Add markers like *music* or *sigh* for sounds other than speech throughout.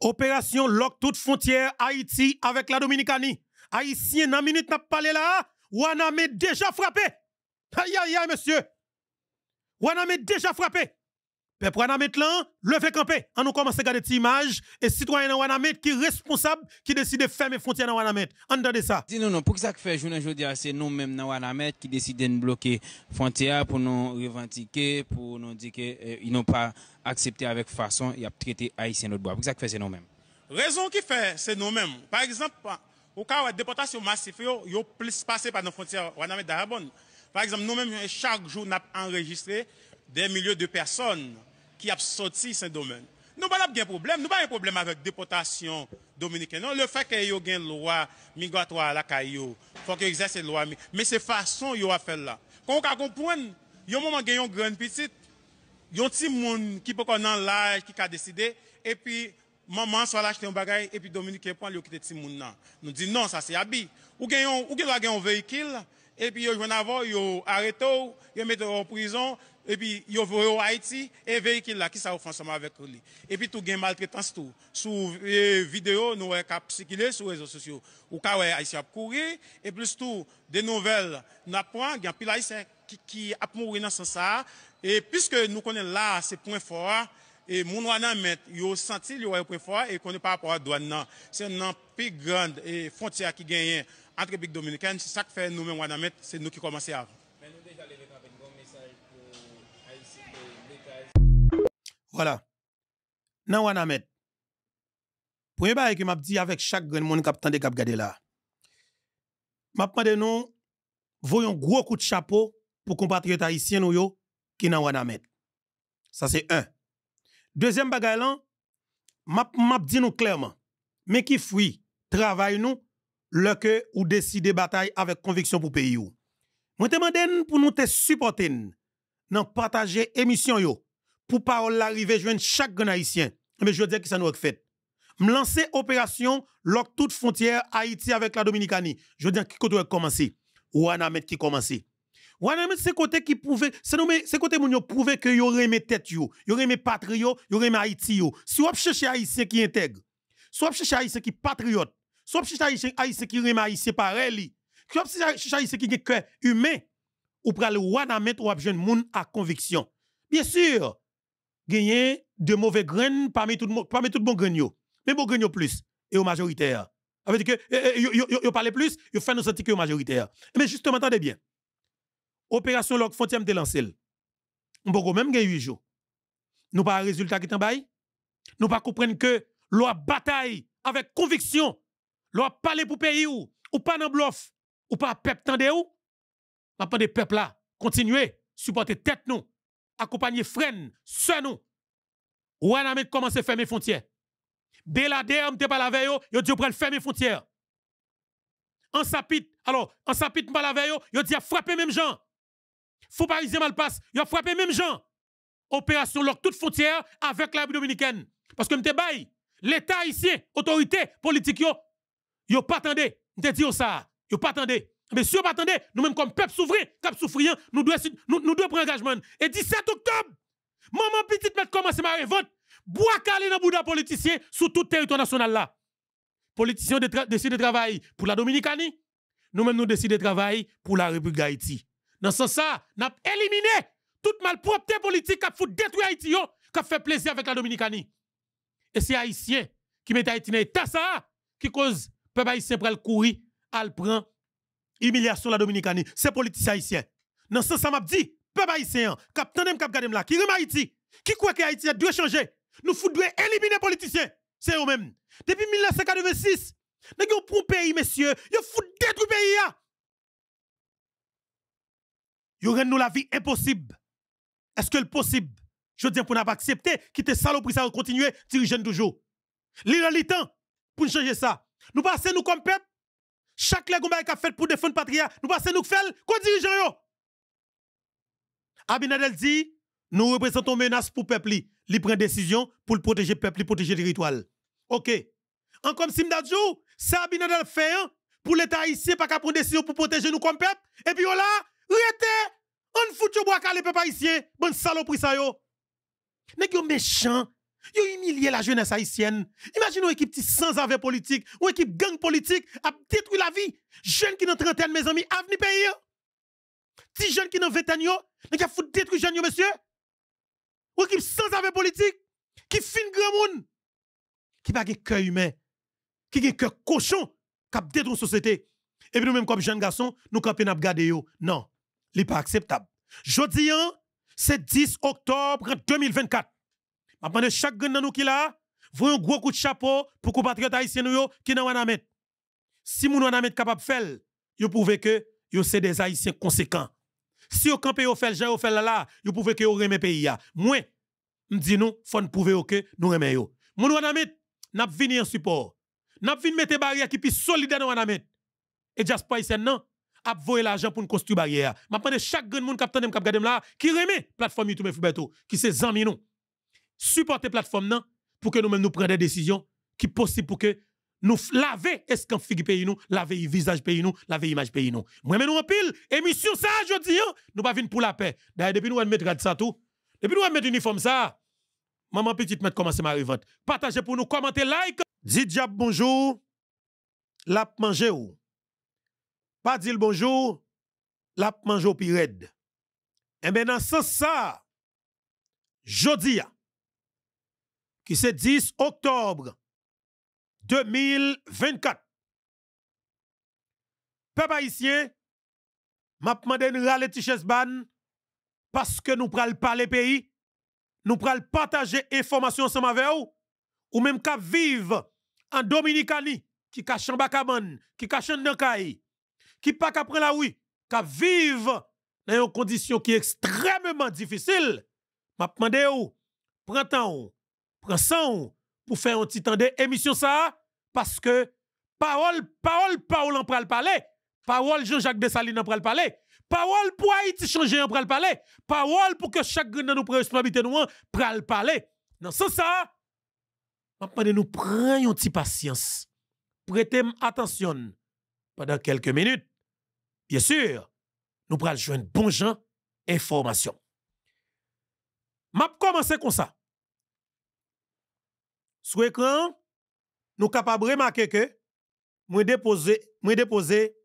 Opération Lock toute frontières Haïti avec la Dominicanie. Haïtien, dans minute n'a pas parlé là, Waname déjà frappé. Aïe aïe aïe, monsieur. Waname déjà frappé. Peuple Waname là, levez campé. On nous commence à regarder cette image et citoyen Waname qui est responsable, qui décide de fermer frontière dans Waname. Entendez ça. Dis-nous, non, pour que ça fait jour aujourd'hui, c'est nous-mêmes dans Waname qui décide de bloquer frontières pour nous revendiquer, pour nous dire qu'ils euh, n'ont pas accepté avec façon et a traité haïtien notre bois. Pour ça que fait c'est nous-mêmes. Raison qui fait c'est nous-mêmes. Par exemple, au cas où la déportation massive, a plus passé par nos frontières Par exemple, nous-mêmes chaque jour n'a enregistré des milliers de personnes qui ont sorti ce domaine. Nous n'avons pas de problème, nous pas un problème avec déportation dominicaine. Non, le fait qu'il que ait une loi migratoire là caillou, faut que exerce loi, mais c'est façon yo a fait là. Quand on comprendre, un moment a une grande petite yon ti moun ki pe kon nan laj ki ka deside, epi manman swa lache ten bagay, epi Dominique Kepon li yo kite ti moun nan. Nou di non, sa se yabi. Ou gen yon, ou gen lwa gen yon veyikil, epi yo jwen avon, yo areto, yo mette yon prizon, epi yo vore ou Haiti, e veyikil la ki sa ou fonseman avek roli. Epi tou gen mal kretan stou. Sou e, video nou e ka psikile, sou rezo sosyo, ou ka we aisyap kouri, epi stou, de nouvel nou apwen, gen pil aisyap ki ap moun wina san sa a, Et puisque nous connaissons là ces points forts, et mon wana met, yo senti yo point fort et connait pas rapport à douane C'est une plus grande et frontière qui gagne entre République dominicaine, c'est ça que fait nous-mêmes wana met, c'est nous qui commençons à Voilà. Nan wana met. Premier bail que m'a dit avec chaque grand monde qui tande cap garder là. M'a demandé nous un gros coup de chapeau pour compatriotes haïtiens nous yo qui pas de Ça, c'est un. Deuxième bagaille, là, map, map dit clairement, mais qui fuit, travaille nous, le que ou décide bataille avec conviction pour pays ou. Moi demande pour nous te supporter, non partager émission yo, pour parole l'arrivée de chaque grand haïtien. Mais je veux dire que ça nous a fait. l'opération « opération, lock toute frontière Haïti avec la Dominicanie. Je veux dire qui a commencé. Ou Anamet qui commencé. Wana men se kote ki prouve, se, nomen, se kote moun yo prouve ke yo reme tet yo, yo reme patri yo, yo reme Haiti yo. Si wap cheche haïtien ki intègre, si wap cheche haïtien ki patriote, si wap haïtien haïtien ki reme haïtien pareli, si wap cheche haïtien ki gen cœur humain, ou pral wana met ou wap jeune moun a conviction. Bien sûr, gagner de mauvais graines parmi tout, parmi tout bon grain yo. Mais bon grain plus, et au majoritaire. avec veut dire que, eh, eh, yo, yo, yo, yo parle plus, yo fait nous sentir que majoritaire. Mais justement, attendez bien opération Lok fontière te lancé. On peut même gagner 8 jours. Nous pas résultat qui t'en bail. Nous pas comprendre que l'on bataille avec conviction. L'on parle pour pays ou, ou pas dans bluff, ou pas peuple tendé ou. pas des peuples là, continuez, supportez tête nous, accompagnez freine se nous. Ou à commence à fermer frontières. Dès la dernière, pas pas la eux, ils dit qu'ils fermer frontières. En sapit, alors, en sapit, pas la avec eux, ils dit frapper même gens. Faux parisien mal passe, il a frappé même gens. Opération lock toute frontière avec la dominicaine. Parce que m'te bail, l'État haïtien, autorité politique, yo, yo pas attendé. M'te dit ça, yo pas attendé. Mais si pas attendez, nous même comme peuple souverain, cap souffrant, nous devons nous, nous prendre engagement. Et 17 octobre, maman petite mette commencer ma révolte. Bois calé dans Bouddha politicien sur tout territoire national là. Politiciens décident de travailler pour la Dominicanie. nous même nous décidons de travailler pour la République d'Haïti. Dans ce sens, n'a éliminé toute malpropreté politique qui a détruire Haïti, qui a fait plaisir avec la Dominicanie. Et c'est Haïtien qui met Haïti dans l'état ça, qui cause le peuple haïtien pour le courir, à le prendre, la Dominicanie. C'est politiciens haïtien. Dans ce sens, m'a dit, peuple haïtien, cap tandem qui regarde là, qui rime Haïti, qui croit que Haïti doit changer, nous devons éliminer les politiciens. C'est eux-mêmes. Depuis 1986, nous avons pris pays, messieurs, nous fout détruit pays. Yo rend nous la vie impossible. Est-ce que le possible? Je dis pour pas accepter, quitter ça, pour ça, continuer, diriger toujours. L'île le temps pour changer ça. Nous passons nous comme peuple. Chaque légume qui a fait pour défendre patrie, nous passons nous faire, Quoi dirigeant yo. Abinadel dit, nous représentons menace pour peuple. Il prend décision pour le protéger peuple, protéger territoire. OK. En comme Simdadjou, ça Abinadel fait hein, pour l'État ici, pas prendre décision pour protéger nous comme peuple. Et puis voilà Rete, on fout yo bois calé peuple haïtien, bon saloperie ça yo. Nèg yo méchant, yo humilié la jeunesse haïtienne. Imagine une équipe sans ave politique, une équipe gang politique a détruit la vie. Jeunes qui dans trentaine mes amis, avenir pays. Ti jeunes qui dans vingtaine yo, nèg a fout détruit jeunes yo monsieur. Une équipe sans ave politique qui fin grand monde qui pas de cœur humain, qui gen cœur cochon qui a détruit société. Et puis nous même comme jeunes garçons, nous campons à garder yo. Non n'est pas acceptable. Jeudi, hein, c'est 10 octobre 2024. Maintenant, chaque gagne dans nous qui là, voyons un gros coup de chapeau pour compatriotes haïtiens qui n'ont pas mettre. Si nous n'avons pas capable de faire, vous pouvez que vous êtes des haïtiens conséquents. Si vous campez, vous faites, vous faites là, là, vous pouvez que vous remet pays. Moi, je dis nous, faut nous prouver que nous remet. Mon Wanamet, n'a fini en support. N'a vini mettre barrières qui plus solide dans Wanamet. Et Jasper, c'est non à voyer l'argent pour construire barrière. Maintenant de chaque grand monde qui attend qui regarde là qui remet plateforme YouTube Fubeto qui c'est zami nous. Supporter plateforme non pour que nous-mêmes nous prenions des décisions qui possible pour que nous laver est-ce qu'on figue pays nous, laver visage pays nous, laver image pays nous. Moi même nous en pile émission ça dis, hein. nous pas venus pour la paix. D'ailleurs depuis nous on mettre ça tout. Depuis nous on met uniforme ça. Maman petite mette c'est ma revente. Partagez pour nous, commentez, like. Zidjab, bonjour. La manger ou pas le bonjour, la mange au pirède. Et eh bien, dans ce sens, ça, hein, qui c'est 10 octobre 2024, peuple haïtien, m'a demandé de râler parce que nous pas le pays, nous pral partager information ensemble avec vous, ou même qu'à vivre en Dominicanie, qui cache en Bakaman, qui cache en qui pas qu'après la oui, qui vivent dans une condition qui est extrêmement difficile, m'a demandé ou, prends temps prends sang pour faire un petit temps d'émission ça, parce que parole, parole, parole en pral parler, parole Jean-Jacques Dessalines en pral parler, parole pour Haïti changer en pral parler, parole pour que chaque de nous prenne responsabilité nous pral parler. Dans ce ça, m'a nous prenions un petit patience. Prêtez attention pendant quelques minutes. Bien sûr, nous prenons joindre bon gens, information. vais commencer comme ça. Sur l'écran, nous capables de remarquer que nous déposé déposé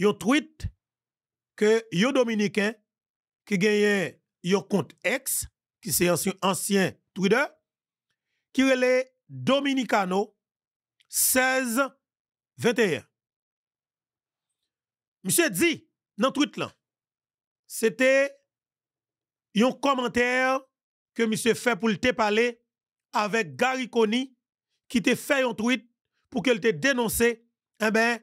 un tweet que les dominicain qui gagne un compte ex qui c'est ancien, ancien Twitter qui le Dominicano 16 21. Monsieur dit, dans tweet là, c'était un commentaire que monsieur fait pour te parler avec Gary qui te fait un tweet pour qu'elle te dénonce eh ben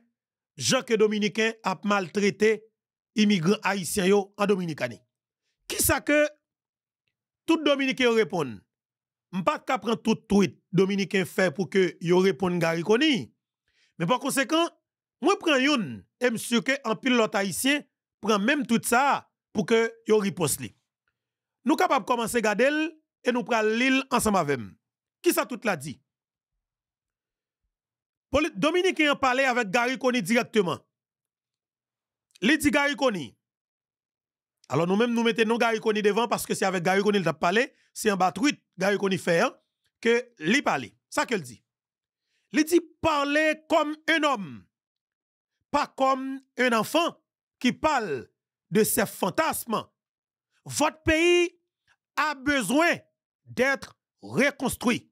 Jacques Dominicain a maltraité immigrants haïtiens en Dominicanie. Qui ça que tout Dominicain répond M'pas pas prendre tout tweet Dominicain fait pour que yo réponde Gary Conny. Mais par conséquent, moi prends une et monsieur que en pilote haïtien prend même tout ça pour que yo riposte li. Nous capable commencer garder et nous prenons l'île ensemble avec Qui ça tout l'a dit? Dominique a parlé avec Gary Koni directement. Il dit Gary Koni. Alors nous même nous mettons nous Gary devant parce que c'est avec Gary Koni qu'il a parlé. C'est un bas Gary Koni fait hein, que li parle. Ça qu'elle dit. Il dit parler comme un homme pas comme un enfant qui parle de ses fantasmes. Votre pays a besoin d'être reconstruit.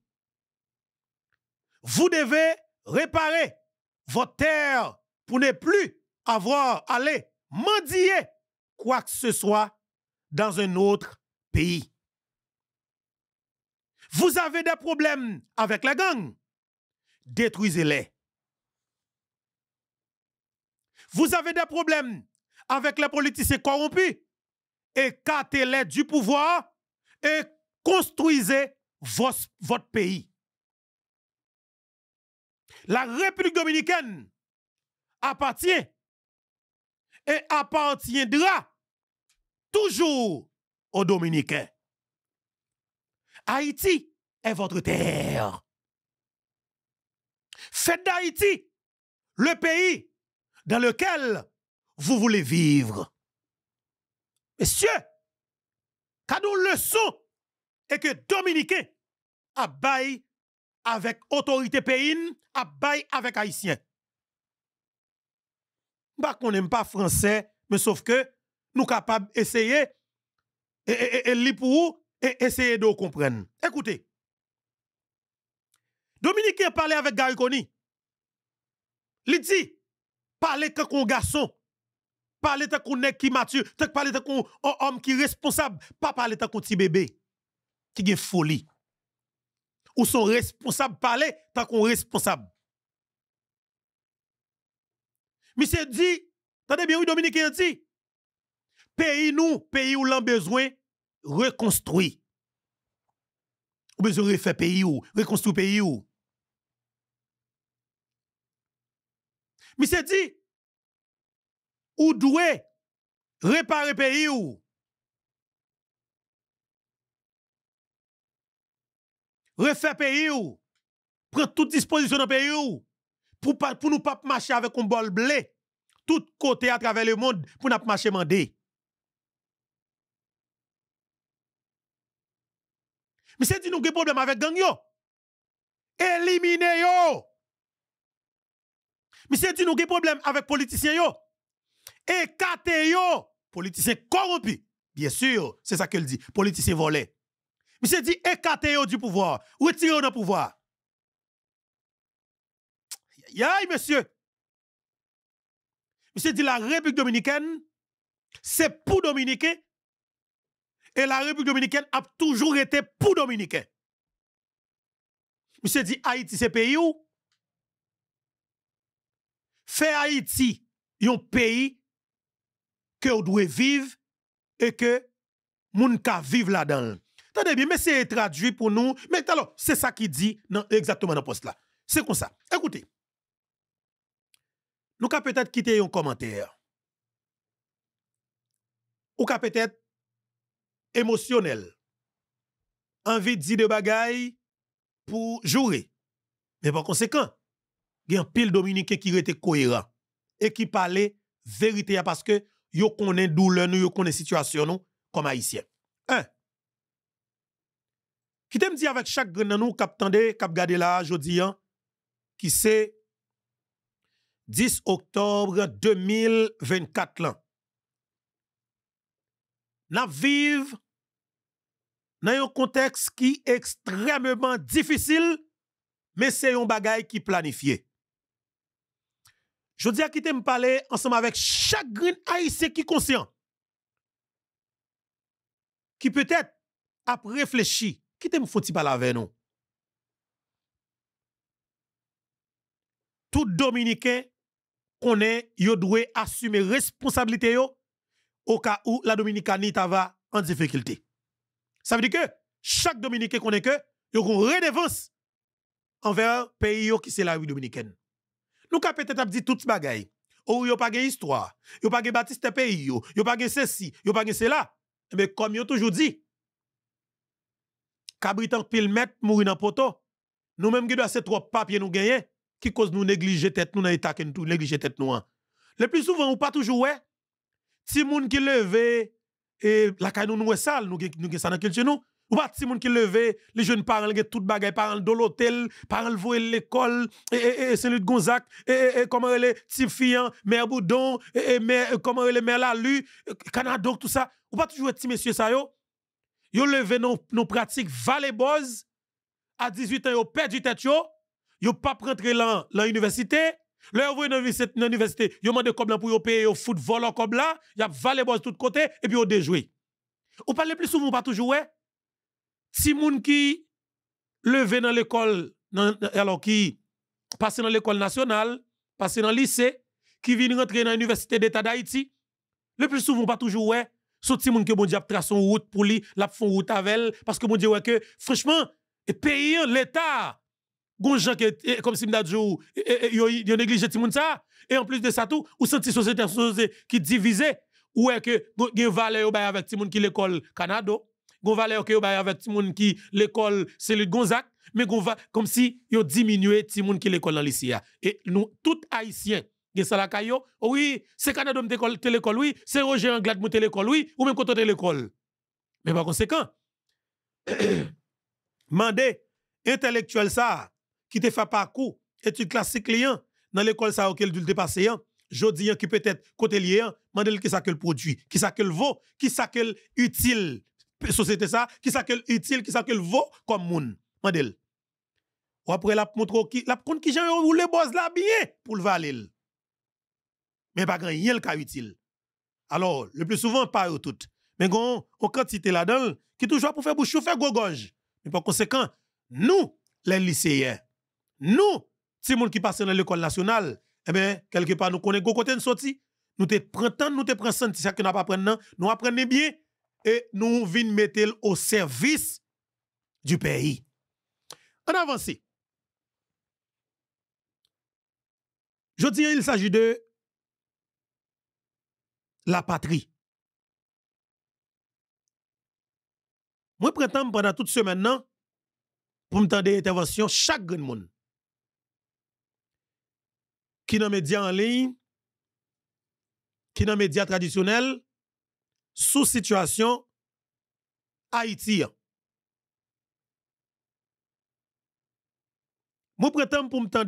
Vous devez réparer votre terre pour ne plus avoir à aller mendier quoi que ce soit dans un autre pays. Vous avez des problèmes avec la gang. Détruisez-les. Vous avez des problèmes avec les politiciens corrompus. Écartez-les du pouvoir et construisez votre pays. La République dominicaine appartient et appartiendra toujours aux Dominicains. Haïti est votre terre. Faites d'Haïti le pays dans lequel vous voulez vivre. Messieurs, quand nous son et que Dominique a bail avec autorité paysne, a bail avec haïtien. Bah qu'on n'aime pas français, mais sauf que nous capables d'essayer et, et, pour essayer de comprendre. Écoutez. a parlé avec Gariconi. Il dit Parler tant qu'on garçon. Parlez tant qu'on homme qui mature. tant qu'on homme qui responsable. Pas parler tant qu'on petit bébé qui est folie. Ou sont responsables, parler tant qu'on responsable. c'est dit, attendez bien, oui, Dominique dit, pays nous, pays où l'on besoin, reconstruit. Ou besoin refaire pays ou, reconstruire pays ou. c'est dit, ou doué réparer pays ou. Refaire pays ou. Prendre toute disposition dans pays ou. Pour, pa, pour nous pas marcher avec un bol blé. Tout côté à travers le monde pour nous marcher mandé. Mais c'est dit nous avons problème avec gang yo. Éliminez yo. Monsieur dit nous avons problème avec les politiciens. Yo. yo. Politiciens corrompus. Bien sûr, c'est ça qu'elle dit. Politiciens volés. Monsieur dit écarté yo du pouvoir. dans le pouvoir. Aïe, monsieur. Monsieur dit la République dominicaine, c'est pour Dominicain. Et la République dominicaine a toujours été pour Dominicains. Monsieur dit Haïti, c'est pays où fait Haïti un pays que vous devez vivre et que moun ka vivre là-dedans. bien, mais c'est traduit pour nous. Mais alors, c'est ça qui dit exactement dans le poste là. C'est comme ça. Écoutez. Nous avons peut-être quitter un commentaire. Ou ka peut-être émotionnel. Envie de dire de bagaille pour jouer. Mais par conséquent, un pile dominicain qui était cohérent et qui parlait vérité hein, parce que yo connaît douleur nous, yo connaît situation nous comme haïtien. 1. Qui t'aime dit avec chaque grain nous cap tande cap gade là jodi hein, qui c'est 10 octobre 2024 là. N'a vive dans un contexte qui est extrêmement difficile mais c'est un bagage qui planifié. Je dis à qui me parler ensemble avec chaque green haïtien qui conscient, qui peut-être a réfléchi, qui te me faut parler avec nous. Tout Dominicain connaît, yo doit assumer responsabilité au cas où la Dominicanie va en difficulté. Ça veut dire que chaque Dominicain connaît que yo une redevance envers pays qui c'est la rue dominicaine. Nous avons peut-être dit toutes bagaille. Ou yo pas l'histoire, histoire, yo pas gen baptiste pays yo, yo pas gen ceci, yo pas gen cela. Mais eh comme ben, yo toujours dit, cabrit pile mettre mourir dans poteau. Nous même nous doit ces trois papiers nous gagner qui cause nous négliger tête nous dans état que nous négliger tête nous. Le plus souvent ou pas toujours ouais. Si moun qui levé et la caille nous nous sale nous nous ça dans culture nous ou pas de moun qui levé, les jeunes parents, les tout bagay, parents de l'hôtel, parents de l'école, et, et, et saint Gonzac, et, et, comment elle est, Tifian, Mère Boudon, et, et euh, comment elle est, Mère Lalu, euh, Canadon, tout ça. Ou pas toujours petit monsieur ça yo. Yo levé nos no pratiques valéboz, à 18 ans, yo perdu tête yo, yo pas rentré là, l'université, Là, vous dans l'université, yo mande comme pour payer au football comme là, y a valet de tout côté et puis vous déjoué. pas les plus souvent pas toujours ouais. Si moun qui levé dans l'école, alors qui passe dans l'école nationale, passe dans le lycée, qui vient rentrer dans l'université d'État d'Haïti, le plus souvent pas toujours ouais, sauf si moun que bon dieu trace son route pour lui, la font route avec parce que bon dieu ouais que franchement, e pays l'état gens comme e, si m'da djou e, yo néglige ti moun ça et en plus de ça tout ou senti société qui divisées. ou est que gen valeur yo bay avec ti moun qui l'école Canada gon valeur que yo bay avec tout monde qui l'école c'est le Gonzac mais gon va comme si yo diminué e tout monde qui l'école dans lycée et nous tout haïtien gen sa la kayo oh oui c'est Canada me télécole l'école oui c'est Roger Anglade me l'école oui ou même côté de l'école mais par conséquent mandé intellectuel ça qui te fait et tu classiques client dans l'école ça auquel du dépassé jodi qui peut-être côté lié mandé qui ça que le produit qui ça que le vaut qui ça que utile société ça, qui ça qu'elle utile, qui ça qu'elle vaut comme monde. Mandel. Ou après la montre qui la compte qui j'ai roulé boss là bien pour le valer. Mais pas grand rien le utile. Alors, le plus souvent pas tout. Mais gon on quantité là-dedans qui toujours pour faire bouche faire gorge. Mais par conséquent, nous les lycéens, nous si monde qui passe dans l'école nationale, eh bien, quelque part nous connaissons go côté de sortie nous te prenons nous te prenons senti ça que nous apprenons, nous apprenons bien et nous venons mettre au service du pays. En avance. Je dis, il s'agit de la patrie. Moi, prétends pendant toute semaine, pour me tendre intervention chaque grand monde qui dans médias en ligne, qui dans médias traditionnels, sous situation Haïti. Je prétends pour m'tendre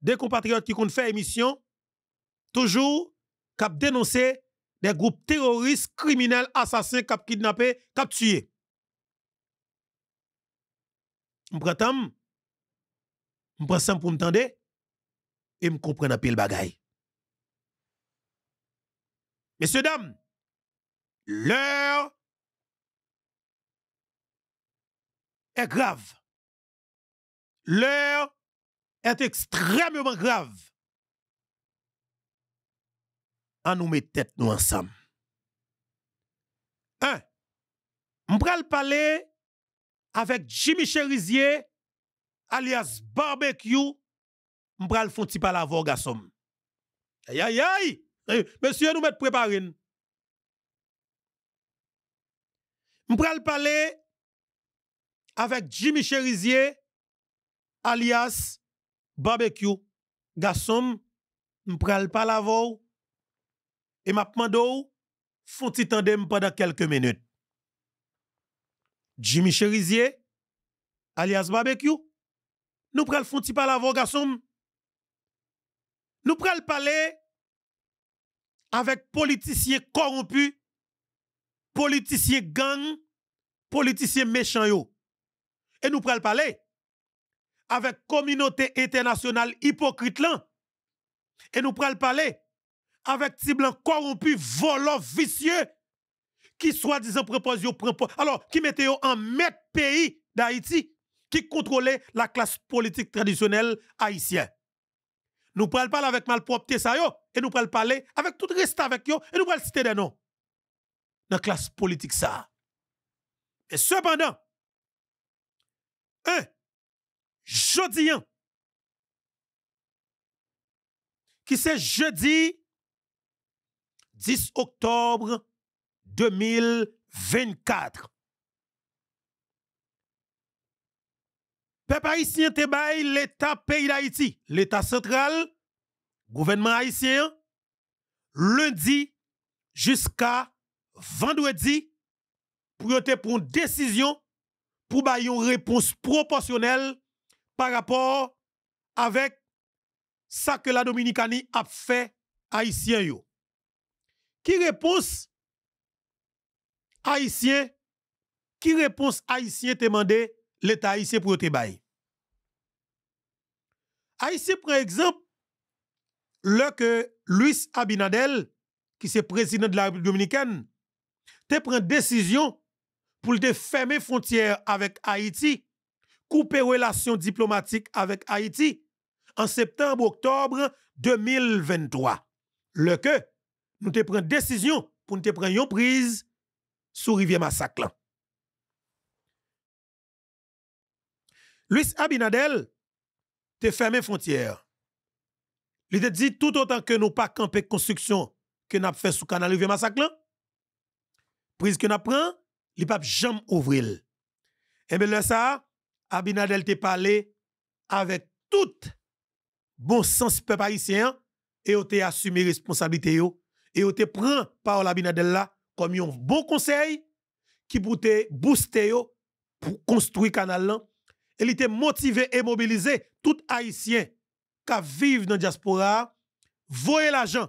des compatriotes qui font faire émission, toujours cap dénoncer des groupes terroristes, criminels, assassins, cap kidnappés, cap tués. Mon prétends, je prétends pour m'tendre et me comprendre pile bagaille. Messieurs, dames, l'heure est grave. L'heure est extrêmement grave. On nous met tête nous ensemble. Un, je parler avec Jimmy Cherizier, alias Barbecue, je vais faire un petit palaver, Aïe, aïe, aïe! Eh, monsieur, nous mettons préparer. Je vais parler avec Jimmy Cherizier, alias Barbecue. Garçon, je prenons parler avec vous et ma pmando font tandem pendant quelques minutes. Jimmy Cherizier, alias Barbecue, nous prenons font petit parler garçon. Nous prenons parler avec politicien corrompu, Politiciens gang, politiciens méchants. Et nous prenons le parler avec communauté internationale hypocrite là. Et nous prenons le parler avec ti blanc corrompu, volant, vicieux, qui soi-disant propose alors qui mettait en maître pays d'Haïti, qui contrôlait la classe politique traditionnelle haïtienne. Nous prenons le parler avec malpropreté ça et nous prenons le parler avec tout reste avec yo, et nous prenons citer des noms dans la classe politique ça. Et cependant, un, jeudi, hein, qui c'est jeudi 10 octobre 2024. Peuple haïtien te l'État pays d'Haïti, l'État central, gouvernement haïtien, lundi jusqu'à vendredi pour prendre une décision pour bailler une réponse proportionnelle par rapport avec ça que la Dominicanie a fait haïtien yo. Qui réponse haïtien qui réponse haïtien demandé l'État haïtien pour te bailler? Haïtien prend exemple le que Luis Abinadel qui est président de la République dominicaine te prend décision pour te fermer frontière avec Haïti, couper relations diplomatiques avec Haïti en septembre-octobre 2023. Le que nous te prend décision pour nous te prendre une prise sur rivière massacre. Luis Abinadel te fermé frontière. Il te dit tout autant que nous pas camper construction que n'a fait sous canal rivière massacre prise que nous prenons, il pape jamais ouvrir. Et eh bien là ça, Abinadel te parlé avec tout bon sens peuple haïtien et ou te assumé responsabilité yo et ou te par Abinadel là comme un bon conseil qui pour te booster yo pour construire canal et il te motivé et mobilisé tout haïtien qui vivent dans la diaspora voyer l'argent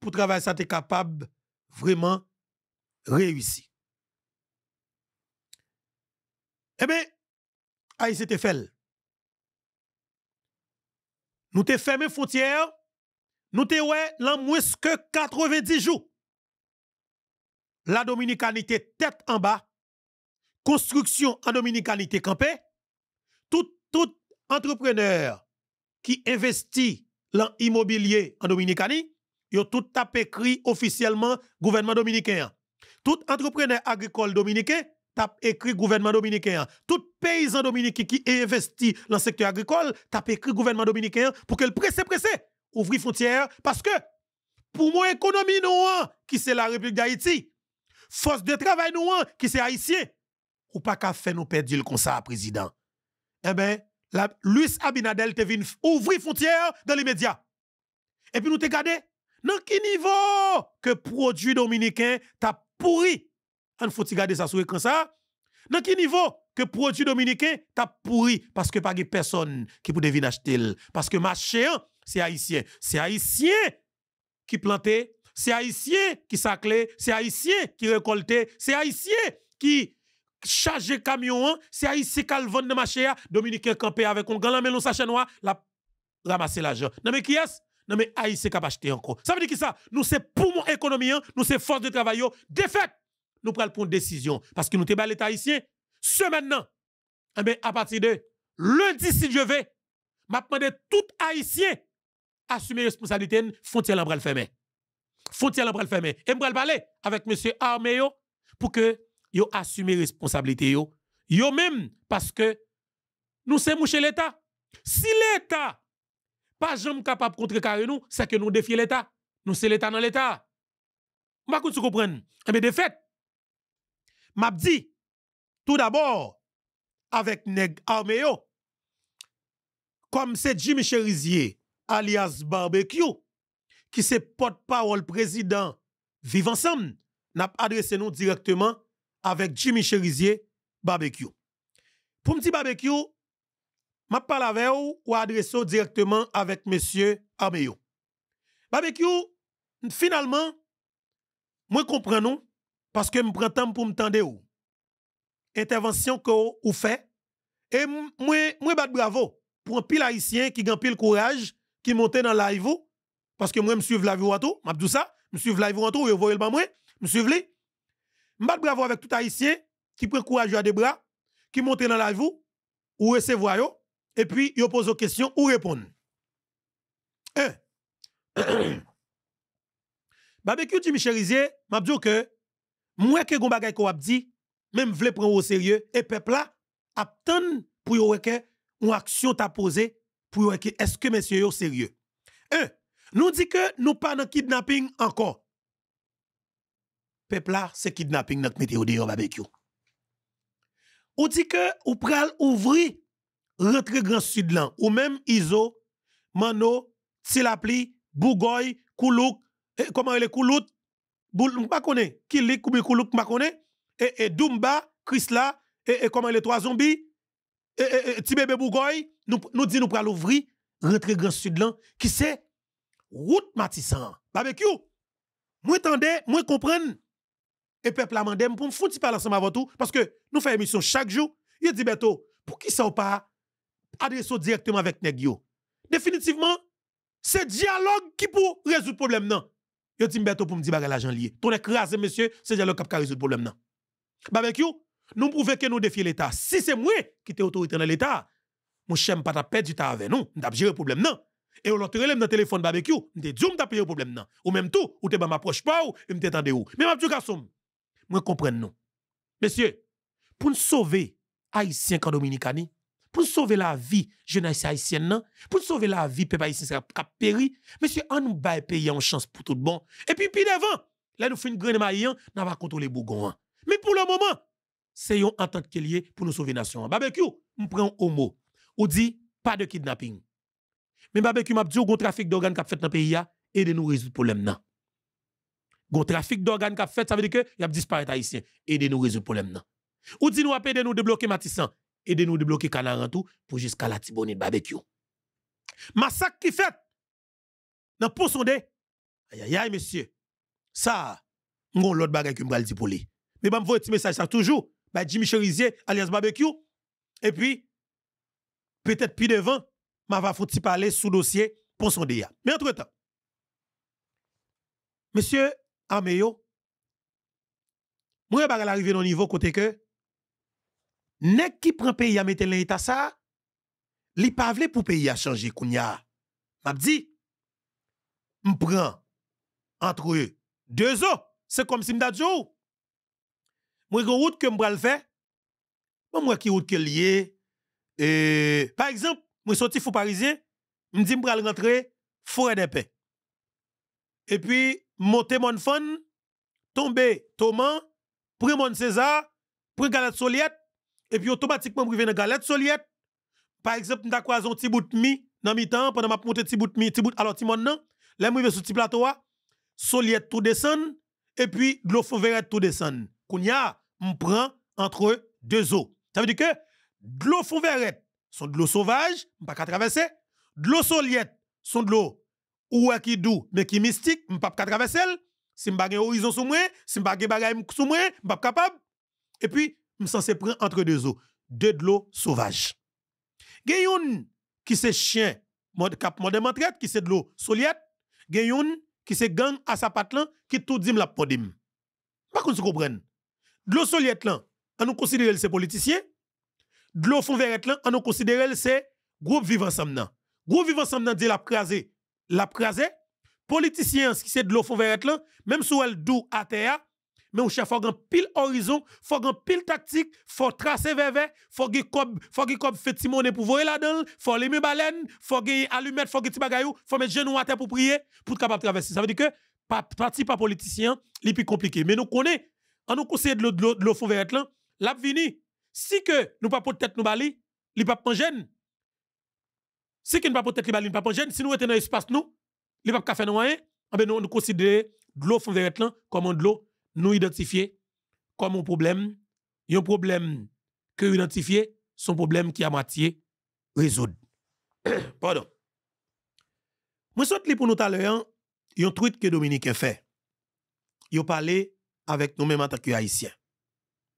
pour travailler ça t'es capable vraiment réussi. Eh bien, Aïs ah, était fait. Nous te fermé frontière, nous te ouais, l'an moins que 90 jours. La dominicanité tête en bas, construction en dominicanité campée, tout, tout entrepreneur qui investit dans l'immobilier en Dominicanie, il ont tout tapé écrit officiellement gouvernement dominicain tout entrepreneur agricole dominicain tape écrit gouvernement dominicain. Hein. Tout paysan dominicain qui investit dans le secteur agricole t'as écrit gouvernement dominicain hein, pour qu'elle presse presse ouvrir frontières parce que pour moi économie nous hein, qui c'est la République d'Haïti force de travail nous qui c'est haïtien ou pas qu'à faire nous perdre le conseil président. Eh bien, Luis Abinadel te vient ouvrir frontières dans les médias. Et puis nous te gardé dans quel niveau que produit dominicain tape pourri. On faut garder ça sur comme ça. Dans quel niveau que produit dominicain t'a pourri parce que pas de personne qui peut venir acheter parce que marché c'est haïtien, c'est haïtien qui plantait, c'est haïtien qui saclait, c'est haïtien qui récoltait, c'est haïtien qui chargeait camion, c'est haïtien qui vend dans marché dominicain campé avec un grand la melon sachet noir, la ramasser l'argent. Non mais qui est non, mais Haïti capable acheter encore. Ça veut dire que ça, nous c'est mon économie, hein? nous c'est force de travail. Défaite, nous prenons une décision. Parce que nous sommes l'État haïtien. Ce maintenant, eh à partir de lundi, si je vais, m'a demandé tout Haïtien assumer responsabilité, frontière bras fermé. Frontière l'embral fermé. Et m'bral parler avec M. Armeo pour que yo assume responsabilité yo. Yo même, parce que nous sommes chez l'État. Si l'État pas jamais capable de carré nous, c'est que nous défions l'État. Nous, c'est l'État dans l'État. Je ne pas. de fait, m'a dit, tout d'abord, avec Neg Arméo, comme c'est Jimmy Cherizier, alias Barbecue, qui se porte-parole président Vivre Ensemble, n'a adressé nous directement avec Jimmy Cherizier, Barbecue. Pour me dire Barbecue, m'a parle avec vous ou adresse directement avec M. Ameyo. Barbecue, finalement, moi comprends parce que je prends temps pour me ou. Intervention que ou fait, et moi, moi bat bravo pour un pile haïtien qui gagne pile courage, qui monte dans live parce que moi me suis live ou tout, je dit ça, me suivre live ou tout, vous voyez le moi, me suivre li. M'bat bravo avec tout haïtien qui prend courage à des bras, qui monte dans live ou recevoir yo et puis il pose aux questions ou répondre. Un. *coughs* Barbecue dit Michel Rizier, m'a dit que moi que gon bagay ko dit, même vle prendre au sérieux et peuple là attend pour yo que une action t'a poser pour yo que est-ce que monsieur yo sérieux. Un. Nous dit que nous pas dans kidnapping encore. Peuple là, c'est kidnapping notre météo dehors barbecue. On dit que ou pral ouvrir Rentrer Grand Sud là ou même Iso, Mano, Tilapli, Bougoy, Koulouk, eh, comment elle est Koulout, Boul, pas connaît, Kilik, Koubi Koulouk, ne connaît, et, et Dumba, Chrysla, et, eh, eh, comment elle est trois zombies, et, Tibébé Bougoy, nous, disons dit nous Retrait l'ouvrir Rentrer Grand Sud là. qui c'est route Matissan, barbecue. Moi tendez, moi comprendre. Et peuple amandem pour me par parler ensemble avant tout parce que nous faisons émission chaque jour. Il dit Beto, pour qui ça ou pas Adresse directement avec Negio. Définitivement, c'est dialogue qui peut résoudre le problème. Non. Yo Timbeto pour me dire bagarre l'argent lié. Ton écrasé, monsieur, c'est dialogue qui peut résoudre le problème. Non. Barbecue, nous prouvons que nous défions l'État. Si c'est moi qui t'ai autorité dans l'État, mon peux pas perdre du temps avec nous. Nous géré le problème. Non. Et on l'autre dans le téléphone barbecue, on te dit, le problème. Non. Ou même tout, ou ne m'approche pas, ou me ou. Mais ma petite garçon, moi comprends nous. Monsieur, pour nous sauver Haïtiens quand Dominicani, pour sauver la vie jeunesse haïtienne, pour sauver la vie peuple haïtien qui a péri, monsieur, on nous paye payer chance pour tout bon. Et puis, puis devant, là, nous faisons une grande maïen, nous va contrôler Bougon. Hein. Mais pour le moment, c'est une entente qu'il y pour nous sauver la nation. Hein. Barbecue, nous prenons au mot. On dit, pas de kidnapping. Mais barbecue m'a dit, le trafic d'organes qui a fait dans le pays, aidé nous résoudre le problème. Le trafic d'organes qui a fait, ça veut dire que y a disparu haïtien. aide nous résoudre le problème. On Ou dit nous aidez nous débloquer Matissan aidez-nous débloquer canard en tout pour jusqu'à la tibonite barbecue. Massacre qui fait dans le Aïe aïe aïe, monsieur. Ça, mon l'autre bagage que me dit pour lui. Mais je vais un message ça toujours. Bah, Jimmy Cherizier, alias barbecue. Et puis, peut-être plus devant, ma va faut parler sous dossier pour son Mais entre-temps, monsieur Ameyo, moi, je vais arriver au niveau côté que Nèg qui prend pays à mettre l'état ça, li pa vle pour pays à changer kounya. M'a dit m'prend entre eux deux ans, c'est comme si m'da djou. Moi gon route que m'pral fait. Bon moi qui route que lié et par exemple, moi sorti fou parisien, m'di m'bral rentrer forêt des paix. Et puis monter mon fun tomber Thomas, prendre mon César, prendre Galate Soliette et puis automatiquement privé dans galette soliette. Par exemple, m'ta croisé un petit bout de mi dans mi-temps pendant m'a monter petit bout de mi, petit bout alors ti non là m'rivé sur petit plateau a, ah. soliette tout descend et puis de l'eau verrette tout descend. Kounya, m'prend entre deux eaux. Ça veut dire que de l'eau verrette sont de l'eau sauvage, m'pas pas traverser, de l'eau soliette sont de l'eau ouais qui doux mais qui mystique, m'pas pas traverser. Si m'pa gen horizon sous moi, si m'pa gen bagay sous moi, m'pa capable. Et puis m censé prendre entre deux eaux, deux de l'eau sauvage. Gayoun qui c'est chien, cap modem retraite qui c'est de l'eau soliette, gayoun qui c'est gang à sa patte qui tout d'im la podim. Pas qu'on se comprenne. De l'eau soliette là, on nous considère c'est politiciens. De l'eau fond verrette là, on nous considère c'est groupe vivant ensemble. Groupe vivant ensemble dit la craser, la craser. Politicien qui c'est de l'eau fond verrette là, même si elle dou à terre, mais on cherche, faut un pile horizon, faut un pile tactique, faut tracer vers faut que faut que cob fait timone pour voir là-dedans, faut les baleine, faut que allumette, faut que ti bagayou, faut mettre genou à terre pour prier, pour capable traverser. Ça veut dire que pas parti pas politicien, li plus compliqué. Mais nous connaissons, on nous conseille de l'eau de l'eau fond vert là, l'a Si que nous pas pour tête nous bali, li pas manger Si que nous pas pour tête li bali, pas manger si nous était dans espace nous, li pas faire rien, eh ben nous nous considérer de l'eau fond vert là comme de l'eau nous identifier comme un problème, un problème que identifier, son problème qui a moitié résoudre. *coughs* Pardon. Moi, je pour nous tout à hein. un tweet que Dominique a fait. Il a parlé avec nous-mêmes en tant que Haïtiens.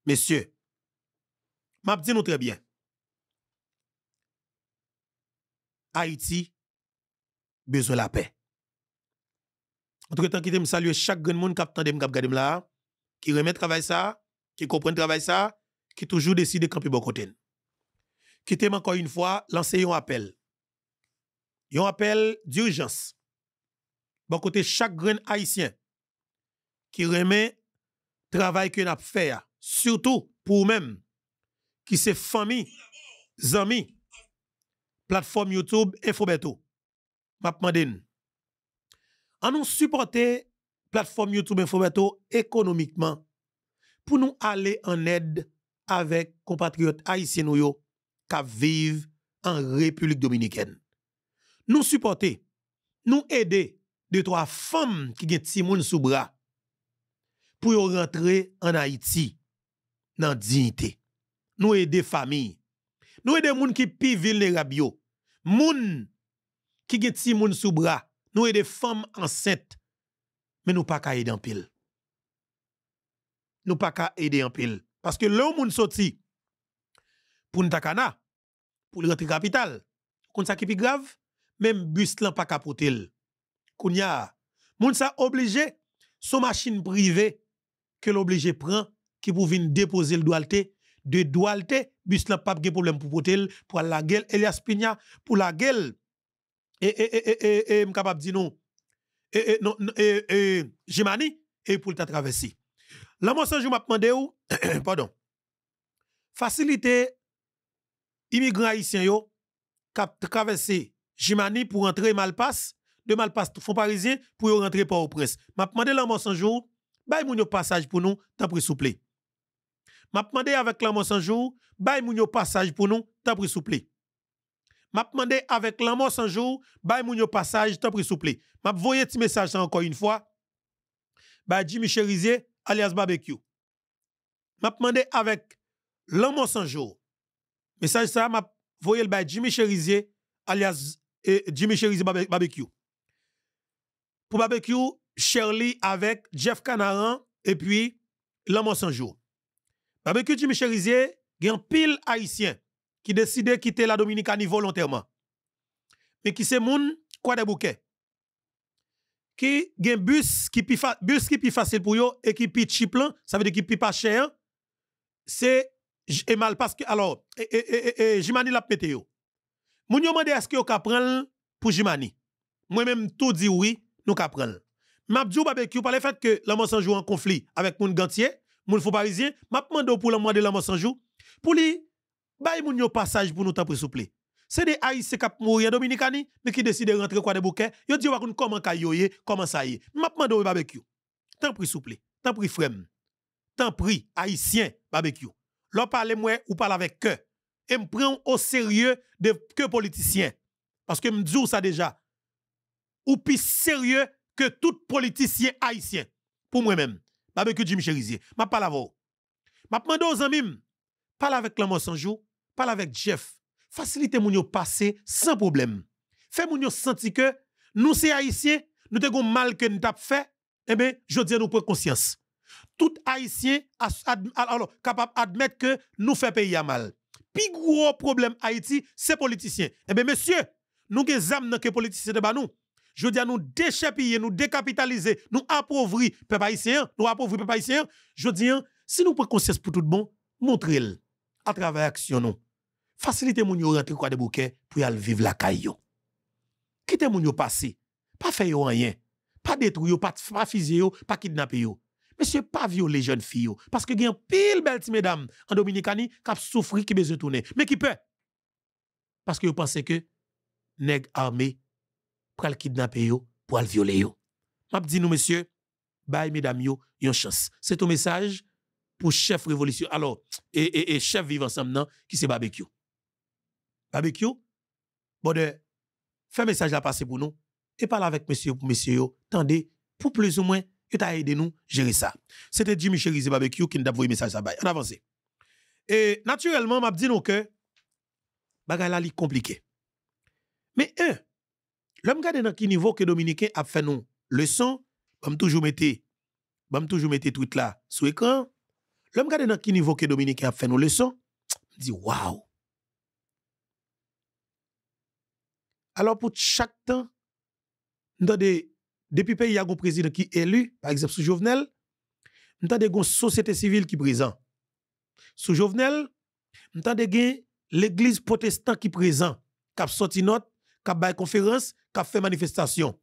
Messieurs, m'a dit nous très bien. Haïti besoin de la paix. Entre-temps, qui me saluer chaque grand monde qui a de me là, qui remet travail ça, qui comprend travail ça, qui toujours décide de camper bon côté. Qui t'aime encore une fois lancer un appel. Un appel d'urgence. Bon côté chaque grand haïtien qui remet travail que n'a fait surtout pour même qui sont famille, amis, plateforme YouTube, Infobeto. vous demandé en nous supporter plateforme YouTube informato économiquement pour nous aller en aide avec compatriotes haïtiens qui vivent en République dominicaine. Nous supporter, nous aider de trois femmes qui ont Simon sous bras pour rentrer en Haïti dans dignité. Nous aider familles. Nous aider gens qui pi les gens qui ont des sous bras nous des femmes enceintes, mais nous pas qu'à aider en pile. Nous pas qu'à aider en pile. Parce que le monde sorti pour Ntakana, pour le rentrer capital, c'est ça qui est grave, même bus n'a pas capoté. Kounya, moun ça obligé, son machine privée que l'obligé prend, qui pour venir déposer le doualté, de doualeté, bus n'a pas de problème pour potel, pour la gueule Elias Pina, pour la gueule et, eh, et, eh, et, eh, et, capable de dire non. Et, et, non, et, et, Jimani, et pour le traverser. La mensonge, je m'a demandé ou *clears throat* pardon, faciliter immigrants haïtiens yo, cap traverser Jimani pour entrer Malpasse, de Malpasse font fond parisien pour rentrer par au prince. M'a demandé la mensonge jour, bay moun yo passage pour nous, tant pris souple. M'a demandé avec la mensonge jour, bay moun yo passage pour nous, t'as pris souple m'a demandé avec l'amour sans jour, bye mon passage, t'en prie souple. M'a voyé ce message encore une fois. Bay Jimmy Cherizier, alias barbecue. M'a demandé avec l'amour sans jour. Message ça m'a voyé le Jimmy Cherizier, alias eh, Jimmy Cherizier barbecue. Pour barbecue, Shirley avec Jeff Canaran et puis l'amour sans jour. Barbecue Jimmy Cherizier, un pile haïtien qui décide de quitter la Dominicanie volontairement. Mais qui c'est moun quoi de bouquet Qui gen bus qui bus qui pi facile pour yo et qui pi cheap ça veut dire qui pi pas cher. C'est et mal parce que alors et, Jimani l'a pété yo. Moun yo demande est-ce que yo pour Jimani. Moi même tout dit oui, nous ka prendre. barbecue par le fait que l'amour s'en joue en conflit avec moun gantier, moun faux parisien, m'a demandé pour l'amour de l'amour s'en joue pour lui Bay moun yo passage pour nous t'en souple. C'est des Haïtiens qui mourir Dominicani, mais qui décident de rentrer quoi des bouquets. Yo di comment ka yoye, comment ça y est. M'a demandé barbecue. T'en prie souple, t'en prie frem. T'en prie Haïtien barbecue. L'on parle moi ou parle avec que. Et m'prend au sérieux de que politicien. Parce que m'djou ça déjà. Ou plus sérieux que tout politicien haïtien. Pour moi-même. Barbecue Jim Cherizier. M'a parle vous. M'a demandé aux amis. Parle avec l'amour sans jour parle avec Jeff. moun mon passer sans problème. Fait mon sentir que nous, c'est haïtiens, nous avons mal que nous avons fait, eh bien, je dis nous prenons conscience. Tout haïtien alors capable d'admettre que nous fait pays à mal. Puis gros problème Haïti, c'est politicien. Eh bien, monsieur, nous avons des que politiciens de nous. Je dis à nous déchapiller, nous décapitaliser, nous appauvrir peuple haïtien, nous appauvrir peuple haïtien. Je dis hein, si nous prenons conscience pour tout bon, montrez-le à travers action. Nous. Facilite moun yo rentre quoi de bouquet pour aller vivre la caillou. Quittez moun yo passer, pas faire rien, pas détruire, pas pas fusiller, pas kidnapper yo. Monsieur pas violer jeunes filles parce que a pile belle mesdames en Dominicani qui souffri qui besoin tourner mais qui peut parce que vous pensez que nèg armé pral kidnapper yo pour aller violer yo. M'a dit nous monsieur, bye mesdames yo, yon chance. C'est ton message pour chef révolution. Alors et, et, chef vivre ensemble qui c'est barbecue barbecue, Bon, fais message à passer pour nous et parle avec monsieur pour monsieur. Tendez, pour plus ou moins, et t'a aidé nous gérer ça. C'était Jimmy Cherise Barbecue qui nous a envoyé message là-bas. On avance. Et naturellement, m'a dit nous que bagay là li compliqué. Mais un, l'homme garde dans quel niveau que Dominicain a fait nous leçon, bam toujours mettez bam toujours mettez tout là sur écran. L'homme garde dans quel niveau que Dominicain a fait nous leçon. Dit waouh. Alors pour chaque temps, des, depuis pays, il y a un président qui est élu, par exemple sous Jovenel, nous avons une société civile qui est présente. Sous Jovenel, nous avons l'église protestante qui est présente, qui a sorti note, qui a conférence, qui a fait manifestation.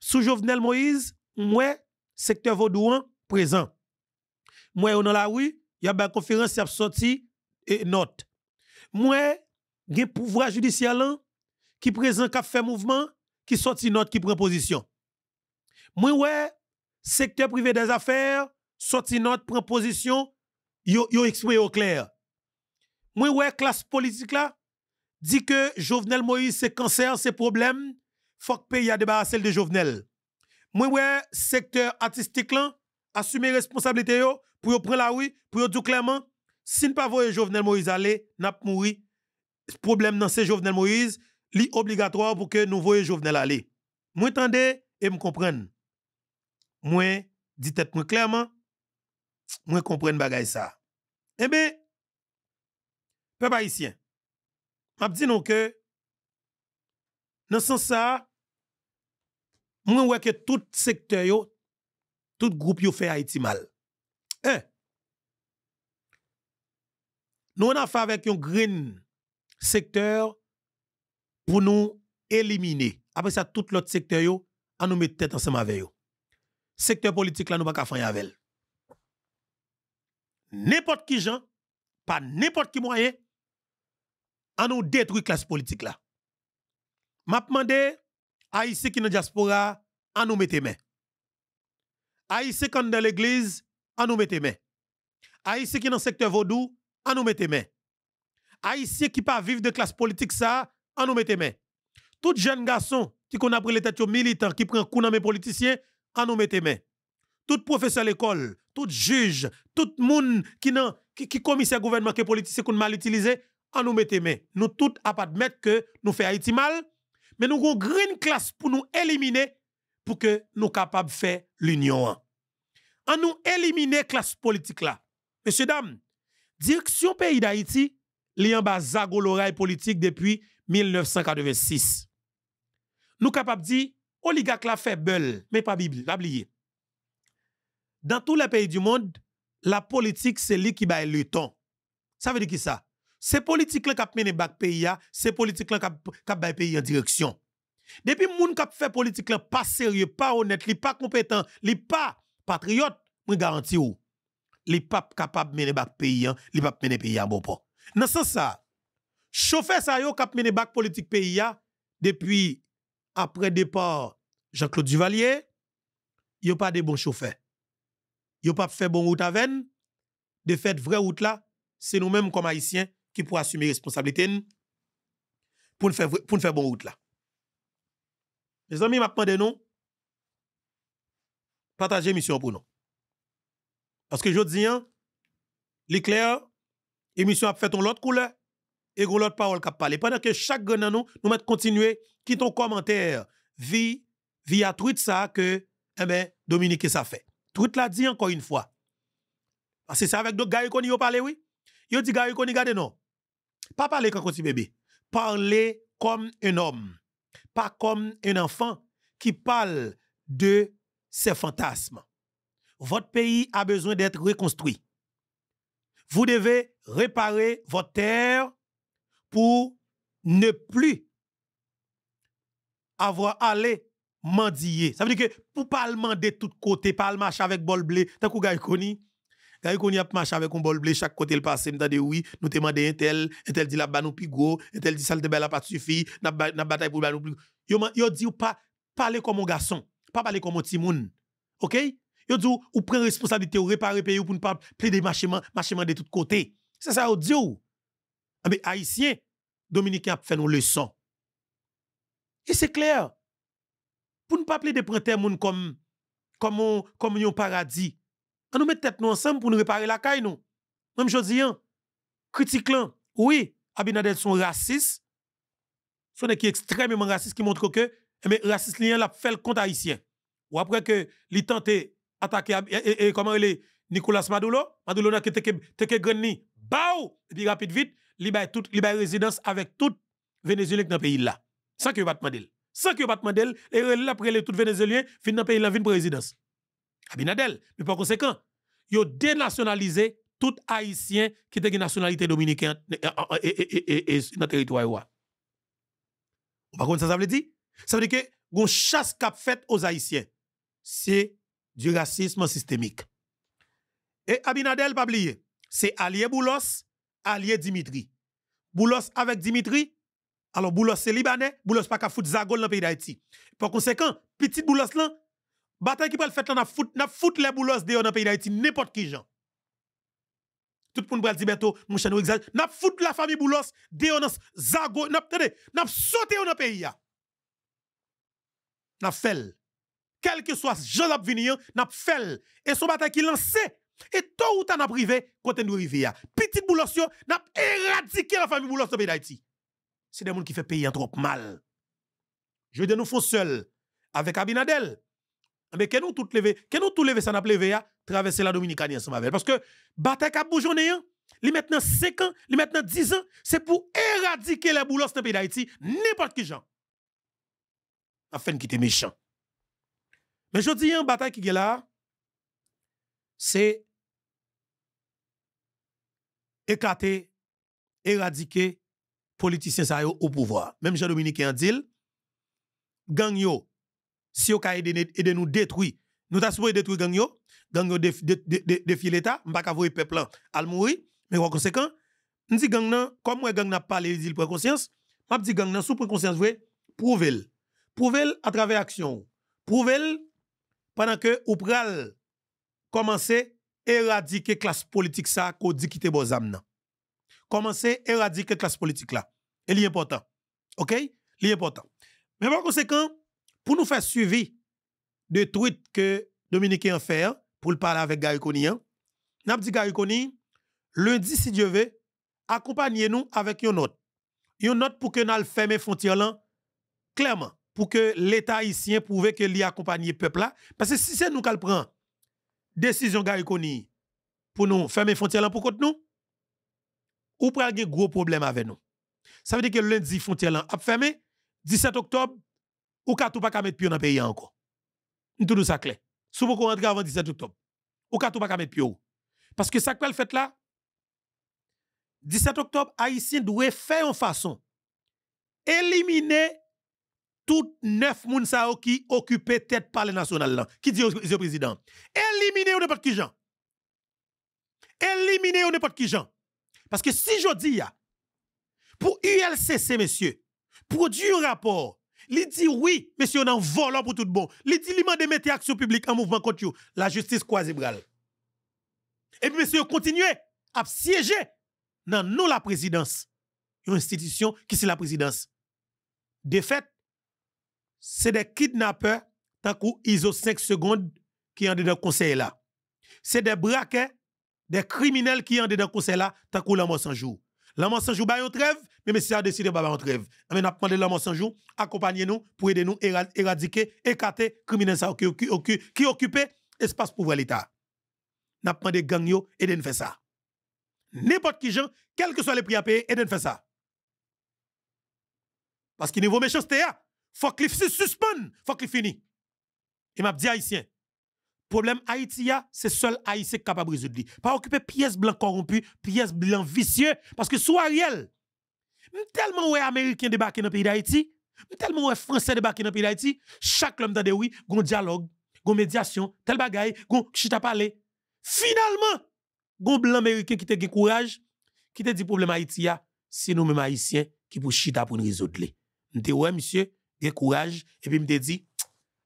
Sous Jovenel Moïse, moi, secteur vaudouin présent. on a la rue, il y a une conférence, qui a sorti et note. Moi, j'ai pouvoir judiciaire qui présent, qui fait mouvement, qui sorti note, qui prend position. Moi, ouais, secteur privé des affaires, sorti note, prend position, yo, yo exprimé au clair. Moi, ouais, classe politique là, dit que Jovenel Moïse, c'est cancer, c'est problème, faut que pays a débarrassé de Jovenel. Moi, ouais, secteur artistique là, assumer responsabilité yo, pour yo prendre la rue, pour yo dire clairement, si ne pas voyez Jovenel Moïse aller, n'a pas mouru. Problème dans c'est Jovenel Moïse, li obligatoire pour que nous voyons Jovenel aller. Moi tendez et me comprendre. Moi dit tête moi clairement, moi comprendre bagay ça. Eh bien, peuple haïtien, m'a dit non que dans ce sens ça moi ouais que tout secteur yo, tout groupe yo fait Haïti mal. Eh, nous on a fait avec un green secteur pour nous éliminer. Après ça, tout l'autre secteur, yo, nous mettre tête ensemble avec eux. Secteur politique, là, nous pas faire avec N'importe qui gens, pas n'importe qui moyen, à nous détruire classe politique là. M'a demandé, ici qui dans diaspora, à nous mettre main. ici qui dans l'église, à nous mettre main. ici qui dans secteur vaudou, à nous mettre main. ici qui pas vivre de classe politique ça, nous mettez main. Tout jeune garçon qui qu'on a pris les têtes militants, qui prend coup dans mes politiciens, à nous mettez main. Tout professeur l'école, tout juge, tout monde qui nan, qui, qui commissaire gouvernement que politicien qu'on mal utilisé, nous mettez main. Nous tous à pas admettre que nous fait Haïti mal, mais nous avons une classe pour nous éliminer pour que nous capables de faire l'union. En nous éliminer classe politique là. Messieurs dames, direction pays d'Haïti, li en bas politique depuis 1986. Nous capables de dire, oligarque la fait belle, mais pas Bible, pas Dans tous les pays du monde, la politique, c'est lui qui bat le temps. Ça veut dire qui ça? C'est politique qui a mené back pays, c'est politique qui a le pays en direction. Depuis monde qui fait politique pas sérieux, pas honnête, pas compétent, pas patriote, vous garantis ou. sont pas de mener back pays, il pas mener pays en bon port. Dans ce sens ça, Chauffeur ça yo cap mené bac politique pays depuis après départ Jean-Claude Duvalier, a pas de bons chauffeurs. a pas fait bon route avec de fait vraie route là, c'est nous-mêmes comme haïtiens qui pouvons assumer responsabilité pour faire pour faire bon route là. Mes amis, m'a de nous partager mission pour nous. Parce que je dis, hein, l'éclair, émission a fait ton l'autre couleur et gros l'autre parole qui parle. Pendant que chaque gagnant nous, nous mettons continuer, qui ton commentaire, vie, via tweet ça que, eh ben, Dominique ça fait. Tweet l'a dit encore une fois. Parce ah, que avec d'autres gars qui ont parlé, oui. Yo dit gars qui y non. Pas parler comme petit bébé. Parler comme un homme. Pas comme un enfant qui parle de ses fantasmes. Votre pays a besoin d'être reconstruit. Vous devez réparer votre terre, pour ne plus avoir allé mendier. Ça veut dire que pour pas demander de tout côtés, pas marcher avec bol blé, tant qu'on gagne connu, Koni a marché avec un bol blé chaque côté le passé, m'ta dit oui, nous demandons un tel, un tel dit la banou nous plus un tel dit ça le débat pas suffit, n'a bataille pour ba nous plus. Yo dit ou pas parler comme un garçon, pas parler comme un timoun OK Yo dit ou, prend responsabilité ou réparer pays pour ne pas plaider marchement, marchement de tous côtés. C'est ça yo dit ou. Ah, mais haïtien, dominicain a fait nos leçons. Et c'est clair. Pour ne pas appeler des printemps comme, comme, comme un paradis, on nous met tête nous ensemble pour nous réparer la caille nous. Même je dis hein. critique oui, Abinadel sont racistes. Son qui extrêmement racistes qui montrent que eh, mais raciste lien l'a fait le compte haïtien. Ou après que li tenté attaquer et, eh, eh, comment il est Nicolas Maduro, Maduro n'a que te que Bao, et puis rapide vite, il y a une résidence avec tout Vénézuélien dans le pays là. Sans que pas demander. Sans que pas demander, et là après les tout Vénézuélien fin dans le pays là vin résidence. Abinadel, mais par conséquent, vous dénationalisé tout haïtien qui a une nationalité dominicaine et eh, eh, eh, dans le territoire Vous pas ce ça ça veut dire ça veut dire que vous chasse cap fait aux haïtiens. C'est du racisme systémique. Et Abinadel, pas oublier, c'est Allié Boulos allié Dimitri. Boulos avec Dimitri, alors Boulos c'est Libanais, Boulos pas qu'à foutre Zagol dans le pays d'Haïti. Par conséquent, petit Boulos là, bataille qui peut le faire là, n'a fout les Boulos dehors dans le pays d'Haïti, n'importe qui gens. Tout le monde va dire bientôt, mon chien nous exagère, n'a fout la famille Boulos dehors dans Zagol, n'a n'a sauté dans le pays. N'a fait. Quel que soit Jean-Lap n'a fait. Et son bataille qui lancé et toi ou t'en privé, côté as rivier. Petit boulos tu n'a éradiqué la famille boulot de pays C'est des gens qui fait payer trop mal. Je dis nous font seul avec Abinadel. Mais que nous tout lever, que nous tout lever ça n'a levé traverser la Dominicanie ensemble parce que bataille cap boujonné li maintenant 5 ans, li maintenant 10 ans, c'est pour éradiquer les boulot dans pays n'importe qui gens. Afin qui était méchant. Mais je dis une hein, bataille qui est là c'est écarter, éradiquer politiciens ça au pouvoir. Même Jean-Dominique dit, gang yo, si yo ka aide nous détruire, nous t'as souhaité détruire gang yo, gang yo défier l'État, m'pa ka voyer peuple al mourir, mais en conséquent, m'di gang nan, comme moi gang n'a pas conscience, m'a dit gang nan sous pour conscience vrai, prouvez-le. Prouvez-le à travers action. Prouvez-le pendant que ou pral commencer éradiquer classe politique ça qu'on dit quitter bon nan. Commencer éradiquer classe politique là. Et est important. OK Li important. Mais par conséquent, pour nous faire suivi de tweets que Dominique a fait pour le parler avec Gary Koni, n'a dit Gary Koni, lundi si Dieu veut, accompagnez-nous avec une note. Une note pour que nous fermions les frontières clairement pour que l'État haïtien prouve que li accompagne le peuple là parce que si c'est nous qu'elle prend décision Koni pour nous fermer frontière pour contre nous, ou pour avoir gros problème avec nous. Ça veut dire que lundi, frontière a fermé, 17 octobre, ou ka tout pas mettre plus dans le pays encore. Tout ça clair. Si vous rentrez avant 17 octobre, ou ka tout pas mettre plus. Parce que ça que fait là, 17 octobre, Haïtien doit faire en façon éliminer tout neuf moun qui occupait tête le national qui dit le président éliminer ou n'importe qui gens éliminer ou n'importe qui gens parce que si je dis pour ULCC messieurs produire un rapport il dit oui messieurs on en volant pour tout bon il dit il de mettre action publique en mouvement contre la justice quoi bral et puis messieurs continuez à siéger dans nous la présidence une institution qui c'est la présidence De fait, c'est des kidnappeurs, tant qu'ils ISO 5 secondes qui ont le conseil là. C'est des braquets, des criminels qui ont le conseil là, tant ont l'amour sans jour. L'amour sans jour, bah, on trêve, mais monsieur a décidé, bah, on trêve. Ah, mais n'a demandé l'amour sans jour, accompagnez-nous pour aider nous éradiquer, écarter criminels qui, occupent l'espace voir l'État. N'a demandé gang yo, aider nous faire ça. N'importe qui gens, quel que soit le prix à payer, aider nous fait ça. Parce qu'il niveau méchanceté, ah, faut qu'il se suspende, faut qu'il finisse. Et m'a dit haïtien, problème Haïti c'est seul haïtien capable de résoudre. Pas occuper pièce blanc corrompu, pièce blanc vicieux parce que sous réel, tellement ouais américain débarquer dans le pays d'Haïti, tellement ouais français débarquer dans le pays d'Haïti, chaque homme dans oui, gon dialogue, gon médiation, tel bagay, gon chita parler. Finalement, gon blanc américain qui te courage, qui te dit problème Haïti c'est nous même haïtiens qui pour chita pour résoudre. M'te ouais monsieur gen courage, et puis me dit,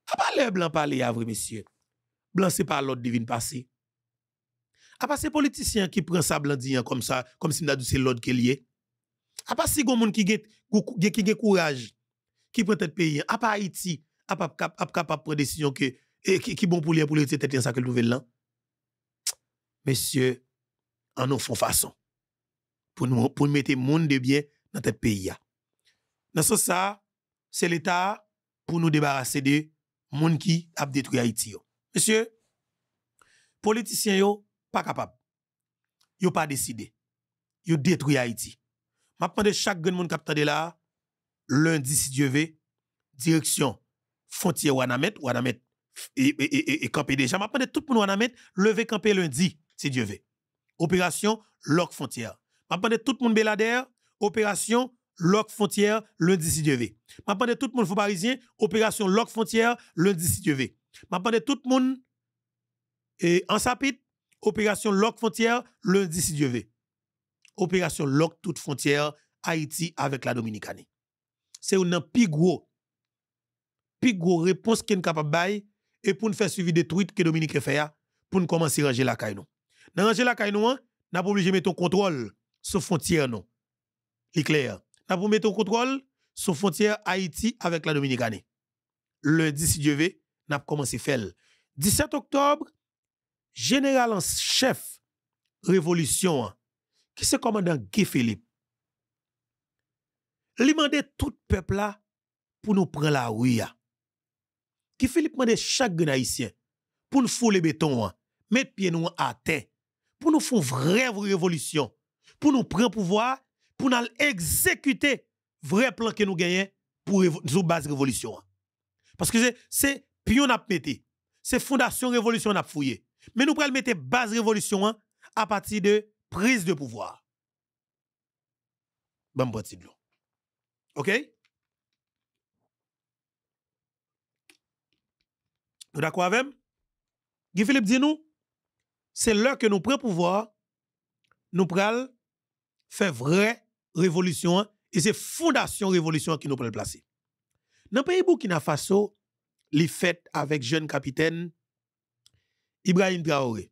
à «Ah, parler blanc parler à vrai monsieur. Blanc c'est pas l'autre devine passer. a ah, pas ces politiciens qui prennent ça blanc hein, comme ça, comme si m'a dit c'est l'autre qui lié. a ah, pas si gon monde qui gen qui gen courage qui prend tête pays, hein. a pas Haïti, à pas capable prendre décision que qui bon pour les hein, pour les tête ça que nouvelle là. Monsieur, en nous font façon pour nous pour mettre monde de bien dans tête pays là Dans ce ça c'est l'État pour nous débarrasser de monde qui a détruit Haïti. Monsieur, politiciens yo pas capable. Yo pas décidé. Yo détruit Haïti. Maintenant de chaque grand monde a de là lundi si Dieu veut direction frontière Wanamet ou et, et, et, camper déjà. Maintenant de tout le monde Wanamet lever camper lundi si Dieu veut. Opération Lock frontière. Maintenant de tout le monde Belader opération Loc Frontière, lundi 6 Je de tout le monde, parisien, opération Loc Frontière, lundi 6 Je M'appelle tout le monde, et en sapit, opération Loc Frontière, lundi 6 veut. Opération Loc toute frontière, Haïti avec la Dominicanie. C'est une plus gros, plus gros réponse qu'on est capable de et pour nous faire suivre des tweets que Dominique fait, hein, pour nous commencer à ranger la caille. Dans ranger la caille, nous hein, pas obligé de mettre un contrôle sur la frontière. C'est clair. Nous pour mettre au contrôle sur frontière Haïti avec la Dominicane. Lundi, si Dieu veut, nous commencé à faire. 17 octobre, général en chef révolution, qui c'est commandant Guy Philippe, lui demandait tout peuple là pour nous prendre la rue. Guy Philippe demandait chaque Haïtien pour nous fouler béton, hein, mettre pied nous à terre, pour nous faire une vraie révolution, pour nous prendre pouvoir pour nous exécuter vrai plan que nous gagnons pour sous base révolution. Parce que c'est pion a mettre, c'est fondation révolution a fouillé. Mais nous prenons mettre base révolution hein, à partir de prise de pouvoir. Bon parti de OK Nous d'accord avec Guy Philippe dit nous c'est l'heure que nous prenons pouvoir, nous prenons faire vrai révolution, et c'est fondation révolution qui nous peut le placer. Dans le pays Burkina Faso, les fêtes avec jeune capitaine Ibrahim Traoré.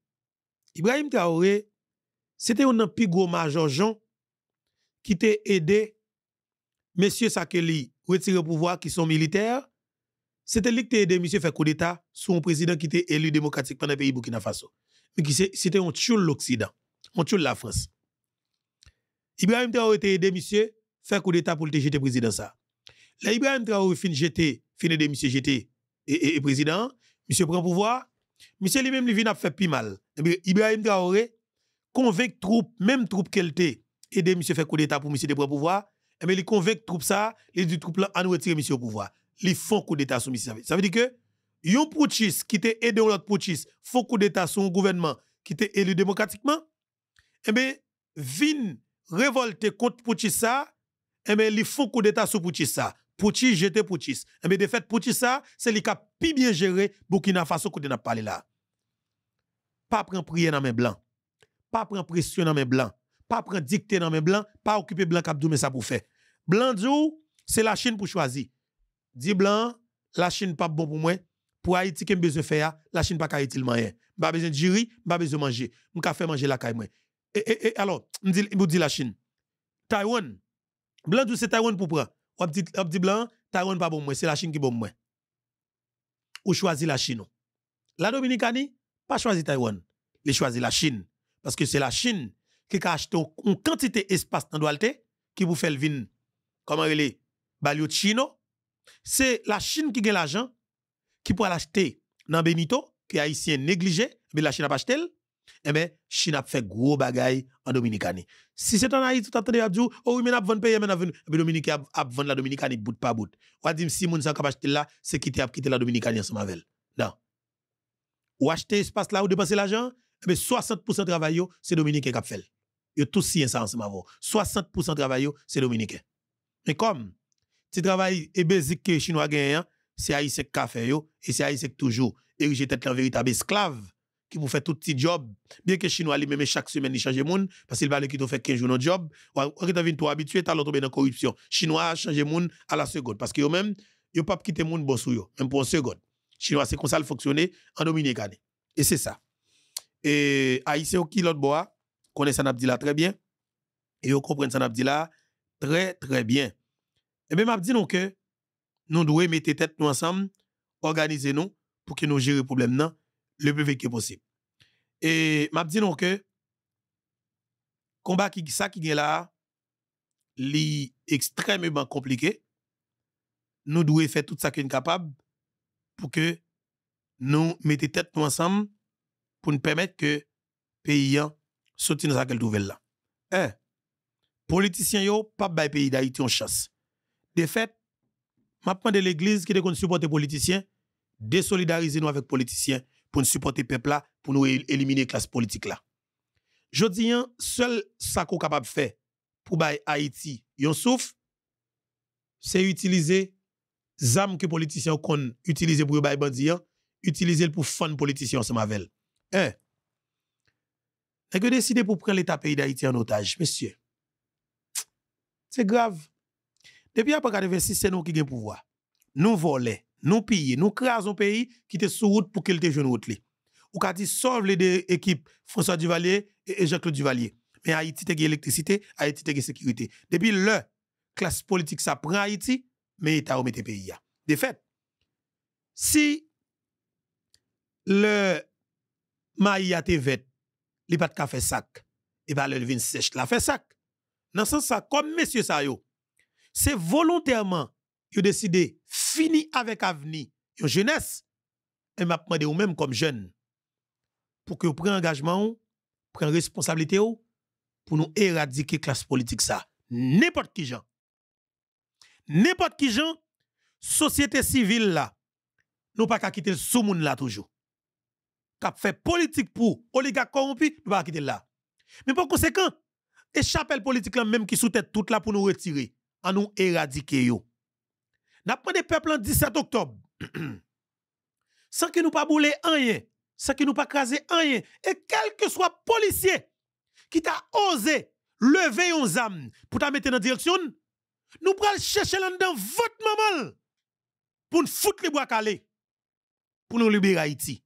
Ibrahim Traoré, c'était un plus gros major Jean qui t'a aidé M. Sakeli retirer pouvoir qui sont militaires. C'était lui qui t'a aidé M. faire coup d'état sous un président qui était élu démocratiquement dans le pays Burkina Faso. Mais c'était un tchou l'Occident, un tchou la France. Ibrahim Traoré était monsieur, fait coup d'État pour le jeter président ça. Là, Ibrahim Traoré fin jeté, fin de monsieur jeté et, président, monsieur prend pouvoir, monsieur lui-même lui vient faire plus mal. Eh Ibrahim Traoré convainc troupes, même troupes qu'elle était, et monsieur fait coup d'État pour monsieur de prendre pouvoir, et eh bien il convainc troupes, ça, les du troupes là, nous retirer monsieur au pouvoir. Ils font coup d'État sur monsieur. Ça veut dire que, yon putschiste qui était aidé l'autre putschiste, font coup d'État sur un gouvernement qui était élu démocratiquement, et eh bien, vin révolté contre Poutissa, ça, et eh bien, il faut coup d'état sous Poutissa. ça. Poutis, jeter Poutis. Et eh bien, de fait, Poutis ça, c'est le cas plus bien géré Burkina Faso côté n'a parlé là. Pas prendre prière dans mes blancs. Pas prendre pression dans mes blancs. Pas prendre dictée dans mes blancs. Pas occuper blanc cap mais ça pour faire. Blanc c'est la Chine pour choisir. Dit blanc, la Chine pas bon pour moi. Pour Haïti, qui a besoin faire? La Chine pas qu'Haïti le moyen. Pas besoin de jury, pas besoin de manger. M'ka faire manger la caille et, il alors, je dis la Chine. Taïwan. Blanc, c'est Taïwan pour prendre. Ou dit blanc, Taïwan pas bon moi, c'est la Chine qui bon moi. Ou choisit la Chine. La Dominicanie, pas choisi Taïwan. Il choisit la Chine. Parce que c'est la Chine qui a acheté une quantité d'espace dans le qui vous fait le vin. Comment elle est Balio Chino. C'est la Chine qui gagne l'argent, qui peut l'acheter dans Benito, qui est haïtien négligé, mais la Chine a pas acheté eh bien, Chine a fait gros bagailles en Dominicanie. Si c'est en Haïti, tout t'attendais à dire, oh oui, mais n'a pas vendu, mais pas eh ben, Dominique a la Dominicanie bout par bout. Ou à dire, si moun sans capacité là, c'est quitter quitté la Dominicanie ensemble avec elle. Non. Ou acheter espace là, ou dépenser l'argent, eh bien, 60% travail, c'est Dominique qui a fait. Yo tous si ça ensemble avant. 60% travail, c'est Dominique. Mais comme, si travail est basique que Chinois gagne, hein, c'est Haïti qui a fait, et c'est Haïti toujours érigé tête en véritable esclave qui vous fait tout petit job, bien que Chinois lui-même chaque semaine il change monde, parce qu'il va le qui fait 15 jours de job, ou qui habitués toi habitué, t'as l'autre ben, dans la corruption. Chinois change changé monde à la seconde, parce que eux même pas quitter le monde bon même pour une seconde. Chinois, c'est comme ça le fonctionner en Dominicane. Et c'est ça. Et Haïtien qui l'autre bois, connaît ça Abdila très bien, et ils comprennent ça Abdila très très bien. Et même ben, m'a dit que nous devons mettre tête nous ensemble, organiser nous pour que nous gérons le problème le plus vite possible. Et m'a dit non que combat qui ça qui est là est extrêmement compliqué. Nous devons faire tout ça qu'on est capable pour que nous mettez tête ensemble pour nous permettre que pays sortent dans cette nouvelle là. Un, politiciens yo pas bay pays d'Haïti en chasse. De fait, m'a de l'église qui te supporter politiciens, désolidariser nous avec politiciens pour nous supporter peuple pour nous éliminer classe politique là. Je dis, hein, seul ça qu'on capable de faire pour que Haïti, yon c'est utiliser les armes que les politiciens ont utilisées pour les bandits, hein, utiliser pour fun politiciens ensemble avec Un, n'a que décidé pour prendre l'État pays d'Haïti en otage, monsieur. C'est grave. Depuis après 86, c'est nous qui avons le pouvoir. Nous volons nous payons, nous créons un pays qui était sur route pour qu'il te jeune route. Ou qu'a dit sauve les deux équipes, François Duvalier et Jean-Claude Duvalier. Mais Haïti a électricité, Haïti a sécurité. Depuis le classe politique ça prend Haïti, mais il a remet le pays. De fait, si le maï a il n'y a pas de café sac, et bien le vin sèche la fait sac. Dans ce sens, comme monsieur Sayo, c'est volontairement a décidé fini avec avenir, yon jeunesse, elle m'a demandé ou même comme jeune, pour que vous preniez engagement, preniez responsabilité pour nous éradiquer classe politique ça. N'importe qui gens. N'importe qui gens, société civile là, nous pas qu'à quitter le monde là toujours. Qu'a fait politique pour oligarque corrompu, nous pas quitter là. Mais par conséquent, échappelle politique là même qui sous tête toute là pour nous retirer, à nous éradiquer yo. N'a pas des peuples en 17 octobre. *clears throat* sans que nous pas bouler rien, sans que nous pas craser rien. Et quel que soit policier qui t'a osé lever un âme pour t'a mettre dans direction, nous prenons chercher dans votre maman pour nous foutre les bois calés, pour nous libérer Haïti.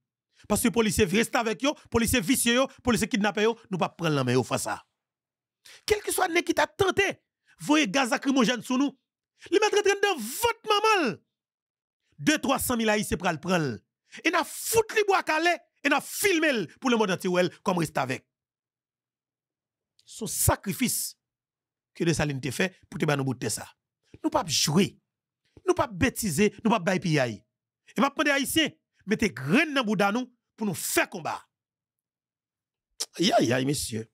Parce que policier policier reste avec eux, les policiers vicieux, les policiers kidnappés, nous ne pas prendre la main face à ça. Quel que soit le qui t'a tenté, voyez gaz lacrymogène sur nous, Li mette de dans votre maman. 2 300 000 haïtiens pral pral. Et n'a fout li bois calé et n'a filmé pour le monde entier comme reste avec. Son sacrifice que les Saline ont fait pour te nous nous de ça. Nous pas jouer. Nous pas bêtiser, nous pas bailler piaille. Et m'a prendre haïtien, mettez graine dans bouda nous pour nous faire combat. Aïe aïe aïe monsieur.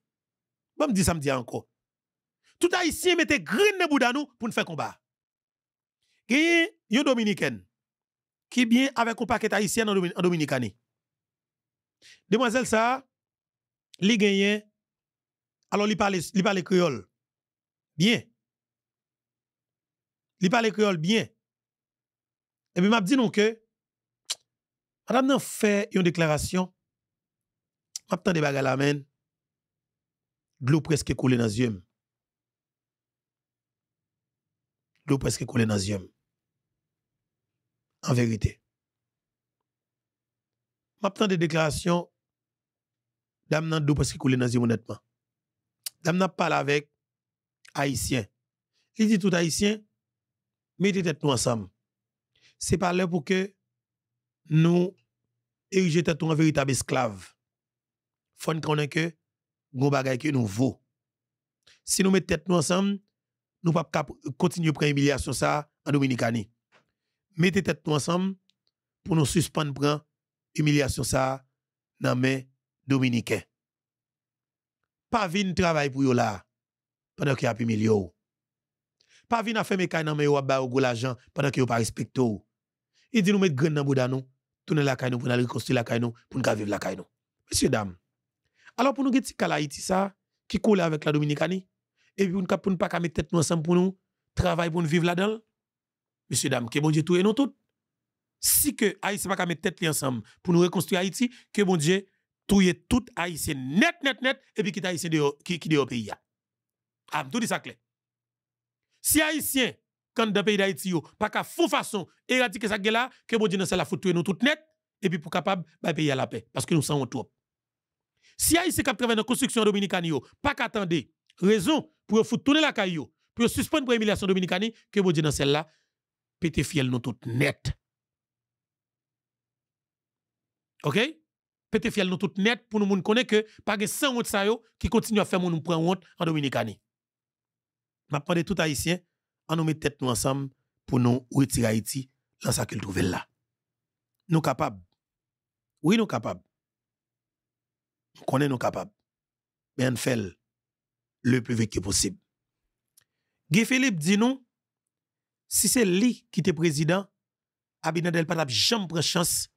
Bon me dit samedi encore. Tout haïtien mettez graine dans bouda nous pour nous faire combat. Gagne une dominicaine qui bien avec un paquet haïtien en, Domin Demoiselle ça, li gagne alors li parle li parle créole. Bien. Li parle créole bien. Et puis m'a dit que madame nan fait une déclaration. M'a des bagages la main. Glou presque coulé dans les yeux. l'eau presque coulée dans les En vérité. Maintenant, des déclarations, dame nan presque coulée dans honnêtement. Dame parle avec Haïtien. Il dit tout Haïtien, mettez tête nous ensemble. C'est pas là pour que nous ériger tête en véritable esclave. Faut qu'on ait que, nous bagay que nous vaut. Si nous mettons tête nous ensemble, nous pas continuer prendre humiliation ça en Dominicanie. Mettez tête nous ensemble pour nous suspendre prendre humiliation ça dans main dominicain. Pas vinn travail pour yo là pendant qu'il a humilié yo. Pas vinn à faire mécanisme dans main yo ba go l'argent pendant que yo pas respecte yo. Il dit nous mettre grain dans bouda nous, tourner la caille nous pour aller reconstruire la caille nous pour nous vivre la caille nous. Messieurs dames. Alors pour nous get Haïti ça qui coule avec la Dominicanie et puis on ne pas mettre tête ensemble pour nous, travailler pour nous vivre là-dedans. Monsieur, dame, que bon Dieu tout et nous tout. Si que Haïti pas mettre tête ensemble pour nous reconstruire Haïti, que bon Dieu tout est tout Haïtien net, net, net, et puis qui Haïtien qui est au pays. Ah, tout dit ça clair. Si Haïtien, quand dans le pays d'Haïti, pas qu'à faux façon éradiquer ça que bon Dieu nous la et nous tout net, et puis pour capable, de bah, payer à la paix, parce que nous sommes trop. Si Haïtien qui travaille dans la construction dominicaine, pas attendre raison pour foutre tourner la caillou, pour suspendre pour humiliation dominicaine que vous dites dans celle-là, pété fiel nous tout net. OK? Pété fiel nous tout net pour nous connaître que pas de 100 sa ça qui continue à faire nous prendre honte en Dominicaine. M'a parlé tout haïtien, en met tête nous ensemble pour nous retirer Haïti dans ce quelle trouve là. Nous capables. Oui, nous capables. Nous connaissons nous capables. Ben fait le plus vite possible. Guy Philippe dit nous, si c'est lui qui était président, Abinadel pas jamais prend chance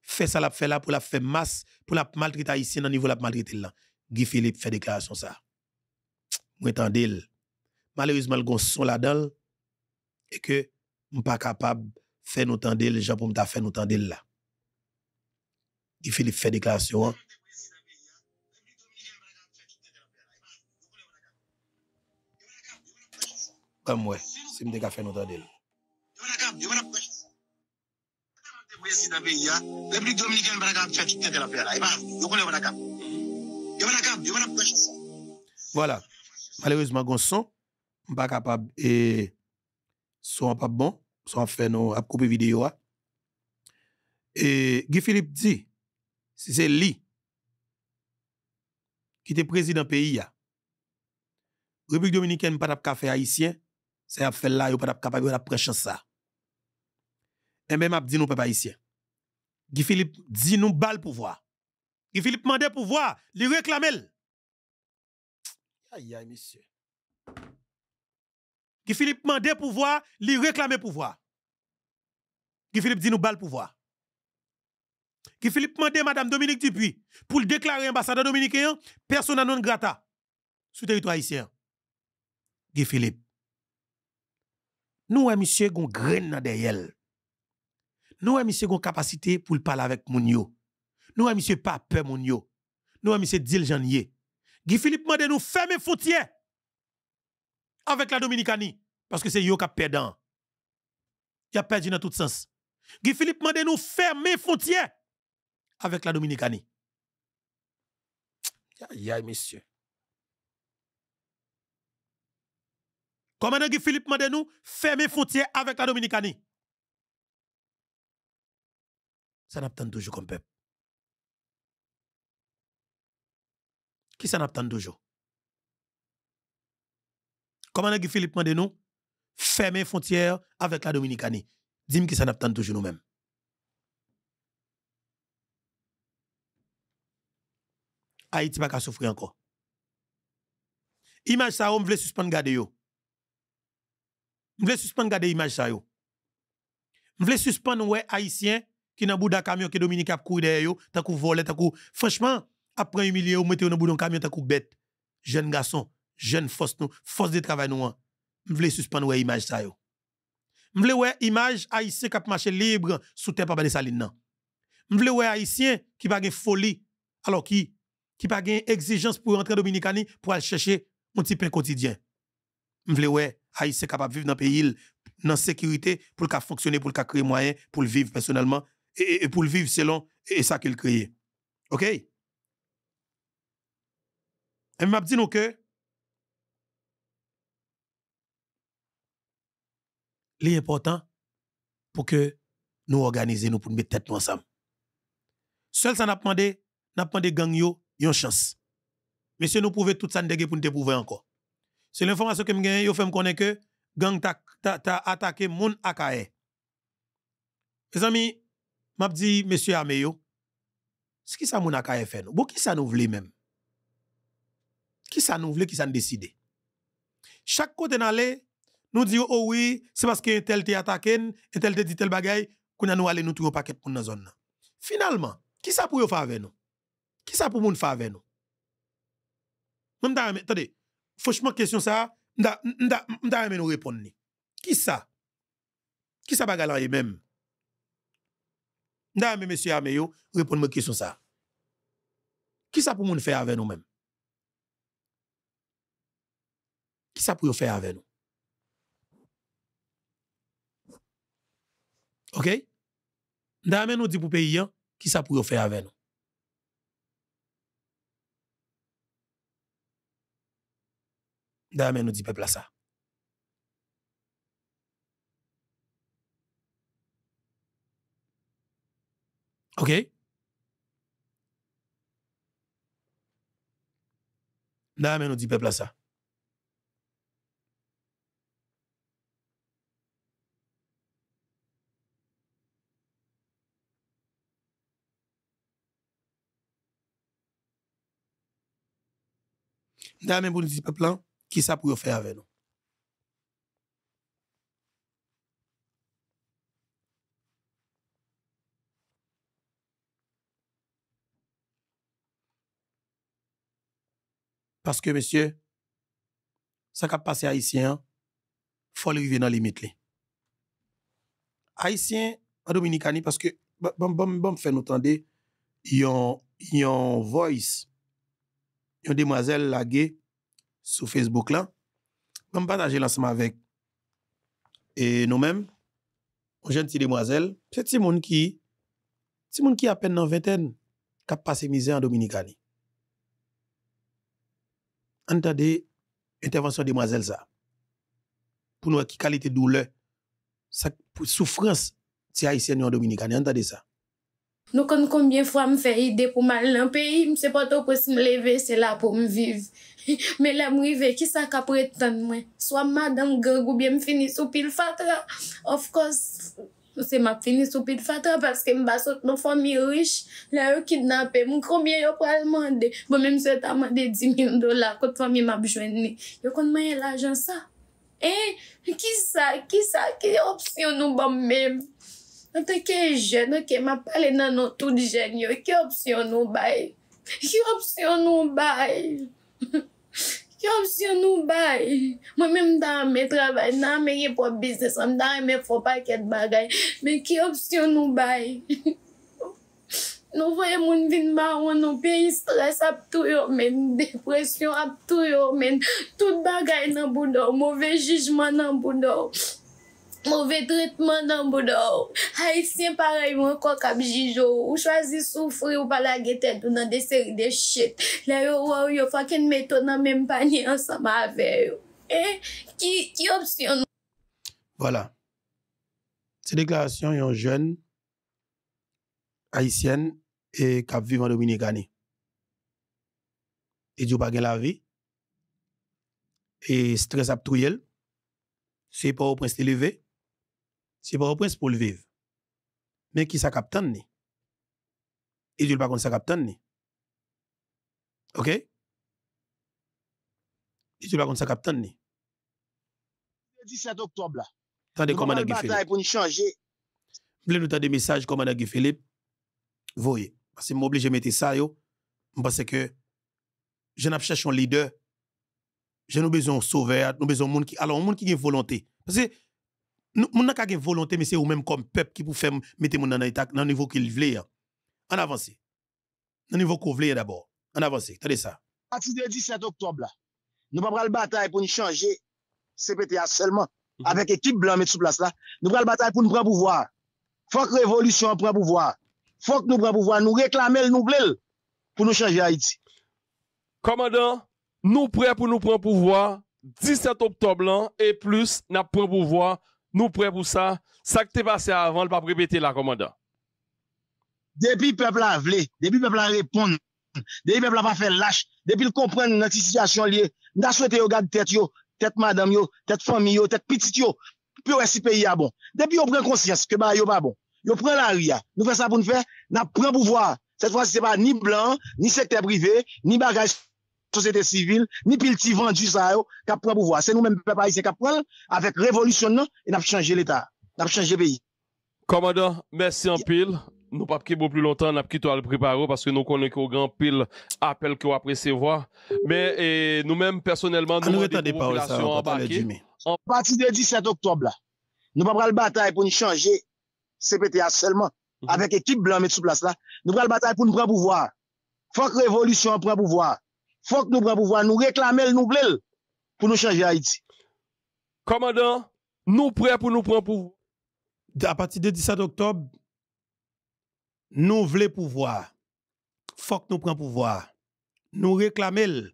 faire ça l'a fait là pour la faire masse, pour la maltraiter ici, dans niveau la maltraiter là. Guy Philippe fait déclaration ça. Moi entendez Malheureusement, le gon son là-dedans et que suis pas capable faire nous les gens pour me faire nous tendre là. Guy Philippe fait déclaration. Hein. Mwen, se mwen de ka fe notade l. E voilà. Malèwezman gonson, mwen pa kapab e so an pap bon, so an fe nou ap kope video a. E, gifilip ti, se se li, ki te prezi dan peyi a, Republik Dominikèn mwen pa tap ka fe Haitien, C'est à faire là, yo pat pas kapab ça. prêcher ça. ça. même même map di ici, Guy Philippe dit nous bal pouvoir. Guy Philippe mande pouvoir, li reklamel. Aïe, aïe, monsieur. Guy Philippe le pouvoir, li le pouvoir. Guy Philippe dit nous bal pouvoir. Guy Philippe demande Madame Dominique Dupuis pour le déclarer ambassadeur dominicain, n'a non grata le territoire haïtien. Guy Philippe nous, monsieur, gon graine dans Yel. Nous, monsieur, gon capacité pour parler avec moun yo. Nous, monsieur, pas peur moun yo. Nous, monsieur, Dil le Guy Philippe m'a nous fermer frontières avec la Dominicanie. Parce que c'est yo qui perdant. Il a perdu dans tout sens. Guy Philippe m'a nous fermer frontières avec la Dominicanie. Aïe, aïe, monsieur. Commandant que Philippe m'a nous fermer frontières avec la Dominicanie. Ça n'attend toujours comme peuple. Qui ça n'attend toujours? Commandant que Philippe m'a nous fermer frontières avec la Dominicanie. Dis-moi qui ça n'attend toujours nous-mêmes. Haïti va pas souffrir encore. Image ça, on veut suspendre garder yo. Je voulais suspendre garder image ça Je voulais suspendre ouais haïtiens qui dans bout d'un camion qui Dominique a couru derrière yo, tant qu'on volé, tant qu'on franchement après humilier ou mettez dans bout d'un camion tant qu'on bête. Jeune garçon, jeune force de travail nous. Hein. Je voulais suspendre ouais image ça Je voulais ouais image haïtien qui marché libre sous terre pas de saline Je veux ouais haïtien qui pas de folie alors qui qui pas d'exigence exigence pour rentrer dominicani pour aller chercher un petit pain quotidien. Je voulais ouais c'est capable de vivre dans le pays, dans la sécurité, pour cas fonctionner, pour cas créer moyen, pour le vivre personnellement, et, pour le vivre selon et ça qu'il crée. OK? Et m'a dit nous que l'important pour que nous organisions, nous pour mettre tête ensemble. Seul ça n'a pas demandé, n'a pas demandé gang yo, yon chance. si nous pouvons tout ça nous pour nous prouver encore. C'est l'information que j'ai yo fait me connaît que gang t'a attaqué moun akaye. Mes amis, m'a dit monsieur Ameyo, ce qui ça moun akaye fait nous? Bon qui ça nous voulait même? Qui ça nous voulait qui ça nous décide? Chaque côté d'aller, nous dit oh oui, c'est parce que tel te attaqué, et tel te dit tel bagay, qu'on a nous aller nous trouver paquet pour dans zone. Finalement, qui ça pour faire avec nous? Qui ça pour moun faire avec nous? Même attendez, foshman kesyon sa, mda mwen nou repon ni. Ki sa? Ki sa baga lanyen men? Mda mwen mwen siya mwen yo, repon mwen kesyon sa. Ki sa pou moun fè ave nou men? Ki sa pou yo fè ave nou? Ok? Mda mwen nou di pou peyi an, ki sa pou yo fè ave nou? D'ailleurs, nous dit peuple à ça. OK D'ailleurs, nous dit peuple à ça. D'ailleurs, nous dit peuple ki sa pou yo fè avè nou. Paske, mèsyè, sa ka pase Haitien, foli vi vè nan limit li. Haitien, a Dominikani, paske, bom, bom, bom, fè nou tande, yon, yon voice, yon demwazèl lage, yon, sur Facebook là. Je partager l'ensemble avec nous-mêmes, une gentille demoiselle, c'est petit monde qui petit monde qui à peine dans vingtaine qui a passé misère en Dominicanie. Entendez intervention demoiselle ça. Pour nous qui qualité douleur, la souffrance, c'est ici en Dominicanie, entendez ça. Nou kon konbyen fwa m fey ide pou mal nan peyi, mse pato pos m leve, se la pou m vive. *laughs* Me la mrive, ki sa ka pretan mwen? Swa madan greg oubyen m fini sou pil fatra. Of course, se ma fini sou pil fatra, paske m basote nou fwa mi riche, la yo kidnape. M konbyen yo pral mande, bon men m se ta mande 10.000 dola, kote fwa mi m apjweni. Yo kon mwenye l ajan sa? E, ki sa, ki sa, ki opsyon nou bom menm? Mwen teke e jen, ok, mwen pale nan nou tout jen yo, ki opsyon nou bay? Ki opsyon nou bay? Ki opsyon nou bay? Mwen men mwen dan anmen travay, nan anmen ye pou biznes, anmen dan anmen fwo paket bagay, men ki opsyon nou bay? Nou fwe moun vin baron nou, pe yi stres ap tou yo men, depresyon ap tou yo men, tout bagay nan boudor, mouve jijman nan boudor. Mouve dritman nan boudor. Haitien pare yon kon kap jijou. Ou chwazi soufri ou pala geten ou nan de seri de chit. La yo waw yo fwa ken meto nan men panye ansan ma aveyo. Eh, ki opsiyon? Voilà. Se deklarasyon yon jwen Haitien e kap vivan domine gani. E djou bagen la vi e stres ap touyel se yon pou preste leve c'est pas au prince pour le vivre. Mais qui ça capte ni? Et Dieu pas qu'on ça capte ni. OK Et Dieu pas qu'on ça capte ni. Le 17 octobre là. Attendez comment on a bataille pour nous changer. Vous nous des messages comme on a Philippe. Voyez, parce que de mettre ça yo parce que je n'ai pas cherché un leader. J'ai nous besoin sauver, nous besoin monde qui alors monde qui a une volonté. Parce que nous n'avons pas volonté, mais c'est vous-même comme peuple qui pouvez mettre mon dans l'état, dans le niveau qu'il veut. En avance. Dans le niveau qu'on veut d'abord. En avance. dit ça. À partir du 17 octobre, là, nous ne pas la bataille pour nous changer CPTA seulement. être mhm. seulement Avec l'équipe blanche sous place là. Nous prendre la bataille pour nous prendre pouvoir. Faut que la révolution prenne pouvoir. Faut que nous prenions pouvoir. Nous réclamons, le nouvel pour nous changer Haïti. Commandant, nous prêts pour nous prendre pouvoir 17 octobre et plus, nous prenons pouvoir Nou pre pou sa, sa ke te pase avan, l pa prebete la komanda. Depi pepla vle, depi pepla reponde, depi pepla pa fe lache, depi l komprene nati situasyon liye. Na souete yo gade tete yo, tete madame yo, tete fami yo, tete piti yo, pou bon. yo resipe ya bon. Depi yo pren konsyans ke ba yo ba bon. Yo pren la ria, nou fe sa pou nou fe, nan pren pouvoar. Sete fwa se te pa ni blan, ni sekte privé, ni bagaj... Sosyete sivil, ni pil ti vandu sa yo Kapwa pou vwa, se nou men papay se kapwal Awek revolisyon nou, e nap chanje l'Etat Nap chanje peyi Komadan, mersi an pil Nou pap ki bo plu lontan, nap ki to al preparo Paske nou konen ki ou gran pil Apelle ki ou apre se vwa Men nou men personelman Anou etan de pawe sa yo Anou etan de pawe sa yo faut que nous prenions pouvoir nous réclamer, nous voulons pour nous changer Haïti. Commandant, nous prêts pour nous prendre pouvoir. À partir du 17 octobre, nous voulons pouvoir. Faut que nous prenions pouvoir. Nous réclamer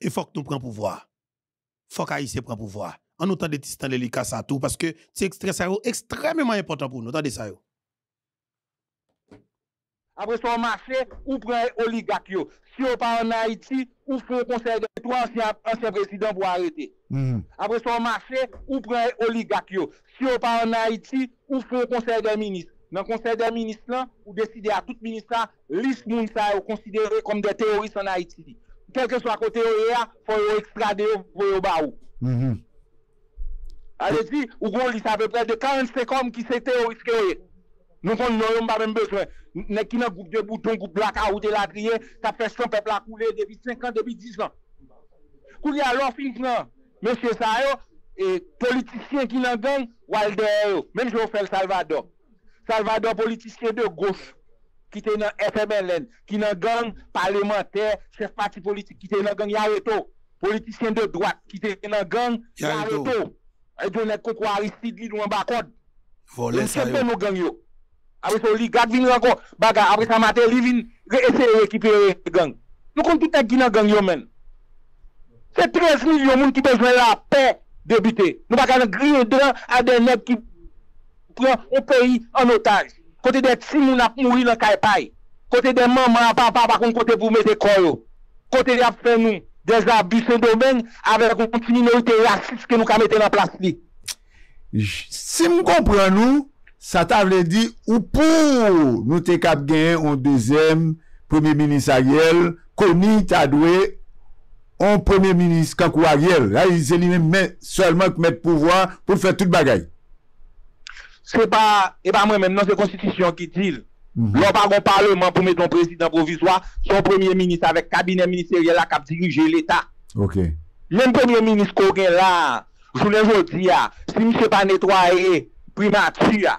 et faut que nous prenions pouvoir. Faut qu'Haïti prenne pouvoir. En nous de Tistan Lelika ça tout parce que c'est extrêmement important pour nous. ça après son marché, ou prend Oligakio. Si on part en Haïti, ou fait conseil de trois anciens présidents pour arrêter. Mm-hmm. Après son marché, ou prend oligarque. Si on part en Haïti, ou fait conseil des ministres. Dans le conseil des ministres, là, décidez à tout ministre, liste ça considéré comme des terroristes en Haïti. Quel que soit côté, il faut extrader pour baou. Mm-hmm. Allez-y, ou on liste à peu près de 45 hommes qui sont terroristes. Nou kon nou yon ba men beswen Nè ki nan goup de bouton, goup blak, a ou de ladriye Sa fè chan pepla koule, debi 5 an, debi 10 an Koule ya lò finj nan Mèsyè sa yo Politisyen ki nan gong Walder, mèm Jofel Salvador Salvador politisyen de gòs Ki te nan FMLN Ki nan gong parlamentè Chef parti politik, ki te nan gong Yareto Politisyen de dòat, ki te nan gong Yareto E jò nè kouk wari sidli doun mba kòd Yon sepè nou gong yo apre sa li gag vin lanko baga, apre sa mate li vin reese ekipere gang. Nou konpite gina gang yo men. Se 13 mil yon moun ki pejwen la pe debite. Nou baga nan gri yon dran ade neb ki pran o peyi an otaj. Kote de ti moun ap mouri lankay pay. Kote de maman ap ap ap ap akon kote pou mette koro. Kote de ap feni de zabi sen domen ave lakon kouti ni nou te rasis ke nou ka mette la plas li. Si mou kompran nou, sa ta vle di, ou pou nou te kap gen yon dezem premier ministre a gye l, koni ta dwe an premier ministre kankou a gye l, a yi zeli men, solman k met pouvoi pou fè tout bagay. Se pa, e pa mwen non, men, nan se konstitisyon ki dil, mhm. lor bagon parleman pou men ton prezident provisoa, son premier ministre avek kabine minister yel la kap dirije l eta. Lem premier ministre kankou a gye l la, jounen jouti ya, si mi se pa netwaye, e, pri matu ya,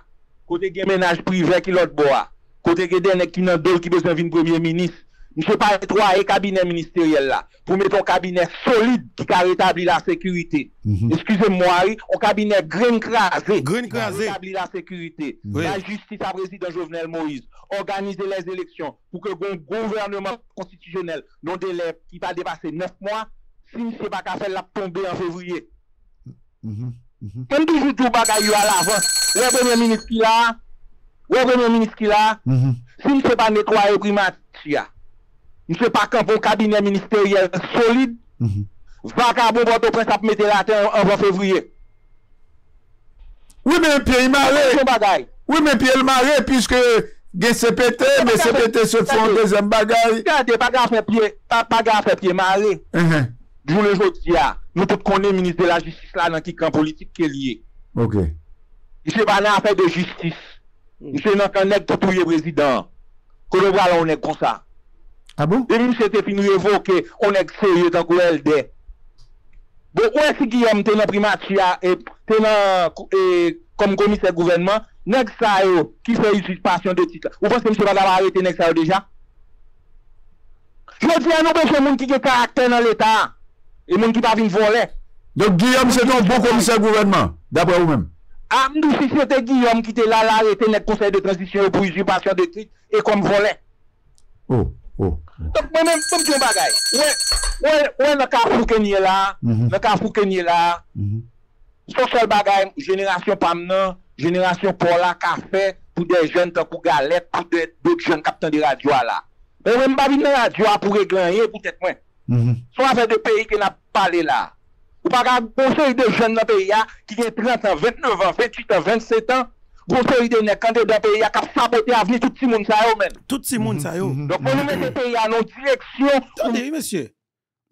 Côté ménage privé qui l'autre bois. Côté des des qui n'ont dol qui besoin ministres, premier ministre. Monsieur pas et cabinet ministériel là pour mettre un cabinet solide qui a rétabli la sécurité. Mhm. Excusez-moi, un cabinet green crasé. qui a Rétabli la sécurité. La justice à président Jovenel Moïse organiser les élections pour que le gouvernement constitutionnel non délai qui va dépasser 9 mois si c'est pas qu'à faire la tomber en février. Mhm. Kèm mhm. di joutou bagay yo al avan Wè vè mè minis ki la Wè vè mè minis ki la mhm. Si mè se pa netware primat si ya Mè se pa kèm pou kabine ministeriel Solide mhm. Vakabon bote prens ap metelate An van fevriye Wè mè piè l'mare Wè mè piè l'mare Piske gè se petè Mè se petè se fondè zèm bagay Pagase mè piè Pagase mè piè mare Jou lè joutou si ya Nou tout konen minis de la jistis la nan ki kan politik ke liye. Ok. Ise banan afe de jistis. Ise nan kan nek koutouye prezident. Kone wala ou nek kousa. Abo? Ah Demi mse te finu evoke, ou nek serye tankou el de. Bo ou esi ki yon tenen primatia, e, tenen e, kom komise gouvernement, nek sa yo ki fe yusil pasyon de titla. Ou poske mse banan avare te nek sa yo deja? Je di an nou beche moun ki ge karakter nan letan. E men ki ta vin vole Donk Guillaume se ton bon komiser gouvernement Dapre ou ah, men Amdou si se te Guillaume ki te lalare E te net konsey de transition E konm vole Tonk mwen men tonk yon bagay Mwen ne ka fou kenye mm-hmm. mm-hmm. la Ne ka fou kenye la Son sol bagay Generasyon pamnen Generasyon por la ka fe Pou de jen te kou galet Pou de jen kapten di radywa la Mwen mba vin radywa pou regranye Mwen mba vin radywa pou regranye Mhm. Sou avè de peyi ki nan pale la Ou pa gag bonso yi de jen nan peyi ya Ki gen 30 an, 29 an, 28 an, 27 an Bonso yi de ne kante de peyi ya Kap sa apete avni tout si moun sa yo men Tout si moun sa yo mhm. Don koni men de peyi ya nan direksyon Tande yi mesye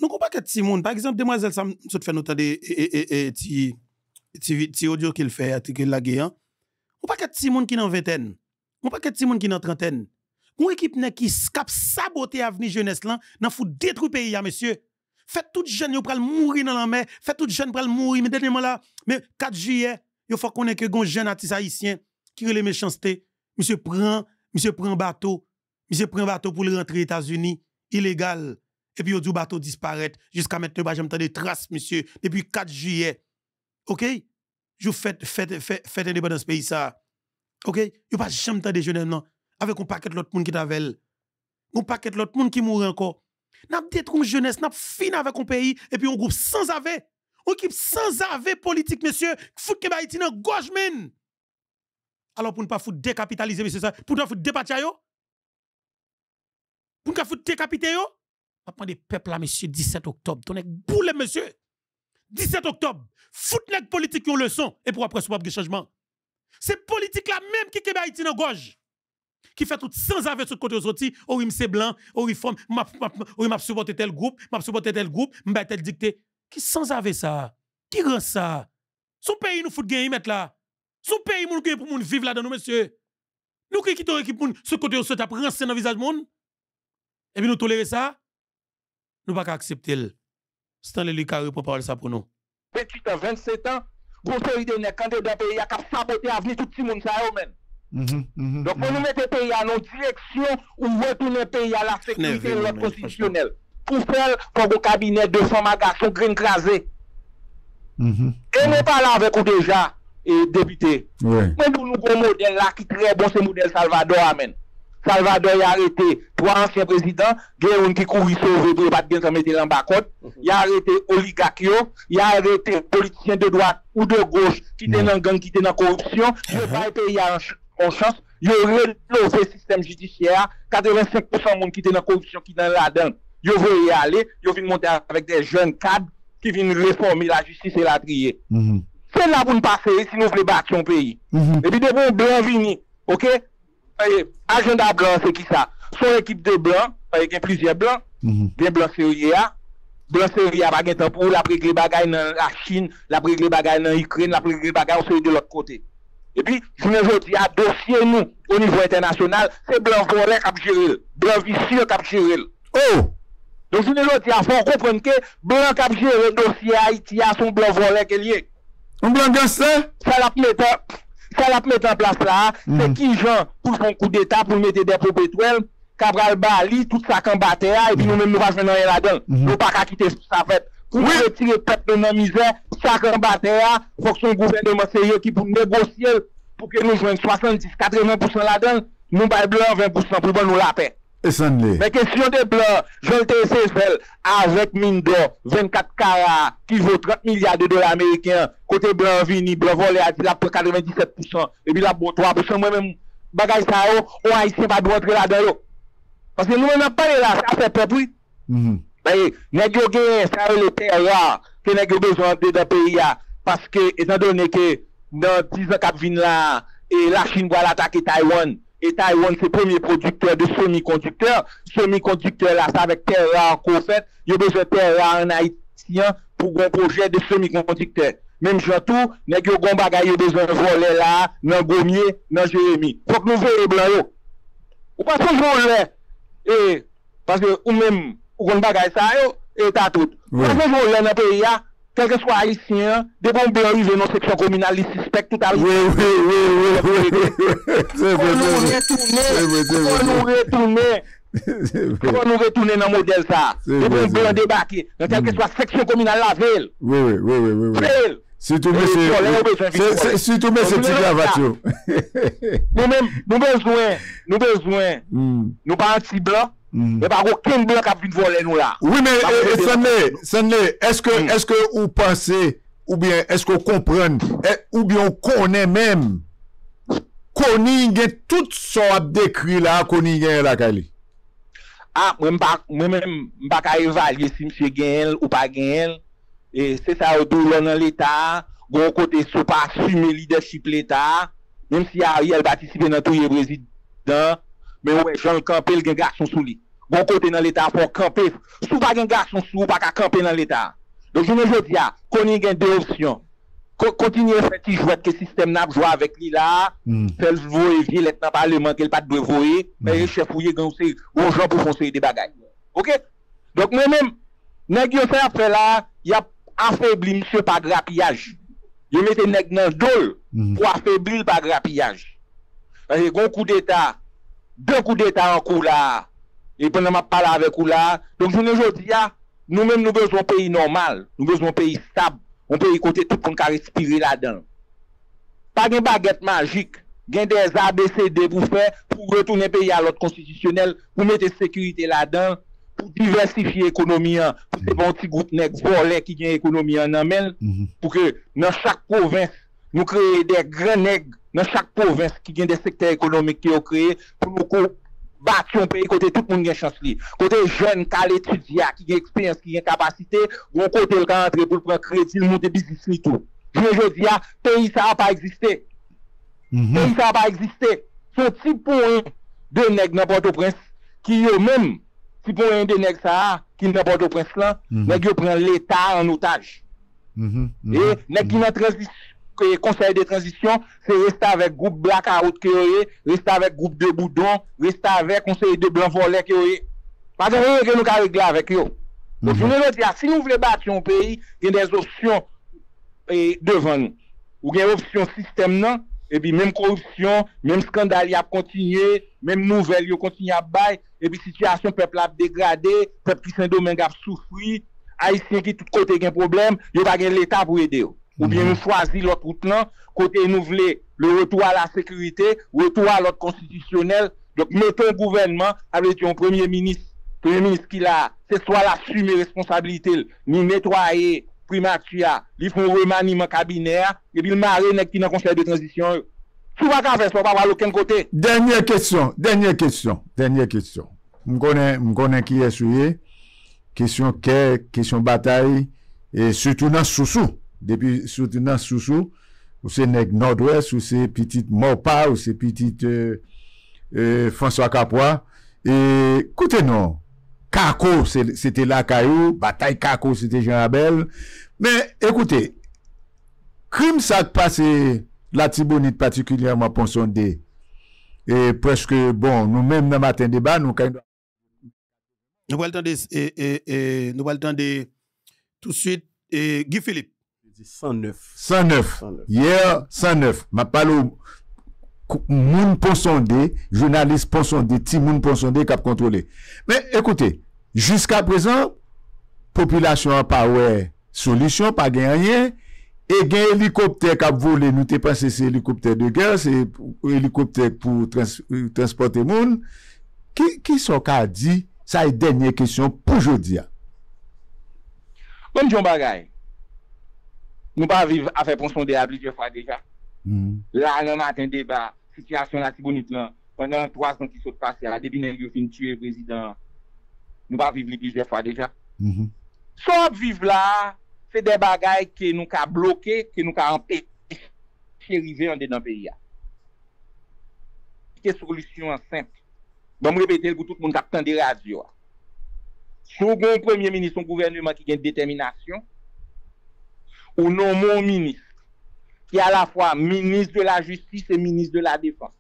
Nou kon pa ket si moun Par exemple demoyel sam sou te fè nou tade Ti audio ki l fe Ou pa ket si moun ki nan 20 en Ou pa ket si moun ki nan 30 en une équipe qui cap à venir jeunesse là, dans fout détruire pays monsieur. Faites tout jeune yo pral mourir dans la mer, faites tout jeune pral mourir mais dernièrement là, mais 4 juillet, il faut qu'on ait que gon jeune artiste haïtien qui les méchanceté, monsieur prend, monsieur prend bateau, monsieur prend bateau pour rentrer rentrer États-Unis illégal et puis du bateau disparaître jusqu'à maintenant pas j'entends des traces monsieur depuis 4 juillet. OK Je fête fête fête, dans indépendance pays ça. OK Yo pas jamais des jeunes non avec un paquet de l'autre monde qui t'avait. Un paquet de l'autre monde qui mourra encore. N'a détruit une jeunesse, n'a fini avec un pays, et puis un groupe sans ave. Un équipe sans ave politique, monsieur, fout que Haïti dans gauche, men. Alors pour ne pas foutre décapitaliser, monsieur, ça, pour ne pas foutre yo, Pour ne pas foutre décapiter, yo. prendre des peuples là, monsieur, 17 octobre, ton boule, monsieur. 17 octobre, fout les politiques qui ont leçon, et pour après, ce pas changement. C'est politique là même qui est Haïti dans gauche qui fait tout sans avec ce côté sorti, ou c'est blanc, ou oh, forme, m'a oh, m'a supporté tel groupe, m'a supporté tel groupe, m'a tel dicté. Qui sans avec ça? Qui rend ça? Son pays nous fout de mettre là. Son pays nous gagner pour nous vivre là dans nous, monsieur. Nous qui quittons l'équipe, ce côté sorti, après dans le visage monde. Et puis nous tolérer ça? Nous pas accepter. Stanley Lucas répond parler ça pour nous. 28 ans 27 ans, vous avez des candidats pays a ont saboter l'avenir tout le monde, ça eux même. Mhm, mhm, Donc, on mhm. nous mettait pays à nos directions ou retourner pays à la sécurité de l'ordre constitutionnel. Pour faire, pour au cabinet 200 magasins, green crasé. Et nous parlons avec vous déjà, et député. Mais nous, nous, un modèle là qui est très bon, c'est le modèle Salvador, amen. Salvador a arrêté trois anciens présidents, Guéron qui courit sauver, il pas bien mettre en bas Il a arrêté Oligakio, il a arrêté politiciens de droite ou de gauche qui étaient dans gang, qui étaient dans la corruption. Il uh-huh. a pas ils ont développé le système judiciaire, 85% des gens qui est dans la corruption, qui étaient dans la dengue, ils veulent y aller, ils veulent monter avec des jeunes cadres qui viennent réformer la justice et la trier. Mm-hmm. C'est là où nous passons si nous voulons battre notre pays. Mm-hmm. Et puis, des bons blancs vignes, ok Agenda blanc, c'est qui ça Son équipe de blancs, il y a plusieurs blancs, il mm-hmm. sérieux, a Blanc-Séouillé, blanc a pas de temps pour bagarre la Chine, la glé bagarre en Ukraine, la glé bagarre de l'autre côté. E pi, jounen jouti a dosye nou, o nivou etenasyonal, se blanvore kap jiril. Blanvi sir kap jiril. O! Don jounen jouti a fon, koprenke, blan kap jiril dosye a iti a son blanvore ke liye. M blanvore sa? Sal ap mette, sal ap mette an plas la a, se ki jan pou son kou deta, pou mette depo petwel, kabral bali, tout sa kan bate a, e pi nou men mou vaj men an yel adon. Nou pa ka kite sa fet. Ou se retire pep de nan mizè, Sakran ba tera, fok son gouven de monserye ki pou negosye, pou ke nou jwen 70-80% la den, nou bay blan 20% pou bon nou la pe. E san li. Men kesyon de blan, jwen te se fel, avet min blan, 24 karat, ki vo 30 milyard de dola amerikyan, kote blan vini, blan vo le ati la pou 97%, e bi la pou 3%, mwen men bagaj sa yo, ou a yi se ba do antre la den yo. Kase nou men ap pale la, sa pe pe pwit. Baye, nek yo genye sawe le terwa ke nek yo bezwante de peyi ya paske etan do neke nan Tizan Kapvin la e la Chin gwa latake Taiwan e Taiwan se premier produkteur de semi-kondukteur semi-kondukteur la sawe terwa anko fet, yo bezwante terwa an Haitian pou gon proje de semi-kondukteur. Mem jwantou nek yo gon bagay yo bezwante vole la nan Gomiye, nan Jeremie Fok nou vole blan yo Ou pas se vole e paske ou mem ou kon bagay sa yo, etatout. Kon kon joun joun nan periya, kelke swa isi, de bon ben yon seksyon kominal li suspect tout al. Oui, oui, oui, oui. Kon nou re-tounen, kon nou re-tounen, kon nou re-tounen nan model sa, de bon ben debaki, nelke swa seksyon kominal la vel. Oui, oui, oui, oui. VEL! Si toumen se ti gav atyon. Nou benjouen, nou parant si blan, E bago ken blok ap vin volen nou la Oui men, sen ne, sen ne Eske ou panse Ou bien eske ou kompren eh, Ou bien ou konen men Koni gen tout son A dekri la, koni gen la Kali A, men men M baka evalye si msie gen Ou pa gen Se sa ou do lan nan l'Etat Gon kote sou pa sume leadership l'Etat Mem si a ou yel batisiben Nan tou ye brezid dan Men wè, jan kampel gen garson sou li. Gon kote nan l'Etat, fò kampel. Sou pa gen garson sou, pa ka kampel nan l'Etat. Don jounen jò diya, koni gen dè opsyon. Kontinye fè ti jwèt ke sistem nap, jwa avèk li la, hmm. fèl vwoye jilèk nan parlement, kel pat dwe vwoye, mè yè chè fwoye gansè, ou jan pou fonsè yè de bagay. Ok? Dok mè mèm, neg yon fè apre la, yè afèbli msè pa grapiyaj. Yè mette neg nan dòl, pou afèbli msè pa grapiyaj. deux coups d'État en cours là. Et pendant ma je avec vous là, donc je vous dis, nous-mêmes, nous besoin un pays normal, nous besoin un pays stable, un pays côté tout le monde qui respirer là-dedans. Pas de baguette magique, gain des ABCD pour faire, pour retourner le pays à l'autre constitutionnel, pour mettre sécurité là-dedans, pour diversifier l'économie, hein. pour ces petits groupes qui gagnent l'économie en mhm. pour que dans chaque province, nous créions des grands nègres nan chak povens ki gen de sekte ekonomik ki yo kreye pou nou kon bat yon peyi kote tout moun gen chans li kote jen kal etudia ki gen eksperyans ki gen kapasite ou kote l kan antre pou l pran kreye di nou de bisis li tou jen jen di ya, peyi sa a pa egziste peyi sa a pa egziste sou ti pou yon de neg nan borde ou prens ki yo moun, ti pou yon de neg sa a ki nan borde ou prens la neg yo pren l eta an otaj e, neg yon transis conseil de transition, c'est rester avec groupe Blackout qui est, rester avec groupe de Boudon, rester avec conseil de Blanc Volet qui est. Parce que nous avons réglé avec eux. Mhm. Donc, si nous voulons bâtir un pays, il y a des options devant nous. Ou il option système, non? et puis même corruption, même scandale y a continué, même nouvelle y a à bailler, et puis situation peuple a dégradé, peuple qui Saint-Domingue a souffri, haïtien qui tout côté a problème, il y a pas l'État pour aider. Ou bien nou mhm. chwazi lot out nan... Kote nou vle le retou a la sekurite... Retou a lot konstitusyonel... Dok meton gouvenman... Avet yon premye minis... Premye minis ki la... Se swa la sume responsabilite... Ni netwaye... Prima aksu ya... Li fwen reman ni man kabiner... E bil mare nek ki nan konsey de tranzisyon yo... Sou wak an fes wap ava loken kote... Dernye ketsyon... Dernye ketsyon... Dernye ketsyon... M konen ki yè sou ye... Kessyon kè... Kessyon batay... Soutou nan sou sou... Depi soutenant Sousou Ou se neg Nord-Ouest Ou se pitit Mopar Ou se pitit euh, euh, François Capoy E koute non Kako se te la kayou Bataille kako se te Jean Abel Men ekoute Krim sa te pase La Tibonite patikilyan Mwen ponson de E preske bon nou menm nan matin deba Nou kayon Nou waltan de Nou waltan de tout suite Guy Philippe 109 Yeah, 109 Mwen pon sonde Jounalist pon sonde Ti mwen pon sonde kap kontrole Men ekote, jiska prezant Populasyon pa wè Solisyon pa gen yè E gen helikopter kap vole Nou te passe se helikopter de gè Se helikopter pou euh, transporte moun Ki so ka di Sa e denye kisyon poujodi ya Mwen bon, jom bagay Nou pa vive a feponson de a bli dje fwa deja. La nan maten deba, sityasyon la ki bonit lan, pwè nan an toas nan ki sot pase, la debi nan yon fin tue prezident, nou pa vive li bli dje fwa deja. Sop vive la, fe deba gaye ke nou ka bloke, ke nou ka ampete, che rive yon de nan pe ya. Ke solusyon an semp, ban mou repete, goutout moun kapten de radyo a. Sougon premye minison gouverneurman ki gen determinasyon, ou nou moun minis, ki a la fwa minis de la justis e minis de la defans.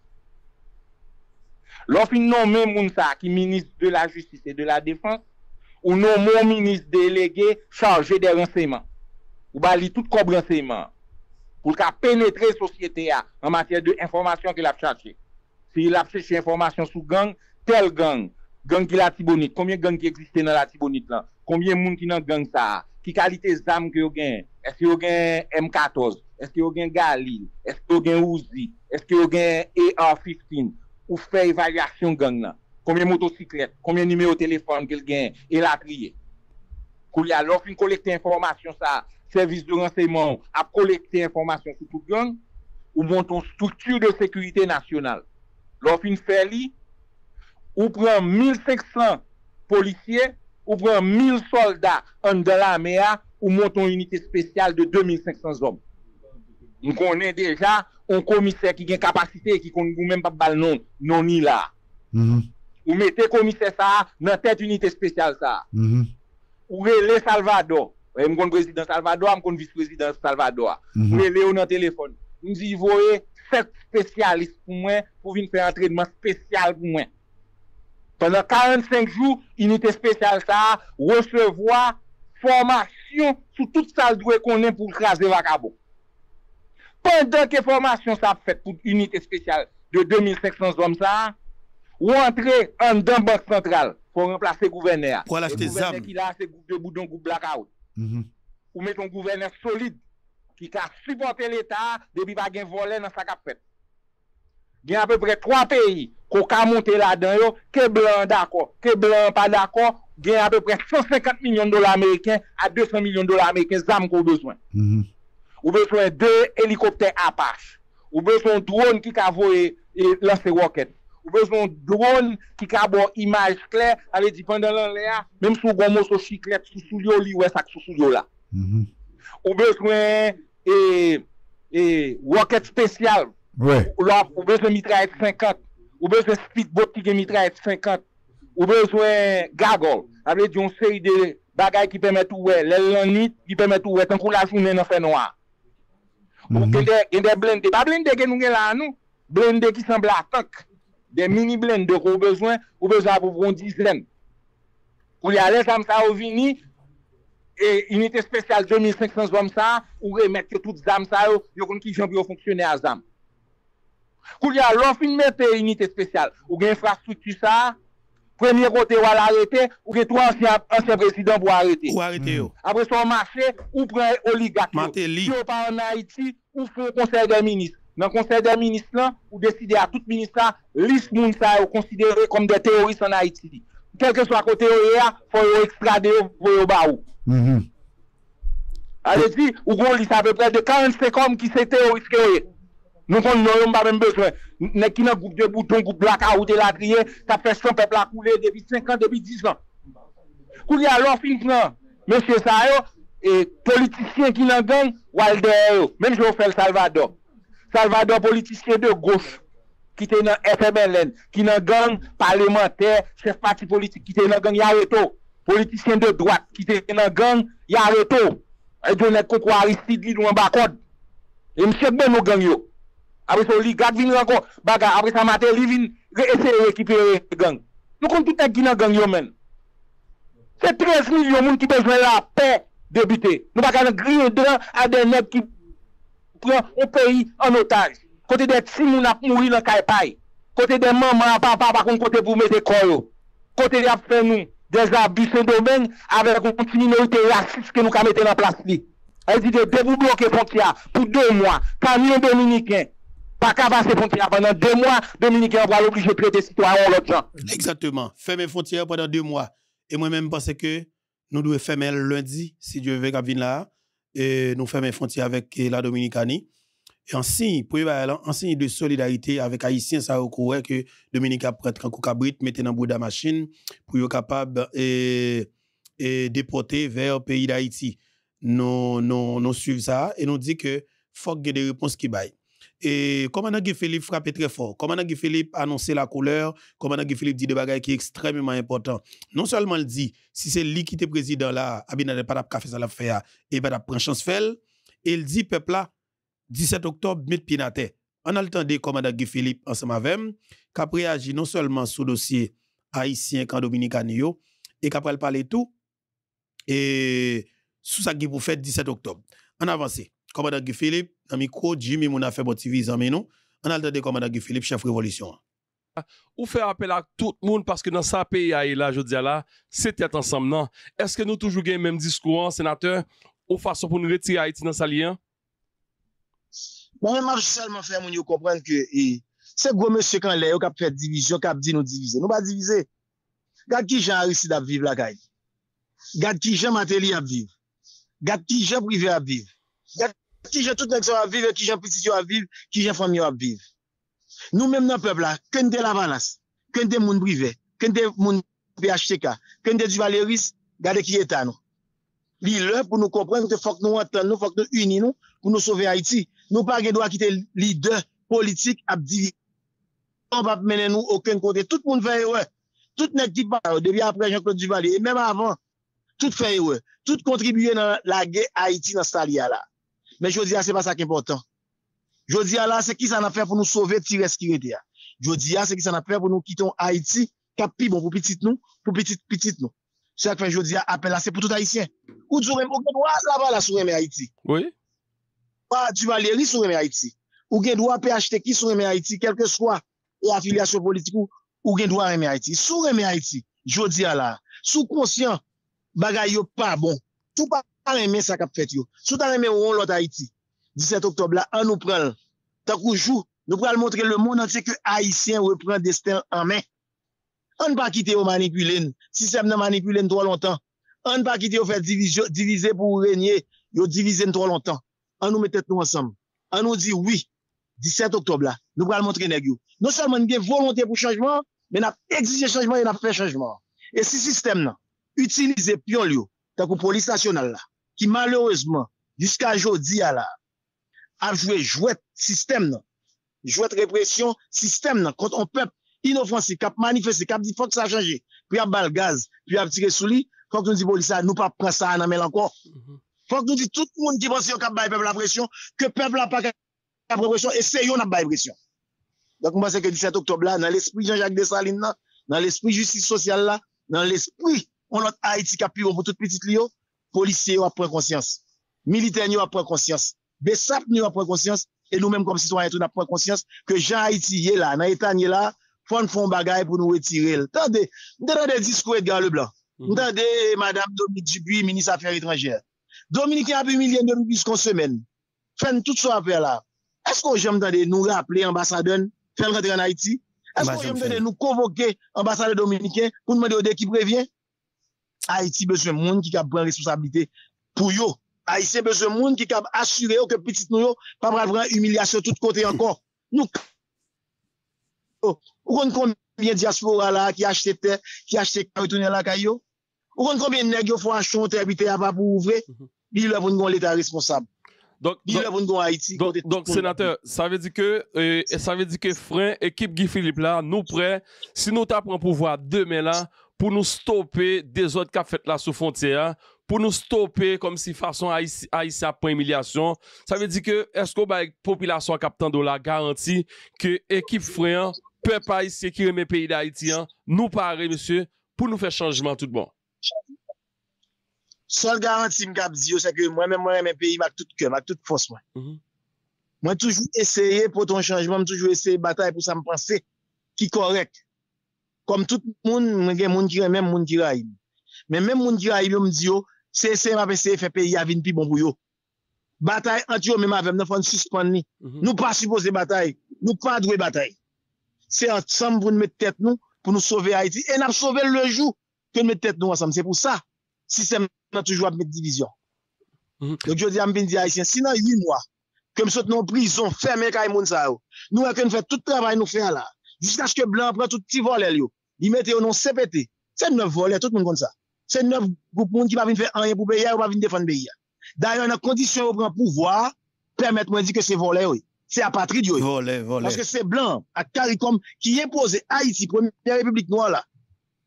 Lofi nou moun moun sa, ki minis de la justis e de la defans, ou nou moun minis delege, chanje de renseyman. Ou bali tout kob renseyman. Poul ka penetre sosyete ya, an matere de informasyon ki la fchache. Si la fchache informasyon sou gang, tel gang, gang ki la tibonit, konbyen gang ki eksiste nan la tibonit lan, konbyen moun ki nan gang sa, ki kalite zam ki yo gen, Est-ce yon gen M14? Est-ce yon gen Galil? Est-ce yon gen Uzi? Est-ce yon gen AR-15? Ou fè yon variasyon gen nan? E koumyen motosiklet, koumyen nimeyo telefon gen el akriye? Kouya, lòf yon kolekte informasyon sa, servis de renseyman, ap kolekte informasyon ki pou gen, ou monton strukture de sekurite nasyonal. Lòf yon fè li, ou pren 1.500 polisye, ou pren 1.000 soldat an de la mea, ou montons une unité spéciale de 2500 hommes. Nous connaissons déjà un commissaire qui a une capacité qui ne même pas le nom non ni là. Mm-hmm. vous -hmm. mettez commissaire ça dans tête unité spéciale ça. Mm -hmm. Ou les Salvador. Eh, je suis président Salvador, je suis vice-président Salvador. Mm -hmm. Ou téléphone. Nous y voyons sept spécialistes pour moi pour venir faire un entraînement spécial pour moi. Pendant 45 jours, unité spéciale ça recevoir formation sous sur tout ça douée qu'on aime pour craser vagabond. Pendant que formation ça fait pour unité spéciale de 2500 hommes ça, ou entrer en d'un banque centrale pour remplacer gouverneur. Pour acheter Qui a de blackout. Mhm. mettre un gouverneur solide qui a supporté l'État depuis pas a volé dans sa cape. Il y a à peu près trois pays qui ont monté là-dedans, que blanc d'accord, que blanc pas d'accord, gen apè pre 150 milyon dola Ameriken a 200 milyon dola Ameriken zam kou bezwen. Mm-hmm. Ou bezwen de helikopter apache. Ou bezwen drone ki ka voe lanse waket. Ou bezwen drone ki ka bo imaj skle ale dipande lan le a, mèm sou gwa mò sou chiklet sou soulyo li wè sak sou soulyo la. Mm-hmm. Ou bezwen waket spesyal. Ou bezwen mitrajet 50. Ou bezwen spitbot ki gen mitrajet 50. Ou bezwen gagol. Able diyon seri de bagay ki pemet ouwe, lèl lèl nit, ki pemet ouwe, tenk ou la jounen an fè noa. Ou gen de blende, pa blende gen nou gen la nou, blende ki sembla tank, de mini blende kou ou bezwen, ou bezwen apou vron dizlen. Kou li a le zam sa ou vini, e unité spesyal 2500 omsa, ou remet yo tout zam sa yo, yo kon ki jan bi yo fonksyonè a zam. Kou li a lòf inme pe unité spesyal, ou gen infrastrutu sa, premye kote hmm. yo al arete, ou ke to anse prezident pou arete. Ou arete yo. Apre son mache, ou pre oligat yo. Mate li. Si yo pa an Aiti, ou fe konser de minis. Nan konser de minis lan, ou deside a tout minis la, lis minis la yo konsidere kom de teoris an Aiti li. Kelke so akote yo e a, foy yo ekstrade yo vwe yo ba ou. Mh mh. Ale di, ou go li sape pre de 40 sekom ki se teoris kreye. Nou kon nou yon ba men beswen. Nè ki nan goup de bouton, goup blak, a ou de ladriye, ta fè chan pepla koule, devy 5 an, devy 10 an. Koule ya lò finj nan. Mè sè sa yo, politisyen ki nan gen, walde yo. Mèm jò fèl Salvador. Salvador politisyen de gòs, ki te nan FMLN, ki nan gen, parlementè, chef parti politik, ki te nan gen yare to. Politisyen de dòat, ki te nan gen yare to. E jò nè koukwa risid li dò an bakod. E mè sè kbe nou gen yo. apre sou li gag vin yon kon baga apre sa mate li vin reese reekipere gang nou kon pite gina gang yon men se 13 mil yon moun ki pe jwen la pe debite nou baka nan gri yon dran ade neb ki pren ou pe yi an otaj kote de tsi moun ap mouri la kaipay kote de maman ap ap ap akon kote pou mette koro kote de ap fen nou deja bisen domen ave kon piti minorite rasis ke nou ka mette nan plas li a yi di de devou bloke fonkya pou 2 mwa pa million dominikyen pas qu'à passer frontière pendant deux mois, Dominique va l'obliger de prêter citoyen l'autre gens. Exactement. Fermer frontières pendant deux mois. Et moi-même, pense que nous devons fermer lundi, si Dieu veut vienne là, et nous fermer frontière avec eh, la Dominicanie. Et en signe, pour de solidarité avec Haïtiens, ça recouvre que Dominique a prêté un coup cabrit, mettez dans bout de la machine pour être capable de eh, eh, déporter vers le pays d'Haïti. Nous, nous, nous suivons ça et nous disons que faut que des réponses qui baillent. Et comment Guy Philippe frappé très fort, commandant Guy Philippe annoncé la couleur, commandant Guy Philippe dit des bagages qui sont extrêmement important. Non seulement il dit, si c'est lui qui était président là, a pas café ça la faire et pas prendre chance faire, il dit peuple là, 17 octobre, mettre pied à terre. On a le commandant Guy Philippe ensemble avec qui a réagi non seulement sur le dossier haïtien quand Dominique et qui a parlé tout, et sous ça qui vous fait 17 octobre. En avance. Komanda Gifilip, Amiko, Jimmy, Mounafe, Boti Vizanmenou, non? Analdade Komanda Gifilip, Chef Revolution. Ou fe apel ak tout moun, paske nan sa peyi ae la, jodi a la, se tete ansam nan. Eske nou toujou gen menm diskouan, senateur, ou fason pou nou reti ae ti nan sa liyan? Mwen manj salman fè moun yo komprenke, se gwo mè se kan lè, yo kap fè divizyon, kap di nou divize. Nou ba divize. Gat ki jen a risi dap viv la gaye. Gat ki jen materi ap viv. Gat ki jen privi ap viv. Gat ki jen privi ap viv. Ki jen tout nèk se wap vive, ki jen piti se wap vive, ki jen fami wap vive. Nou mèm nan pèb la, kèndè la vanas, kèndè moun brive, kèndè moun PHTK, kèndè du valeris, gade ki etan nou. Li lè pou nou komprenk te fok nou atan nou, fok nou uni nou pou nou sove Haiti. Nou pa gen do akite li dè politik abdili. On pa mènen nou okèn kote, tout moun fèy wè, tout nèk ki pa wè, debi apre jen kote du valeris, mèm avan, tout fèy wè, tout kontribuye nan la gen Haiti nan sa liya la. Men jodi a, se pa sa ki important. Jodi a la, se ki sa na fe pou nou sove ti reskire de a. Jodi a, se ki sa na fe pou nou kiton Haiti, kapi bon pou pitit nou, pou pitit pitit nou. Se akwen jodi a, apel la, se pou tout Haitien. Ou djou reme, ou gen dwa la bala sou reme Haiti. Oui. Ou djou valeri sou reme Haiti. Ou gen dwa pe achete ki sou reme Haiti, kelke swa ou afiliasyon politikou, ou gen dwa reme Haiti. Sou reme Haiti, jodi a la, sou konsyon bagay yo pa bon. Sou pa bon. Soutan reme sa kap fet yo. Soutan reme ou ron lot Haiti. 17 Oktob la, an nou prel. Takou jou, nou prel montre le moun anse ki Haitien repren destel anmen. An pa kite yo manipulen. Sistem nan manipulen tro lontan. An pa kite yo fe divize pou renyen. Yo divize tro lontan. An nou metet nou ansam. An nou di oui. 17 Oktob la, nou prel montre neg yo. Non salman gen volonté pou chanjman, men ap egzise chanjman, men ap fè chanjman. E si sistem nan, utilize piyon yo, takou polis nasyonal la, ki malerouzman, jiska jo di ala, ap jwè jwèt sistem nan, jwèt represyon sistem nan, konton pep inofansi, kap manifeste, kap di fok sa chanje, pi ap bal gaz, pi ap tire souli, fok nou di bolisa, nou pa pre sa anamel anko, mm-hmm. fok nou di tout moun ki pensyon kap bay pep la presyon, ke pep la pa kèp represyon, e se yon ap bay presyon. Dak mwase ke 17 oktob la, nan l'espri Jean-Jacques Desalines nan, nan l'espri justice sosyal la, nan l'espri onot Haiti kapivon pou tout petit liyo, Polisye yo ap prekonsyans, militen yo ap prekonsyans, besap yo ap prekonsyans, e nou menm kom si ton a etou na prekonsyans, ke jan Haiti ye la, na etan ye la, fon fon bagay pou nou wetirel. Tande, nou tande diskou et gare le blan, nou tande Madame Dominique Dubuis, Ministre Affaires Étrangères, Dominique a ap emilienne de nous bis qu'on se mène, fen tout son affaire la, eskou jem tande nou rappele ambassadeur, fen rentrer en Haiti, eskou jem tande nou konvoke ambassadeur Dominique, pou nou mende ou de ki previen? Haïti bezwen moun ki kab brin responsabilite pou yo. Haïti bezwen moun ki kab asyre yo ke petit nou yo pa brin brin humilya se tout kote yon kon. Nou ka. Ou kon kon bin diaspora la ki achete, ki achete karitounen la kayo. Ou kon kon bin neg yo fwa achete, wite yon pa pou ouvre. Bi yon la voun kon l'eta responsable. Bi yon la voun kon Haïti. Donc, sénateur, sa ve di ke, sa euh, ve di ke fran ekip Guy Philippe la, nou pre, si nou ta pran pou vwa demè la, ou, pou nou stopè desot ka fèt la sou fontyè, pou nou stopè kom si fason a y si apèmilyasyon, sa vè di ke esko baye populasyon kapten do la garanti ke ekip freyan pè pa y se kire mè peyi da Haiti, nou pare, monsye, pou nou fè chanjman tout bon. Sol garanti m kap ziyo sa kire mwen mè mè mè peyi mak tout kè, mak tout fos mwen. Mwen mm-hmm. toujou esèye pou ton chanjman, mwen toujou esèye batay pou sa mpansè ki korek. Kom tout moun, mwen gen moun kira, mwen moun kira yi. Mwen mwen moun kira yi, mwen mwen diyo, se se mwen pe se e fe pe yi avin pi bon bou yo. Batae an diyo mwen mwen avem, nan fwant 6 pan ni. Mhm. Nou pa suppose batae, nou pa adwe batae. Se ansan mwen mwen mwen tete nou, pou nou sove Haiti. En ap sove le jou, kon mwen tete nou ansan. Se pou sa, si se mwen an toujwa mwen mwen divizyon. Mhm. Donc yo diyo mwen bin diyo Haitien, si nan yi mwa, kon mwen sote nan prison, fè mwen kaya moun sa yo, nou wè kon I mette yo nan CPT. Se nou volè, tout moun kon sa. Se nou goup moun ki pa vin fè anye pou be yè, ou pa vin defan be yè. Da yon an kondisyon ou pran pouvoi, permèt mwen di ke se volè yo. Se apatrid yo. Volè, volè. Aske se blan, akarikom, ki yè pose Haiti, premier republik nou wala.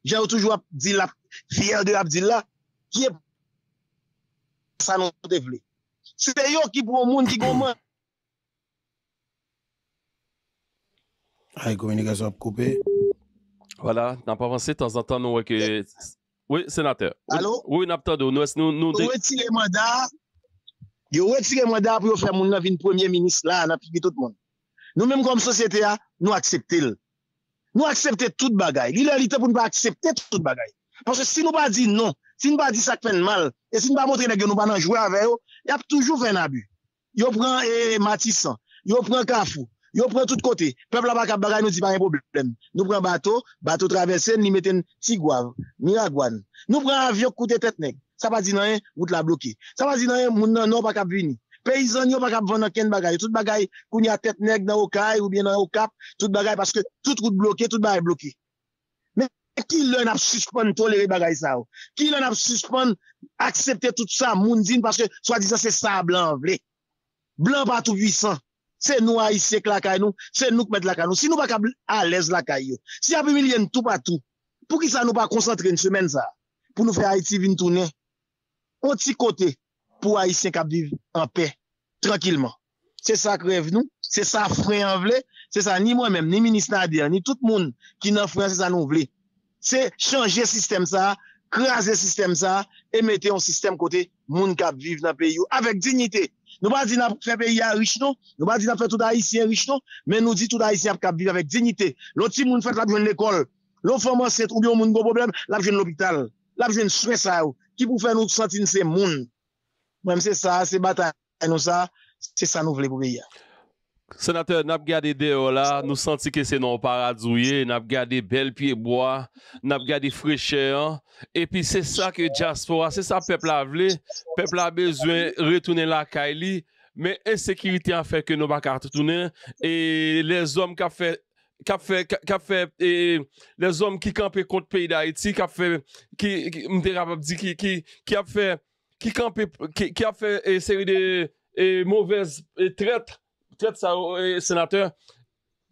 Jè ou toujou ap di la, fiyal de ap di la, ki yè... sa nan pote vle. Se yo ki pou moun ki goman... Haye komunikasyon ap koupè. Voilà, n'a pas avancé, t'en s'entend nou wè kè... Oui, sénatèr. Allô? Oui, n'ap t'adou, nou wè s'nou... Yo wè tire mwè da, yo wè tire mwè da pou yo fè moun nan vin premier-ministre la, nan pipi tout moun. Nou mèm kom sosyete ya, nou akseptè lè. Nou akseptè tout bagay. Li lè l'itè pou nou pa akseptè tout bagay. Porsè si nou pa di non, si nou pa di sa kwen mal, e si nou pa montre nek yo nou pa nan jwè avè yo, yap toujou fè n'abu. Yo prèn Matissa, yo prèn Kafou. Yo pren tout kote. Pevla bakap bagay nou di pa yon problem. Nou pren bato, bato travesen, ni meten tigwav, ni ragwan. Nou pren avion koute tetnek. Sa pa di nan yon, wout la bloki. Sa pa di nan yon, moun nan nou bakap vini. Peizan yo bakap vana ken bagay. Tout bagay kouni a tetnek nan wokay, wou bien nan wokap. Tout bagay, paske tout wout bloki, tout bagay bloki. Men, ki lè nan ap suspon tolere bagay sa wou? Ki lè nan ap suspon aksepte tout sa moun din, paske swa di sa se sa blan vle. Blan patou pwisan. Se nou a isye k la kay nou, se nou k met la kay nou. Si nou pa kab alèz la kay yo. Si api milyen tout pa tout, pou ki sa nou pa konsantre nsemen sa, pou nou fè Haiti vin toune, oti kote pou a isye kab viv an pe, tranquilman. Se sa kreve nou, se sa frey an vle, se sa ni mwen menm, ni minis nadir, ni tout moun ki nan frey an se sa nou vle. Se chanje sistem sa, kraser sistem sa, e mette yon sistem kote moun kab viv nan pe yo. Avek dignite. Nou ba zina fe peyi an Richnon, nou ba zina fe tout a isyen Richnon, men nou zi tout a isyen ap kabli avèk zinite. Lò ti moun fèt l'abjwen l'ekol, lò fò mò sè troubyon moun gò boblèm, l'abjwen l'obital, l'abjwen sresa ou, ki pou fè nou sotin se moun. Mwen se sa, se bata eno sa, se sa nou vle bobeyi an. Senatèr, nap gade deyo la, nou santi ke se non paradzouye, nap gade bel piye boya, nap gade frèche an, epi se sa ke Jaspora, se sa pepl avle, pepl av bezwen retounen la kaili, men esekiriti an fè ke nou bak artounen, e les om ki kampe kont peyi da eti, ki ap fè, ki kampe, ki ap fè e seri de mouvez tretre, Senatèr,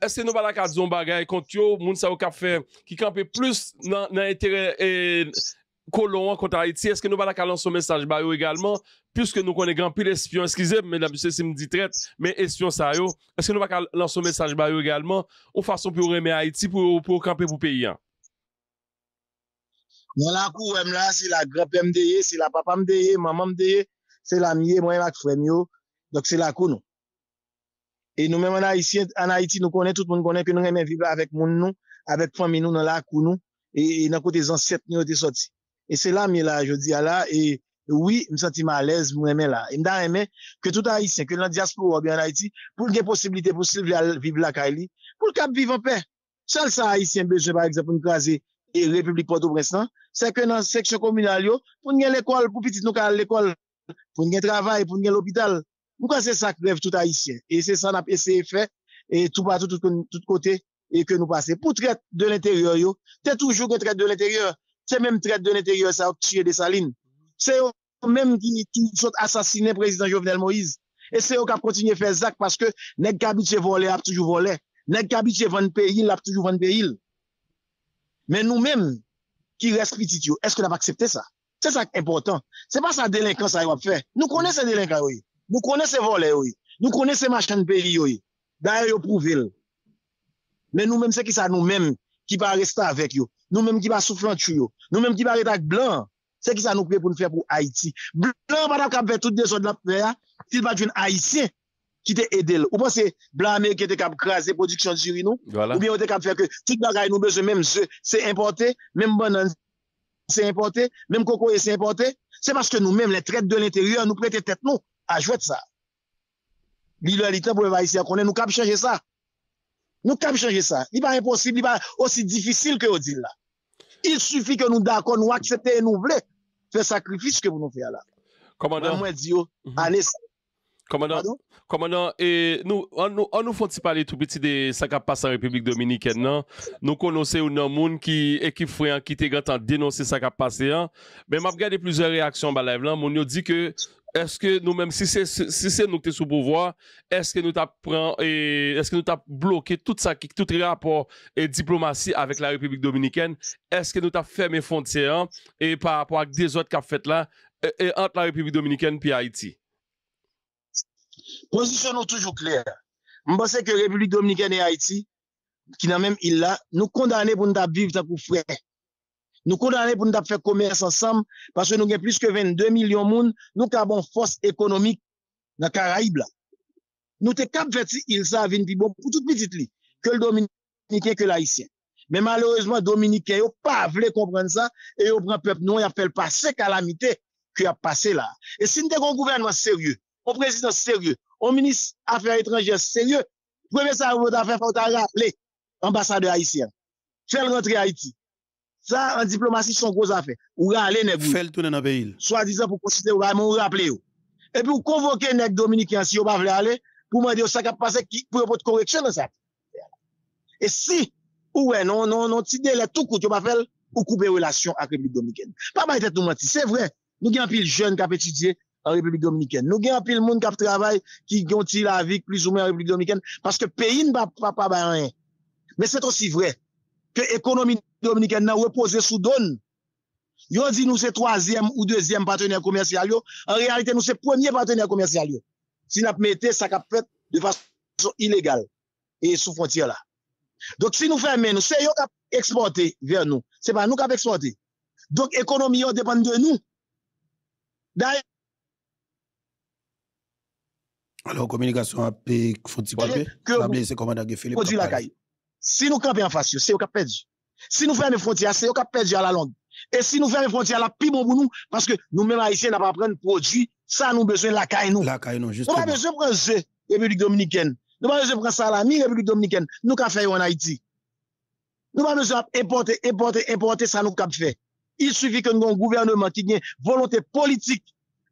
eske nou ba la ka Dizon bagay kont yo, moun euh, sa yo kafe Ki kampe plus nan etere Kolon kont Haiti Eske nou ba la ka lan son mesaj bayo Egalman, pyske nou konen gampi L'espion eskize, mèdame sè si mdi tret Mè espion sa yo, eske nou ba la ka Lan son mesaj bayo egalman Ou fason pou reme Haiti pou kampe pou peyen Nou la kou wèm la, si la grepe mdeye Si la papa mdeye, maman mdeye Se la miye mwen ak fwen yo Dok se la kou nou E nou mè mè an Haitien, an Haitien nou konen, tout moun konen, ke nou mè mè vive avèk moun nou, avèk pwami nou nan lakou nou, e nan kote zan 7 nyo te soti. E se la mè la, je di ala, e oui, mè senti malèz mou mè mè la. E mda mè mè, ke tout Haitien, ke lant diaspo wò bi an Haitien, pou lge posibilite posibilite viv la kaili, pou lkap viv an pè. Sal sa Haitien bej, jè par exemple, pou nkaze Republik Porto-Brestan, se ke nan seksyon komunal yo, pou nge l'ekol, pou piti nou kal l'ekol, pou nge travay, pou nge l'opital Poukwa se sa kreve tout a isye? E se sa nap eseye fe, e tou patou tout kote, e ke nou pase. Pou tret de l'interieur yo, te toujou ke tret de l'interieur, se menm tret de l'interieur sa, ou tire de sa lin. Se yo menm ki sot asasine prezident Jovenel Moïse, e se yo kap kontinye fe Zak, paske nek gabi che vole, ap toujou vole. Nek gabi che vanpe hil, ap toujou vanpe hil. Men nou menm, ki reskri tit yo, eske nan pa aksepte sa? Se sa kreve important. Se pa sa delinkan sa yo ap fe. Nou konen sa del Nou kone se vole yo yo, nou kone se machan peri yo yo, dayan yo prouvil. Men nou menm se ki sa nou menm ki pa resta avek yo, nou menm ki pa souflant yo, nou menm ki pa retak blan, se ki sa nou kwe pou nou fe pou Haiti. Blan patap kap fe tout de zon la fwe ya, fil patjoun Haitien ki te edel. Ou pan se blan mey ki te kap krasi produksyon jiri nou, ou bien ou te kap fe ke tik la ray nou beze menm se importe, menm banan se importe, menm kokoye se importe, se paske nou menm le tret de l'interieur nou prete tet nou, a jwet sa. Bi lorite pou evay si akone, nou kap chanje sa. Nou kap chanje sa. Li ba imposible, li ba osi difisil ke odil la. Il sufi ke nou dakon, nou aksepte e nou vle fe sakrifis ke pou nou fe ala. Komandant. Komandant, mhm. komandant, an nou fwant si pale tout petit de Sakap Pasa Republik Dominiken, nan? Nou konose ou nan moun ki ekif fwe an kite gantan denonsi Sakap Pasa e an, men map gade plize reaksyon ba live lan, moun yo di ke Est-ce que nous-mêmes, si c'est nous qui est sous pouvoir, est-ce que nous t'apprenons et est-ce que nous t'apploquons tout rapport et diplomatie avec la République Dominikène? Est-ce que nous t'apprenons les frontières et par rapport à des autres qu'a fait là, entre la e, e, République Dominikène et Haïti? Position nous toujours clair. Moi, c'est que la République Dominikène et Haïti, qui n'a même il l'a, nous condamnent pour nous vivre ça pour frère. Nou kondanè pou nou tap fè komers ansam Pase nou gen plis ke 22 milyon moun Nou kabon fos ekonomik Nan Karaib la Nou te kap fè ti il sa avin pi bon Pou tout mi tit li Ke l Dominikè ke l Haitien Men malorezman Dominikè yo pa vle komprenn sa E yo bran pep nou y ap fè l pase Kalamite ki ap pase la E sin te kon gouvernman seryè O prezident seryè O minis afèr etranjè seryè Pwè mè sa vòt afè fòt aga Lè ambassade Haitien Fè l rentre Haiti Sa, an diplomasi son kouza fe. Ou re ale nevou. Fel tou nen ave il. Soa dizan pou konsite ou re ale, moun ou re ap le ou. E pou konvoke nek Dominikyan si ou pa vle ale, pou mwen de yo sa kap pase ki pou yo pot koreksyon an sa. E si, ouwe, non, non, non, ti dele tout kout yo pa fel, ou koube relasyon ak Republik Dominikyan. Pa baye tet nou mati, se vre. Nou gen apil joun kap etidye a Republik Dominikyan. Nou gen apil moun kap travay ki gonti la vik plus ou men a Republik Dominikyan. Paske peyi nba pa baye an en. Me set osi vre. Ke ekonomi Dominiken nan wepoze sou don. Yo di nou se troazem ou dezyem patrener komersyal yo. En realite nou se premier patrener komersyal yo. Si nap mette, sa ka pret de fason ilegal. E sou fontye la. Dok si nou fè men, se yo ka eksporte ver nou. Se pa nou ka eksporte. Dok ekonomi yo depande nou. Alors, komunikasyon apè, foti pape. Mabè, se komanda ge Filipe Kapal. Si nou kapè an fasyon, se yo kap pèdi. Si nou fè an e frontiya, se yo kap pèdi an la lang. E si nou fè an e frontiya, la pi bon pou nou, paske nou men Aitien nan pa pren produ, sa nou bezwen lakay nou. Non, nou man bezwen pren Z, Republik Dominikèn. Nou man bezwen pren Salami, Republik Dominikèn. Nou kap fè yo an Aitie. Nou man bezwen importe, importe, importe, sa nou kap fè. Il soufi ke nou goun gouverneurman ki gen volante politik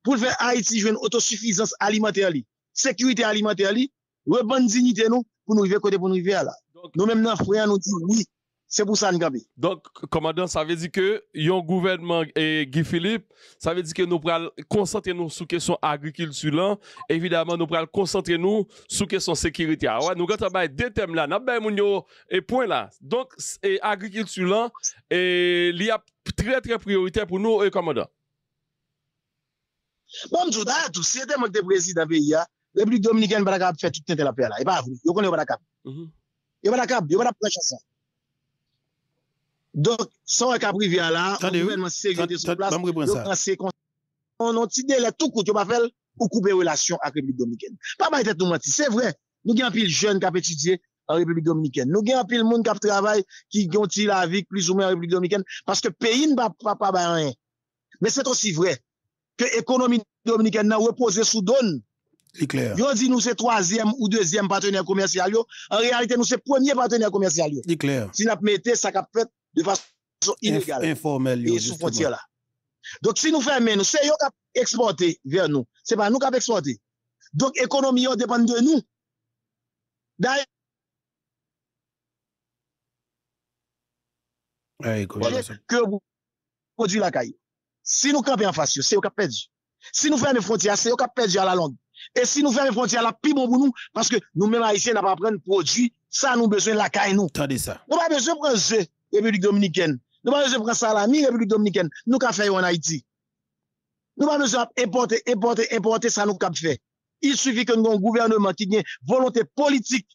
pou fè Aitie jwen otosufizans alimenter li. Sekyuitè alimenter li, wè ban zignite nou pou nou vè kote pou nou vè ala. Nou mèm nan fwen an nou di, wè, se pou sa an gabe. Donk, komadan, sa ve di ke, yon gouvenman, Gifilip, sa ve di ke nou pral konsantre nou sou kesyon agrikil su lan, evidèman nou pral konsantre nou sou kesyon sekiritya. Ah nou gantabay detem la, nap bè moun yo, e pwen euh, bon, la. Donk, agrikil su lan, li a tre-tre priorite pou nou, komadan. Bon, douda, sè de moun te brezi dave ya, reprik dominikèn barakab fè tout tente la pè la, e pa avou, yo kon yo barakab. Yon pa da kab, yon pa da prejansan. Dok, san yon kab privi ala, ou mwen mwen se jende sou plas, yon pa se konti. On nonti de la toukout, yon pa fel, ou koupe relasyon ak Republik Dominiken. Pa ba etet nou mati, se vre. Nou gen apil jen kap etitiye ak Republik Dominiken. Nou gen apil moun kap travay ki gonti la vik plus ou men ak Republik Dominiken. Paske peyin pa pa ba re. Men se ton si vre. Ke ekonomi Dominiken nan repose sou donn. L'éclair. Yo dit nous c'est troisième ou deuxième partenaire commercial. Yo. En réalité, nous c'est premier partenaire commercial. L'éclair. Si nous mettez ça cap fait de façon illégale. Et sous frontière là. Donc si nous fermons, nous c'est yo cap exporter vers nous. C'est pas nous qui avons exporter. Donc économie yo dépend de nous. D'ailleurs, que vous produisez la caille. Si nous campons en face, c'est au cap perdu. Si nous faisons une frontière, c'est au cap perdu à la longue. E si nou fè mè fronti ala, pi bon pou nou, paske nou mèm Haitien n'a pa pren produ, sa nou bezwen lakay nou. Nou mèm bezwen pren zè, Republik Dominikèn. Nou mèm bezwen pren salami, Republik Dominikèn, nou ka fè yon Haiti. Nou mèm bezwen importe, importe, importe, sa nou kap fè. Il soufi kè nou yon gouvernement ki djen volontè politik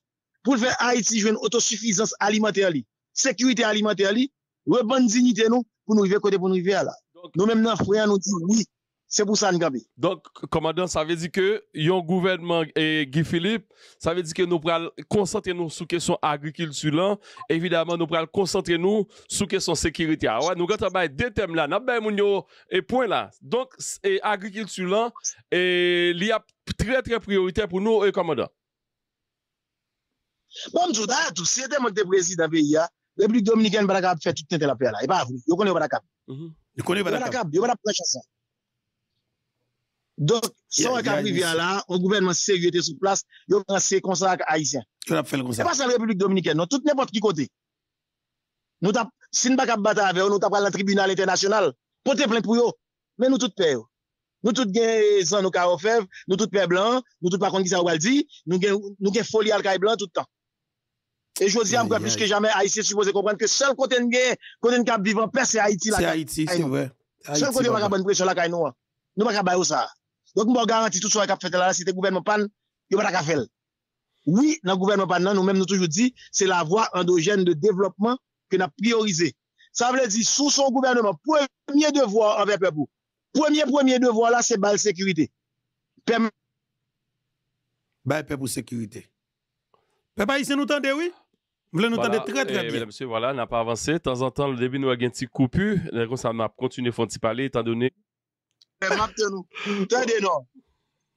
pou fè Haiti jwen otosufizans alimater li. Sekyuitè alimater li, wè ban zignite nou pou nou yve kote pou nou yve ala. Nou mèm nan fwey an nou di ou ni. Se pou sa an gabe. Donk, komadan, sa ve di ke yon gouvernman e Gifilip, sa ve di ke nou pral konsantre nou sou kesyon agrikil sou lan, evidaman nou pral konsantre nou sou kesyon sekiritya. Nou gantabay detem la, nan bem moun yo e poin la. Donk, agrikil sou lan, e li a tre tre priorite pou nou e komadan. Bon, zouta, zouta, se te mok de brezi da ve ya, bepli Dominiken barakab fè touten tel apè la, e pa avou, yo konye barakab. Yo konye barakab, yo konye plachasan. Donk, son akabri vya la, ou gouvenman seryete sou plas, yon se konser ak Haitien. Pas an republik dominiken, nou tout nepot ki kote. Nou tap, sin bak ap bata ave, nou tap pral la tribunal internasyonal, pote plen pou yo, men nou tout pe yo. Nou tout gen zan nou karo fev, nou tout pe blan, nou tout pa kondi sa waldi, nou gen foli alkay blan tout tan. E jodi am grafis ke jamen Haitien suppose komprende ke sol kote nge kote nkap vivan per se Haiti la. Se Haiti, se vwe. Se l kote maka bon presyon la kay nou an. Nou maka bayou sa an. Donk mbo garanti tout sou an kap fete la la, si te gouvenman pan, yo pata kafel. Oui, nan gouvenman pan nan, nou menm nou toujou di, se la vwa endogen de devlopman ke na priorize. Sa vle di sou son gouvenman, premier devwa anvek pe pou. Premier premier devwa la se bal sekurite. Bal pe pou sekurite. Pe pa yise nou tande, oui? Vle nou tande tre tre bi. Voilà, n'a pa avanse. Tan an tan, le devin nou agen ti koupu. Nè kon sa m ap konti nou fonte pali, tan doni... Mwen ap te nou, te de nou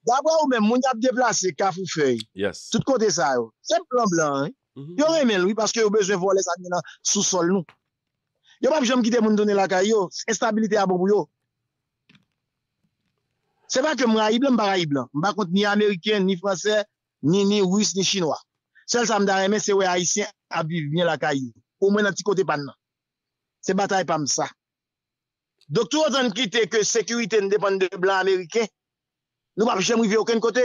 Dabwa ou men, mwen ap deplase kaf ou fey Toute kote sa yo Sen plan blan, mhm. yo remen Ou parce yo bejwen vole sa gena sou sol nou Yo pa pje mkite mwen donen la kayo Estabilite abon mwen yo Se pa ke mwen a i blan, mwen pa a i blan Mwen pa kont ni Ameriken, ni Fransen Ni Rus, ni Chinwa Sel sa mda remen se we Aisyen A bi venye la kayo Ou mwen an ti kote pan nan Se bataye pam sa Dok tou ou dan kite ke sekurite n depande de blan Amerike, nou wap jèm wive okèn kote.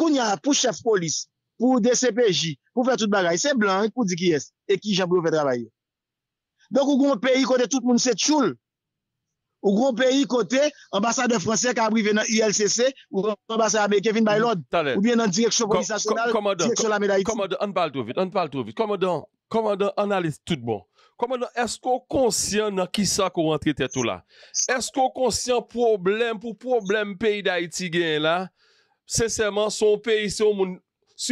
Koun ya pou chef polis, pou DCPJ, pou fè tout bagay, se blan, pou di ki es, e ki jèm wive fè trabay. Dok ou goun peyi kote, tout moun se tchoul. Ou goun peyi kote, ambasade fransè ka wive nan ILCC, ou ambasade Amerike fin baylod, ou bien nan direksyon polisasyonal, direksyon la medayit. Komodo, an pal tou vit, komodo, analis tout bon. Komanda, esko konsyen nan ki sa kou rentre tetou non, non, la? Esko konsyen pou problem peyi da iti gen la? Seseyman, sou peyi se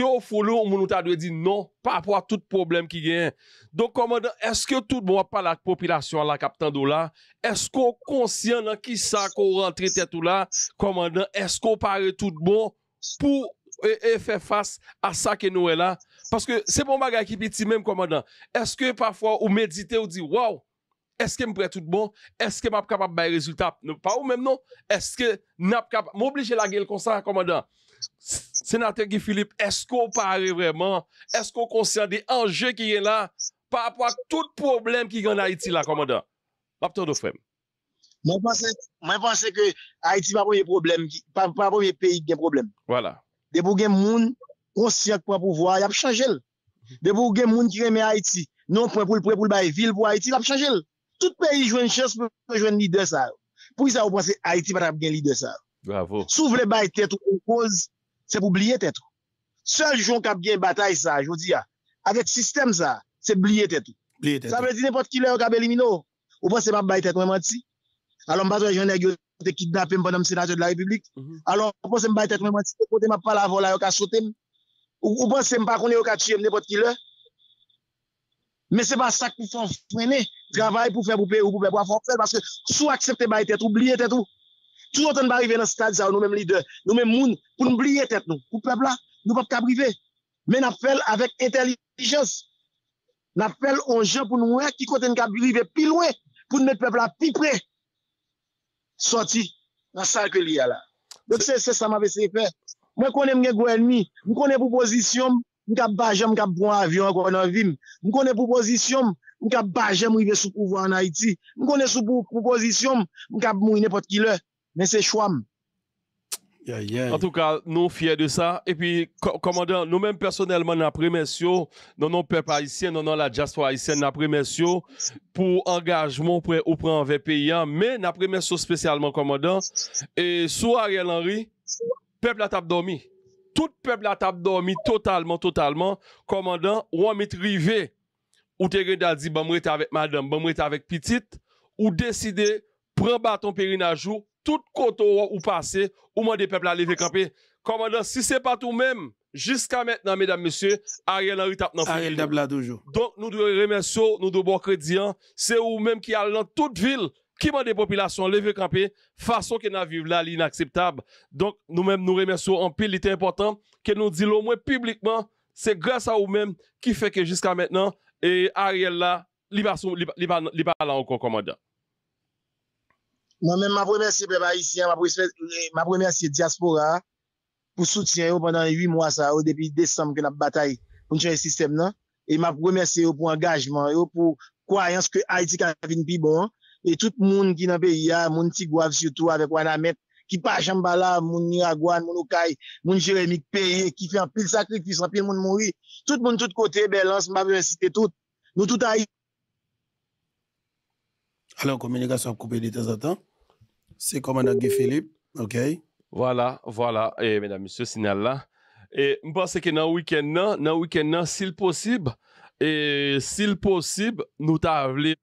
ou foulou, ou mounouta dwe di non, pa apwa tout problem ki gen. Donk komanda, eske tout bon pa la popilasyon la kapitan do la? Esko konsyen nan ki sa kou rentre tetou la? Komanda, esko pare tout bon pou e fe fas a sa ke nou e la? Parce que c'est bon bagay ki piti mèm, komadant. Est-ce que parfois, ou médite ou di, wow, est-ce que mèm prè tout bon? Est-ce que mèm ap kapap baye rezultat? Par ou mèm non? Est-ce que mèm ap kapap? Mèm oblige la gèl konsant, komadant. Senatèk ki Filip, est-ce qu'on parè vraiment? Est-ce qu'on konsant de enjeu ki gèlè? Par apwa tout problem ki gèlè en Haïti la, komadant. Mèm ap tèr do frèm. Mèm panse ke Haïti par apwa yè problem, par apwa yè peyi gèlè problem. De pou gèlè konsyak pwa pou vwa, y ap chanjel. De pou gen moun ki reme Haiti, non pou repoul pou repoul baye vil pou Haiti, y ap chanjel. Tout peyi jwen chans pou jwen lide sa. Pou y sa ou panse Haiti pata ap gen lide sa. Sou vle baye tetou koukouz, se pou blye tetou. Sel joun kap gen batay sa, jou di ya, avek sistem sa, se blye tetou. Sa vle di nepot ki le mhm. yo ka beli minou. Ou panse pap baye tetou men manti. Alon batoye jen e gyote ki dapem banom senatou de la republik. Alon panse m baye tetou men manti, poten ma pala vol Ou pensez pas qu'on est au cas tuer n'importe qui là? Mais c'est pas ça qu'il faut freiner. Travail pour faire pour payer ou pour faire parce que soit accepter bah tête oublier tête tout. Tout autant va arriver dans ce stade nous mêmes leaders, nous mêmes monde pour nous oublier tête nous. Pour peuple là, nous pas privé. Mais n'appelle avec intelligence. N'appelle on gens pour nous hein, qui côté nous arriver plus loin pour nous mettre le peuple là plus près. Sorti dans ça que y a là. Donc c'est ça que vais essayé de faire. Mwen konen mwen gen gwen mi, mwen konen pou pozisyon, mwen kap bajen mwen kap bon avyon konen vim. Mwen konen pou pozisyon, mwen kap bajen mwen ve soukouvo an Haiti. Mwen konen soukou pou pozisyon, mwen kap mwen ne pot kilè, mwen se chouam. En tout ka, nou fiyè de sa. E pi, komandan, nou men personelman nan premen syo, nan non, nou pep haisyen, nan nou la jaspo haisyen nan premen syo, pou angajmon pre ou pre an VPI-an, men nan premen syo spesyalman, komandan. E sou Ariel Henry? Sou. peuple a table dormi. Tout peuple a table dormi totalement, totalement. Commandant, ou on rivé. Ou te renda dit, bon, avec madame, bon, avec petite. Ou décider, prend bâton périnage jour, tout côté ou passé, ou des peuple à lever camper. Commandant, si c'est pas tout même, jusqu'à maintenant, mesdames, messieurs, Ariel Henry tap dans Ariel toujours. Donc, nous devons remercier, nous devons crédit, c'est vous-même qui allez dans toute ville kim an de popilasyon leve kampi, fason ke nan vive la li inakseptab. Donk nou menm nou remersyon an pil li te importan, ke nou di loun mwen publikman, se grasa ou menm ki feke jiska mennen, e Ariel la, li pa la an kon komanda. Non menm ma premerse prema isi, ma premerse diaspora, pou soutyen yo penan 8 mwa sa, ou depi desam ke nan batay, pou njeye sistem nan, e ma premerse yo pou engajman, yo pou kwayans ke Haiti kan avin pi bon, E tout moun ki nan beya, moun ti gwaf syoutou avek wana met, ki pa chan bala, moun ni agwan, moun okay, moun jiremik pe, ki fè an pil sakrifis an pil moun mouri. Tout moun tout kote, belans, mabye, sitetout. Nou tout a yi. Alon, komunikasyon koupe li tezatan. Se koma nan ge Filip, ok. Vola, vola, e, mèdame, msye, sinal la. E, mpwase ke nan wiken nan, nan wiken nan, sil posib, e, sil posib, nou ta avlip.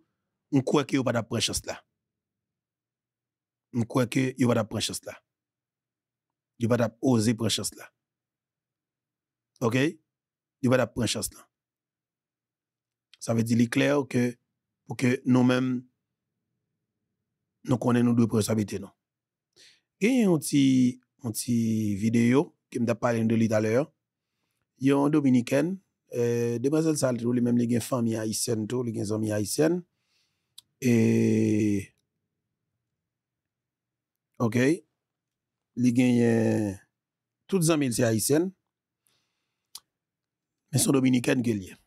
on croit que yo pas prendre chance là. On croit que yo pas prendre chance là. Yo pas oser prendre chance là. OK? Yo pas prendre chance là. Ça veut dire il clair que pour que nous-mêmes nous connaissons nos deux responsabilités non. y un petit un petit vidéo que m'a parlé de lui tout Il y a un Dominicain, euh, demoiselle Saltou, lui-même, il a une famille haïtienne, il a une famille haïtienne. E, ok, li genye, tout zanmil se a isen, men son dominikan genye.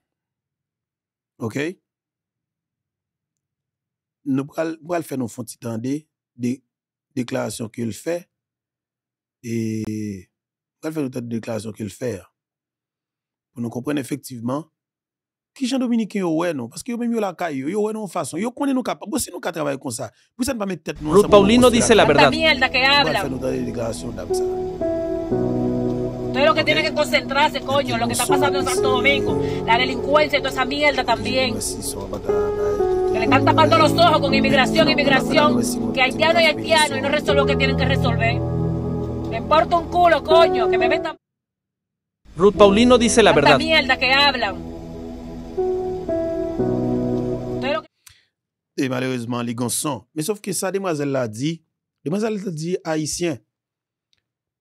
Ok, nou pral fè nou fonti tande de deklarasyon ke l fè, e pral fè nou tè de deklarasyon ke l fè, pou nou kompren efektiveman, yo yo yo la yo, yo yo Ruth Paulino dice la verdad. la mierda que habla. lo que tienen que concentrarse, coño, lo que está pasando en Santo Domingo, la delincuencia y toda esa mierda también. Que le están tapando los ojos con inmigración, inmigración, que haitiano y haitiano y no resolve lo que tienen que resolver. Me importa un culo, coño, que me metan. Ruth Paulino dice la verdad. La mierda que hablan. et malheureusement, les sont Mais sauf que ça, demoiselle l'a dit, demoiselle l'a dit haïtien.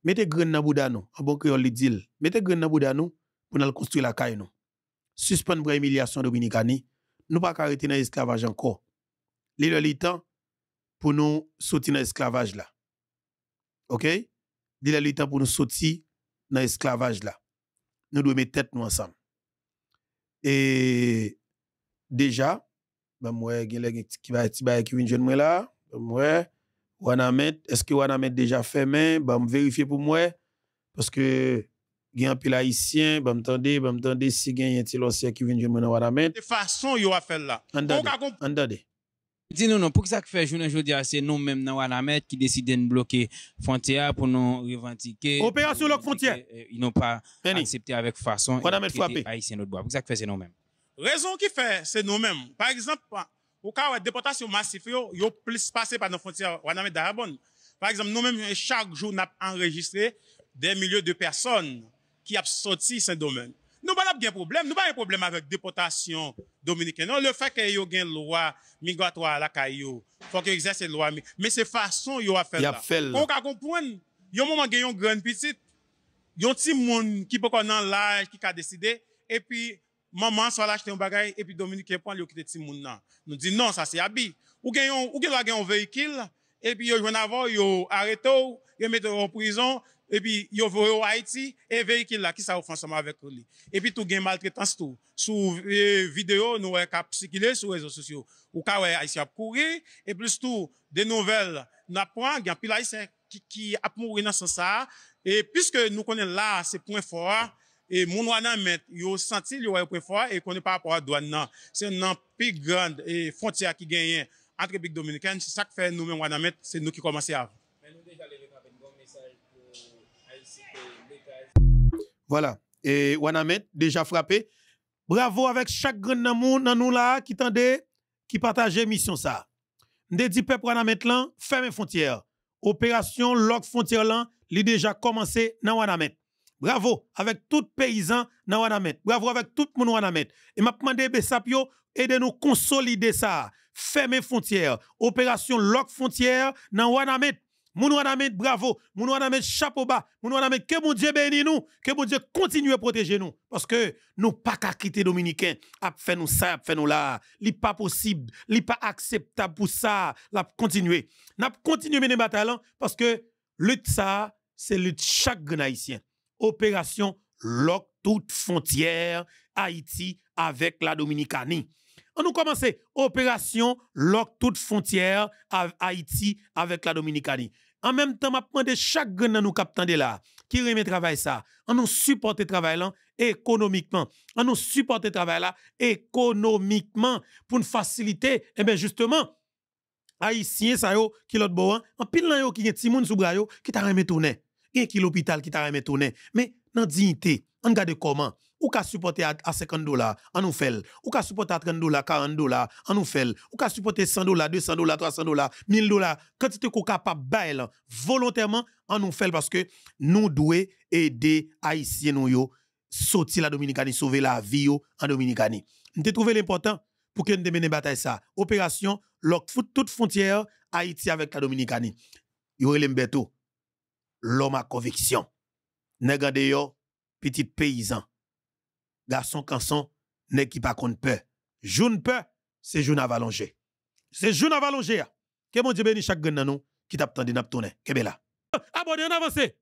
Mettez grain dans bouda nous, en bon créole, dit Mettez grain dans bouda nous pour nous construire la caille nous. Suspendre la humiliation dominicani. Nous pas arrêter dans l'esclavage encore. L'île le temps pour nous sortir dans l'esclavage là. OK? L'île est temps pour nous sortir dans l'esclavage là. Nous devons mettre tête nous ensemble. Et déjà, Mwen mwen gen qui gen ki bay là, moi, on a jen Est-ce que on a met, déjà fait main vérifier pour moi parce que il y a un pile haïtien, ben tendez ben tendez si un y ancien qui vient jeune moi mwen wana met. De façon, yo a fè là. Entendez. tendez Dis-nous, non, pour ça que fait journée aujourd'hui, c'est nous-mêmes dans met qui décidons de bloquer frontière pour nous revendiquer. Opération Loc Frontière. Ils n'ont pas accepté avec façon. Wanamet frappé. Haïtien notre bois. Pour ça que fait c'est nous-mêmes. Rezon ki fe, se nou men. Par exemple, ou ka ou e depotasyon masif yo, yo plis pase pa nan frontiyan Waname Darabon. Par exemple, nou men chak joun ap enregistre de milyon de person ki ap soti se domen. Nou ban ap gen probleme. Nou ban yon probleme avek depotasyon dominiken. Non le fe ke yo gen lwa migratwa la kayo. Fok yo exerse lwa. Men se fason yo ap fel la. Kon ka kompoun yon mouman gen yon gren piti yon ti moun ki pokon nan laj ki ka deside. E pi maman soit là un bagage et puis Dominique prend pas lui quitter ti Nous dit non, ça c'est habit. Ou ont ou gagne un véhicule et puis yo joine avant yo arrêté ou yo mette en prison et puis yo voye au Haïti et véhicule là qui ça avec lui. Et puis tout gagne maltraitance tout. Sous eh, vidéo nous est cap circuler sur réseaux sociaux. Ou ka ouais Haïtien courir et plus tout des nouvelles n'apprend gagne pile Haïtien qui qui a mouru dans sens ça et puisque nous connaissons là c'est point fort et mon ils nan met yo senti yo ay et konn par rapport à douane nan c'est nan plus grande et frontière qui gagne entre les dominicaine c'est ça que fait nous c'est nous qui commençons. à voilà et wanamet déjà frappé bravo avec chaque grand nan dans nous là qui tendez qui partageait mission ça de dit peuple wanamet lan ferme frontière opération lock frontière lan li déjà commencé dans wanamet Bravo avec tout paysan dans Wanamet. Bravo avec tout monde Wanamet. Et m'a demandé Bessapio oh, de nous consolider ça, fermer frontières, opération lock frontière dans Wanamet. Moun Wanamet bravo, moun Wanamet chapeau bas, moun Wanamet que mon Dieu bénisse nous, que mon Dieu continue à protéger nous parce que nous pas qu'à quitter dominicain, a fait nous ça, a fait nous là, li pas possible, li pas acceptable pour ça, l'a continuer. N'a continuer mener bataille parce que lutte ça, c'est lutte chaque haïtien opération Lock toute frontière Haïti avec la Dominicanie. On nous commence opération Lock toute frontière Haïti avec la Dominicanie. En même temps, m'a demandé chaque gagnant nous captant de là qui remet travail ça. On nous supporte travail là économiquement. On nous supporte travail là économiquement pour nous faciliter et eh bien justement haïtiens ça yo qui l'autre beau, hein. en pile là yo qui gen moun sous qui t'a remet tourner gen ki l'hôpital qui t'a remetté. Mais dans dignité, on garde comment ou ka supporter à 50 dollars, on nous fait. Ou ka supporter à 30 dollars, 40 dollars, on nous fait. Ou ka supporter 100 dollars, 200 dollars, 300 dollars, 1000 dollars, Quand tu es capable bail volontairement, on nous fait parce que nous devons aider haïtiens à yo sortir la Dominicanie, sauver la vie en Dominicanie. Nous trouvé l'important pour que nous menions bataille ça. Opération lock toute frontière Haïti avec la Dominicanie. Yo l'homme à conviction. Nègre yo, petit paysan. Garçon canson, n'est qui pas qu'on peur. Joune peur, c'est joune avalonger. C'est joune avalonger. Que mon Dieu bénisse chaque gagne nous qui t'attendait n'a tonne. Que là. Abonnez ah, en avance.